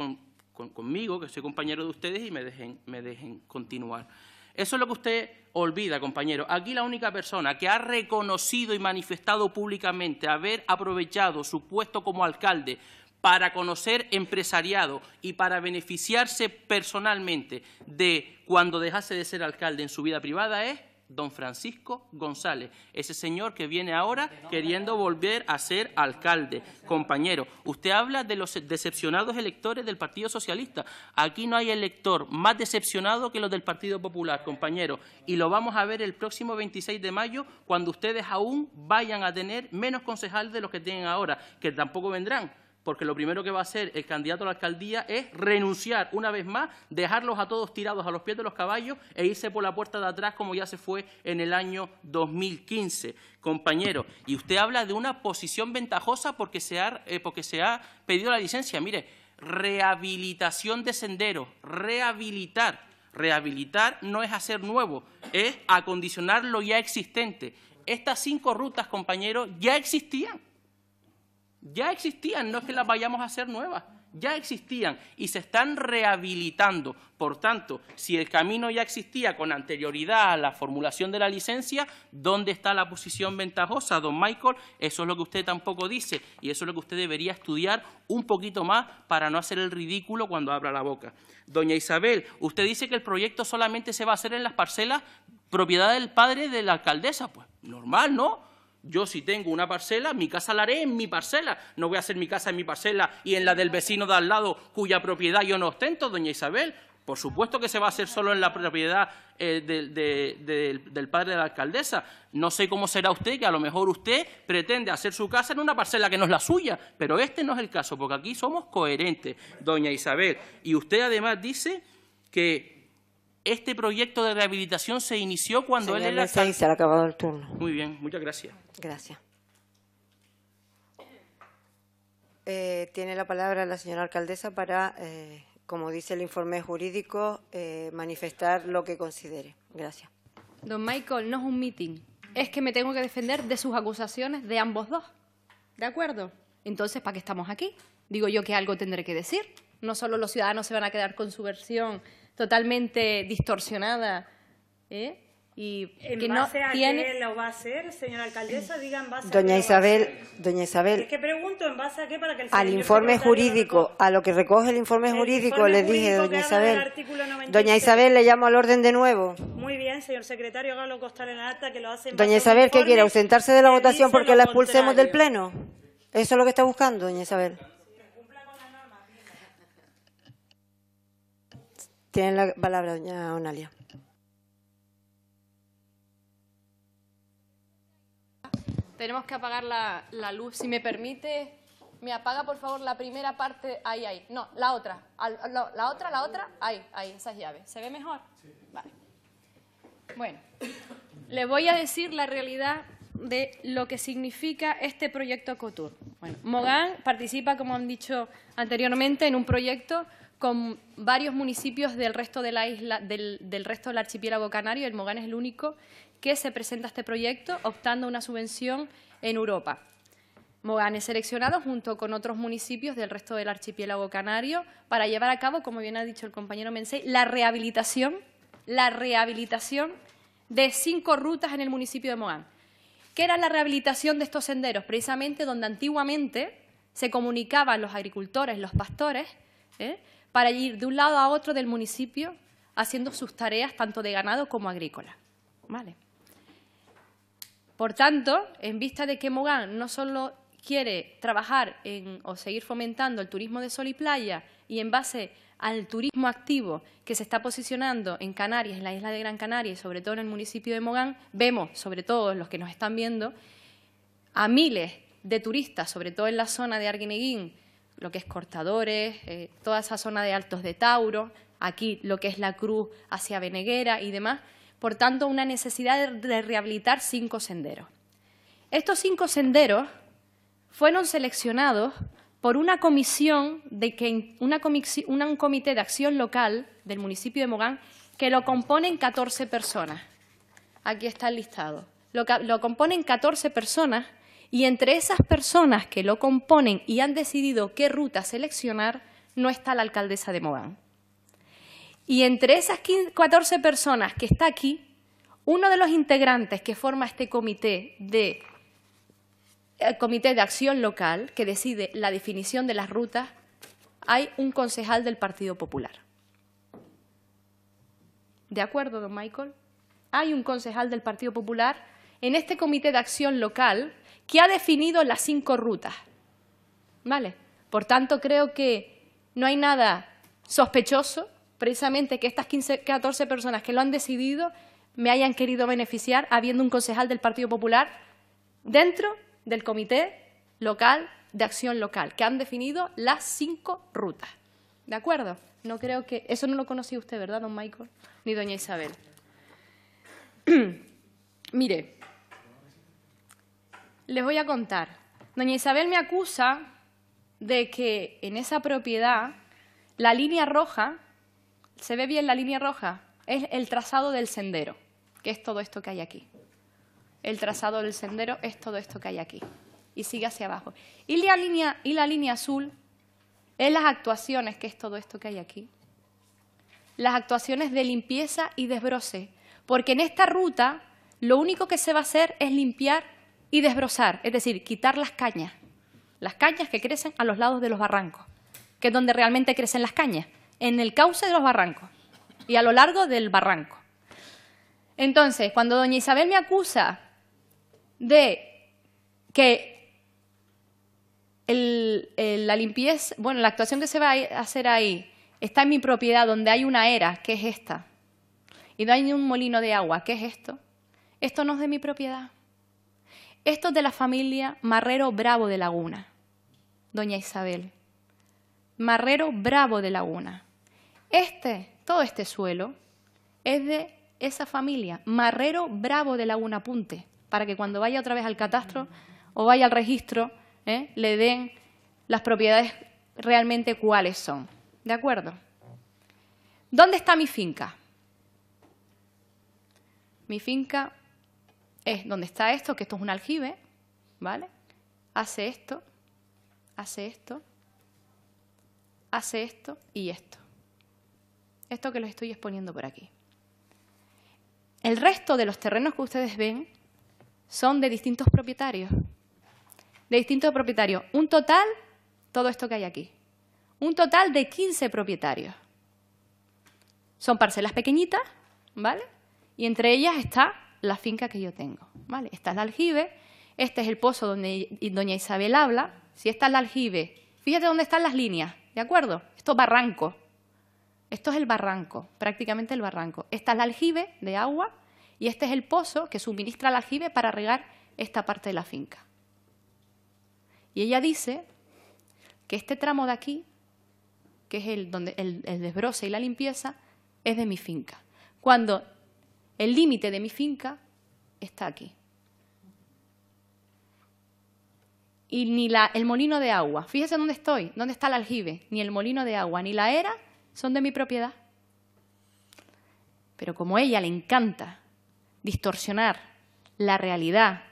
conmigo, que soy compañero de ustedes, y me dejen, me dejen continuar. Eso es lo que usted olvida, compañero. Aquí la única persona que ha reconocido y manifestado públicamente haber aprovechado su puesto como alcalde para conocer empresariado y para beneficiarse personalmente de cuando dejase de ser alcalde en su vida privada es don Francisco González, ese señor que viene ahora queriendo volver a ser alcalde. Compañero, usted habla de los decepcionados electores del Partido Socialista. Aquí no hay elector más decepcionado que los del Partido Popular, compañero. Y lo vamos a ver el próximo 26 de mayo, cuando ustedes aún vayan a tener menos concejales de los que tienen ahora, que tampoco vendrán porque lo primero que va a hacer el candidato a la alcaldía es renunciar una vez más, dejarlos a todos tirados a los pies de los caballos e irse por la puerta de atrás como ya se fue en el año 2015. Compañero, y usted habla de una posición ventajosa porque se ha, eh, porque se ha pedido la licencia. Mire, rehabilitación de senderos, rehabilitar. Rehabilitar no es hacer nuevo, es acondicionar lo ya existente. Estas cinco rutas, compañero, ya existían ya existían, no es que las vayamos a hacer nuevas, ya existían y se están rehabilitando. Por tanto, si el camino ya existía con anterioridad a la formulación de la licencia, ¿dónde está la posición ventajosa, don Michael? Eso es lo que usted tampoco dice y eso es lo que usted debería estudiar un poquito más para no hacer el ridículo cuando abra la boca. Doña Isabel, usted dice que el proyecto solamente se va a hacer en las parcelas propiedad del padre de la alcaldesa. Pues normal, ¿no? Yo si tengo una parcela, mi casa la haré en mi parcela. No voy a hacer mi casa en mi parcela y en la del vecino de al lado cuya propiedad yo no ostento, doña Isabel. Por supuesto que se va a hacer solo en la propiedad eh, del padre de la alcaldesa. No sé cómo será usted, que a lo mejor usted pretende hacer su casa en una parcela que no es la suya, pero este no es el caso, porque aquí somos coherentes, doña Isabel. Y usted además dice que este proyecto de rehabilitación se inició cuando él era... y se ha acabado el turno. Muy bien, muchas gracias. Gracias. Eh, tiene la palabra la señora alcaldesa para, eh, como dice el informe jurídico, eh, manifestar lo que considere. Gracias. Don Michael, no es un meeting. Es que me tengo que defender de sus acusaciones de ambos dos. ¿De acuerdo? Entonces, ¿para qué estamos aquí? Digo yo que algo tendré que decir. No solo los ciudadanos se van a quedar con su versión totalmente distorsionada. ¿eh? Y ¿En base a tiene... qué lo va a hacer, señora alcaldesa? Diga en base doña Isabel, doña Isabel. Es pregunto en base a qué para que el al informe jurídico, a lo que recoge el informe jurídico, le dije, doña Isabel. Doña Isabel, le llamo al orden de nuevo. Muy bien, señor secretario, hágalo constar en la acta que lo hace. doña Isabel, ¿qué quiere? ¿Ausentarse de la votación porque la expulsemos del pleno? ¿Eso es lo que está buscando, doña Isabel? Tiene la palabra doña Onalia. Tenemos que apagar la, luz, si me permite. Me apaga, por favor, la primera parte, ahí, ahí. No, la otra, la, otra, la otra, ahí, ahí, esas llaves. ¿Se ve mejor? Vale. Bueno, le voy a decir la realidad de lo que significa este proyecto COTUR. Bueno, Mogán participa, como han dicho anteriormente, en un proyecto con varios municipios del resto de del, resto del archipiélago canario. El Mogán es el único que se presenta a este proyecto optando una subvención en Europa. Mogán es seleccionado junto con otros municipios del resto del archipiélago canario para llevar a cabo, como bien ha dicho el compañero Mensei, la rehabilitación, la rehabilitación de cinco rutas en el municipio de Mogán. ¿Qué era la rehabilitación de estos senderos? Precisamente donde antiguamente se comunicaban los agricultores, los pastores, ¿eh? para ir de un lado a otro del municipio haciendo sus tareas tanto de ganado como agrícola. ¿Vale? Por tanto, en vista de que Mogán no solo quiere trabajar en, o seguir fomentando el turismo de sol y playa y en base al turismo activo que se está posicionando en Canarias, en la isla de Gran Canaria y sobre todo en el municipio de Mogán, vemos, sobre todo los que nos están viendo, a miles de turistas, sobre todo en la zona de Arguineguín, lo que es cortadores, eh, toda esa zona de altos de Tauro, aquí lo que es la cruz hacia Beneguera y demás. Por tanto, una necesidad de, rehabilitar cinco senderos. Estos cinco senderos fueron seleccionados por una comisión de que, una un comité de acción local del municipio de Mogán que lo componen 14 personas. Aquí está el listado. Lo, lo componen 14 personas y entre esas personas que lo componen y han decidido qué ruta seleccionar, no está la alcaldesa de Mogán. Y entre esas 14 personas que está aquí, uno de los integrantes que forma este comité de, eh, comité de acción local que decide la definición de las rutas, hay un concejal del Partido Popular. ¿De acuerdo, don Michael? Hay un concejal del Partido Popular en este comité de acción local que ha definido las cinco rutas. ¿Vale? Por tanto, creo que no hay nada sospechoso, precisamente que estas 15, 14 personas que lo han decidido me hayan querido beneficiar habiendo un concejal del Partido Popular dentro del Comité Local de Acción Local, que han definido las cinco rutas. ¿De acuerdo? No creo que... Eso no lo conocía usted, ¿verdad, don Michael? Ni doña Isabel. (clears throat) Mire, les voy a contar. Doña Isabel me acusa de que en esa propiedad la línea roja, ¿se ve bien la línea roja? Es el trazado del sendero, que es todo esto que hay aquí. El trazado del sendero es todo esto que hay aquí. Y sigue hacia abajo. Y la línea, y la línea azul es las actuaciones, que es todo esto que hay aquí. Las actuaciones de limpieza y desbroce. Porque en esta ruta lo único que se va a hacer es limpiar y desbrozar, es decir, quitar las cañas, las cañas que crecen a los lados de los barrancos, que es donde realmente crecen las cañas, en el cauce de los barrancos y a lo largo del barranco. Entonces, cuando doña Isabel me acusa de que la limpieza, bueno, la actuación que se va a hacer ahí está en mi propiedad donde hay una era, que es esta, y no hay un molino de agua, que es esto, esto no es de mi propiedad. Esto es de la familia Marrero Bravo de Laguna, doña Isabel. Marrero Bravo de Laguna. Este, todo este suelo, es de esa familia, Marrero Bravo de Laguna Apunte, para que cuando vaya otra vez al catastro o vaya al registro, eh, le den las propiedades realmente cuáles son. ¿De acuerdo? ¿Dónde está mi finca? Mi finca es donde está esto, que esto es un aljibe, ¿vale? Hace esto, hace esto, hace esto y esto. Esto que les estoy exponiendo por aquí. El resto de los terrenos que ustedes ven son de distintos propietarios. De distintos propietarios. Un total, todo esto que hay aquí. Un total de 15 propietarios. Son parcelas pequeñitas, ¿vale? Y entre ellas está la finca que yo tengo. ¿vale? Esta es la aljibe, este es el pozo donde doña Isabel habla. Si esta es la aljibe, fíjate dónde están las líneas, ¿de acuerdo? Esto es barranco. Esto es el barranco, prácticamente el barranco. Esta es la aljibe de agua y este es el pozo que suministra el aljibe para regar esta parte de la finca. Y ella dice que este tramo de aquí, que es el, donde, el desbroce y la limpieza, es de mi finca. Cuando el límite de mi finca está aquí. Y ni la, el molino de agua, fíjese dónde estoy, dónde está el aljibe, ni el molino de agua, ni la era son de mi propiedad. Pero como a ella le encanta distorsionar la realidad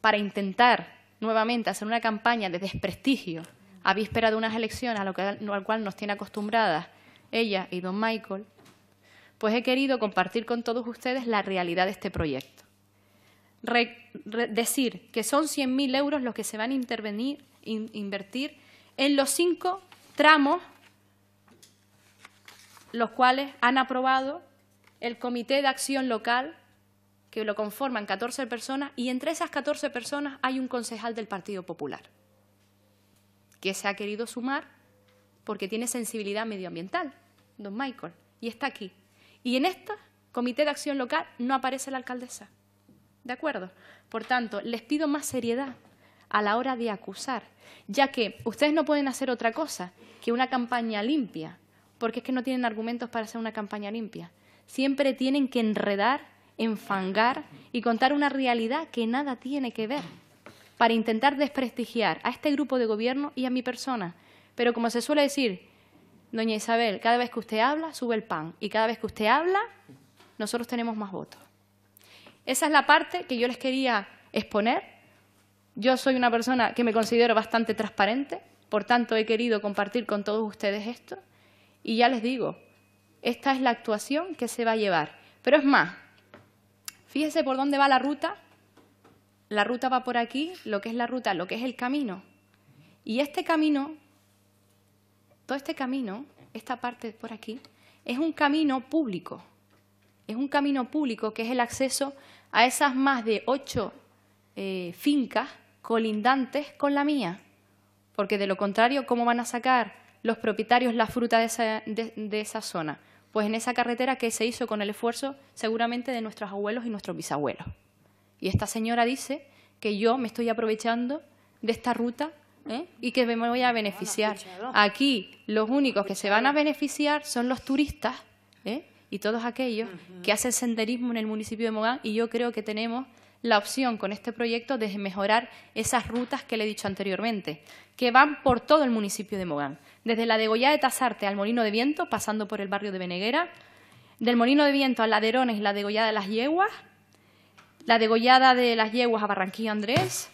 para intentar nuevamente hacer una campaña de desprestigio a víspera de unas elecciones a lo que, cual nos tiene acostumbradas ella y don Michael, pues he querido compartir con todos ustedes la realidad de este proyecto. decir que son 100.000 euros los que se van a intervenir, invertir en los cinco tramos los cuales han aprobado el Comité de Acción Local, que lo conforman 14 personas, y entre esas 14 personas hay un concejal del Partido Popular, que se ha querido sumar porque tiene sensibilidad medioambiental, don Michael, y está aquí. Y en esta, Comité de Acción Local, no aparece la alcaldesa. ¿De acuerdo? Por tanto, les pido más seriedad a la hora de acusar, ya que ustedes no pueden hacer otra cosa que una campaña limpia, porque es que no tienen argumentos para hacer una campaña limpia. Siempre tienen que enredar, enfangar y contar una realidad que nada tiene que ver para intentar desprestigiar a este grupo de gobierno y a mi persona. Pero como se suele decir, Doña Isabel, cada vez que usted habla, sube el pan. Y cada vez que usted habla, nosotros tenemos más votos. Esa es la parte que yo les quería exponer. Yo soy una persona que me considero bastante transparente, por tanto he querido compartir con todos ustedes esto. Y ya les digo, esta es la actuación que se va a llevar. Pero es más, fíjese por dónde va la ruta. La ruta va por aquí, lo que es la ruta, lo que es el camino. Y este camino todo este camino, esta parte por aquí, es un camino público. Es un camino público que es el acceso a esas más de ocho eh, fincas colindantes con la mía. Porque de lo contrario, ¿cómo van a sacar los propietarios la fruta de esa, de esa zona? Pues en esa carretera que se hizo con el esfuerzo seguramente de nuestros abuelos y nuestros bisabuelos. Y esta señora dice que yo me estoy aprovechando de esta ruta ¿Eh? y que me voy a beneficiar. Aquí los únicos que se van a beneficiar son los turistas ¿eh? y todos aquellos que hacen senderismo en el municipio de Mogán y yo creo que tenemos la opción con este proyecto de mejorar esas rutas que le he dicho anteriormente, que van por todo el municipio de Mogán, desde la degollada de Tasarte al Molino de Viento, pasando por el barrio de Beneguera, del Molino de Viento a Laderones y la degollada de las Yeguas, la degollada de las Yeguas a Barranquilla Andrés,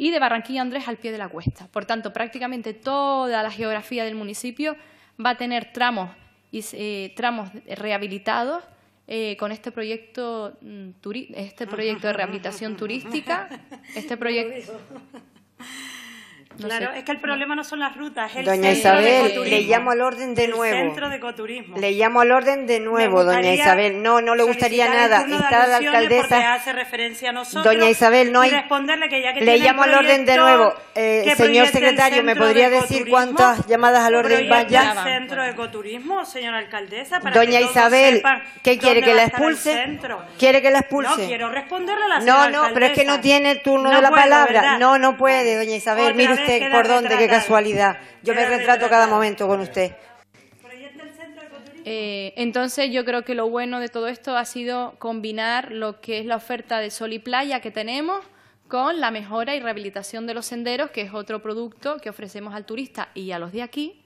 y de Barranquilla Andrés al pie de la cuesta. Por tanto, prácticamente toda la geografía del municipio va a tener tramos, eh, tramos rehabilitados eh, con este proyecto, mm, este proyecto de rehabilitación turística, (laughs) este proyecto claro, es que el problema no son las rutas, es el doña centro Isabel, de ecoturismo. le llamo al orden de nuevo. Le llamo al orden de nuevo, doña Isabel. No, no le gustaría nada. Está la alcaldesa. Hace referencia a nosotros, doña Isabel, no hay. le llamo al orden de nuevo. Eh, señor secretario, ¿me podría decir cuántas llamadas al orden van ya? el centro de ecoturismo, señora alcaldesa? Para doña Isabel, ¿qué quiere? ¿Que la expulse? ¿Quiere que la expulse? No, quiero responderle a la señora No, no, pero es que no tiene turno de la palabra. No, no puede, doña Isabel. Mire por dónde, qué casualidad. Yo me retrato cada momento con usted. Eh, entonces yo creo que lo bueno de todo esto ha sido combinar lo que es la oferta de sol y playa que tenemos con la mejora y rehabilitación de los senderos, que es otro producto que ofrecemos al turista y a los de aquí,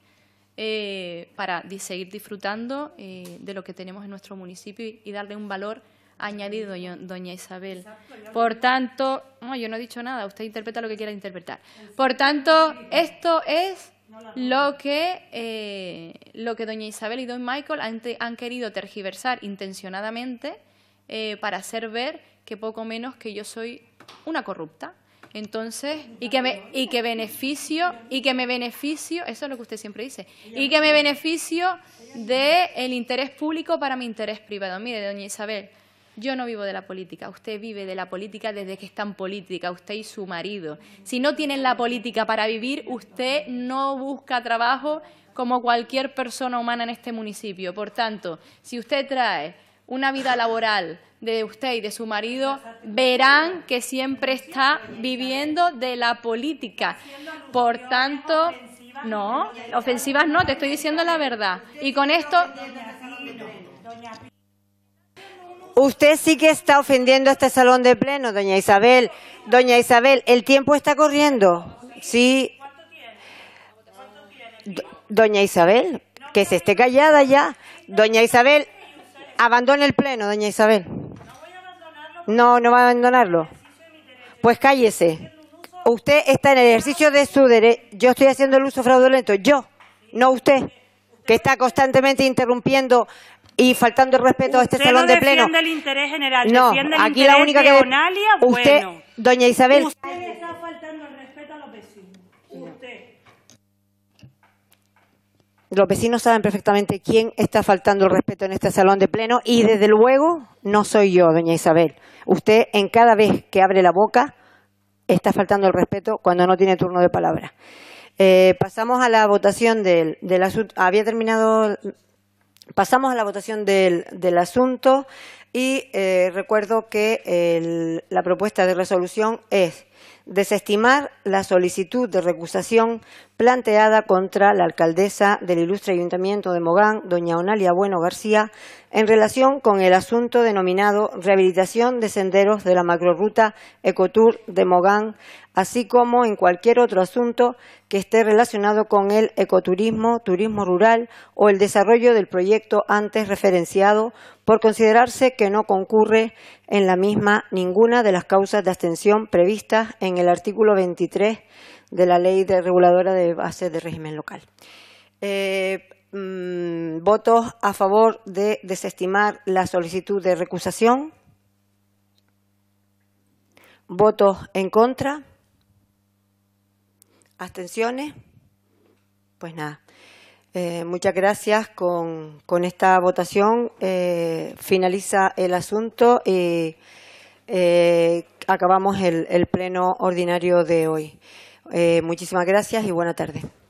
eh, para seguir disfrutando eh, de lo que tenemos en nuestro municipio y darle un valor añadido doña, Isabel. Por tanto, yo no he dicho nada, usted interpreta lo que quiera interpretar. Por tanto, esto es lo que, eh, lo que doña Isabel y don Michael han, querido tergiversar intencionadamente eh, para hacer ver que poco menos que yo soy una corrupta. Entonces, y que, me, y que beneficio, y que me beneficio, eso es lo que usted siempre dice, y que me beneficio del interés público para mi interés privado. Mire, doña Isabel, yo no vivo de la política, usted vive de la política desde que está en política, usted y su marido. Si no tienen la política para vivir, usted no busca trabajo como cualquier persona humana en este municipio. Por tanto, si usted trae una vida laboral de usted y de su marido, verán que siempre está viviendo de la política. Por tanto, no, ofensivas no, te estoy diciendo la verdad. Y con esto... Usted sí que está ofendiendo a este salón de pleno, doña Isabel. Doña Isabel, el tiempo está corriendo. Sí. Doña Isabel, que se esté callada ya. Doña Isabel, abandone el pleno, doña Isabel. No, no va a abandonarlo. Pues cállese. Usted está en el ejercicio de su derecho. Yo estoy haciendo el uso fraudulento. Yo, no usted, que está constantemente interrumpiendo y faltando el respeto a este salón de pleno. el interés general, no, defiende el aquí la única que usted, doña Isabel. Usted está faltando el respeto a los vecinos. Usted. Los vecinos saben perfectamente quién está faltando el respeto en este salón de pleno y desde luego no soy yo, doña Isabel. Usted en cada vez que abre la boca está faltando el respeto cuando no tiene turno de palabra. Eh, pasamos a la votación del, del asunto. ¿Había terminado Pasamos a la votación del, asunto y eh, recuerdo que la propuesta de resolución es desestimar la solicitud de recusación planteada contra la alcaldesa del ilustre Ayuntamiento de Mogán, doña Onalia Bueno García, en relación con el asunto denominado rehabilitación de senderos de la macrorruta Ecotour de Mogán, así como en cualquier otro asunto que esté relacionado con el ecoturismo, turismo rural o el desarrollo del proyecto antes referenciado por considerarse que no concurre en la misma ninguna de las causas de abstención previstas en el artículo 23 de la Ley de Reguladora de Bases de Régimen Local. Eh, mm, votos a favor de desestimar la solicitud de recusación. Votos en contra. Abstenciones. Pues nada. Eh, muchas gracias. Con, esta votación eh, finaliza el asunto y eh, acabamos el, pleno ordinario de hoy. muchísimas gracias y buena tarde.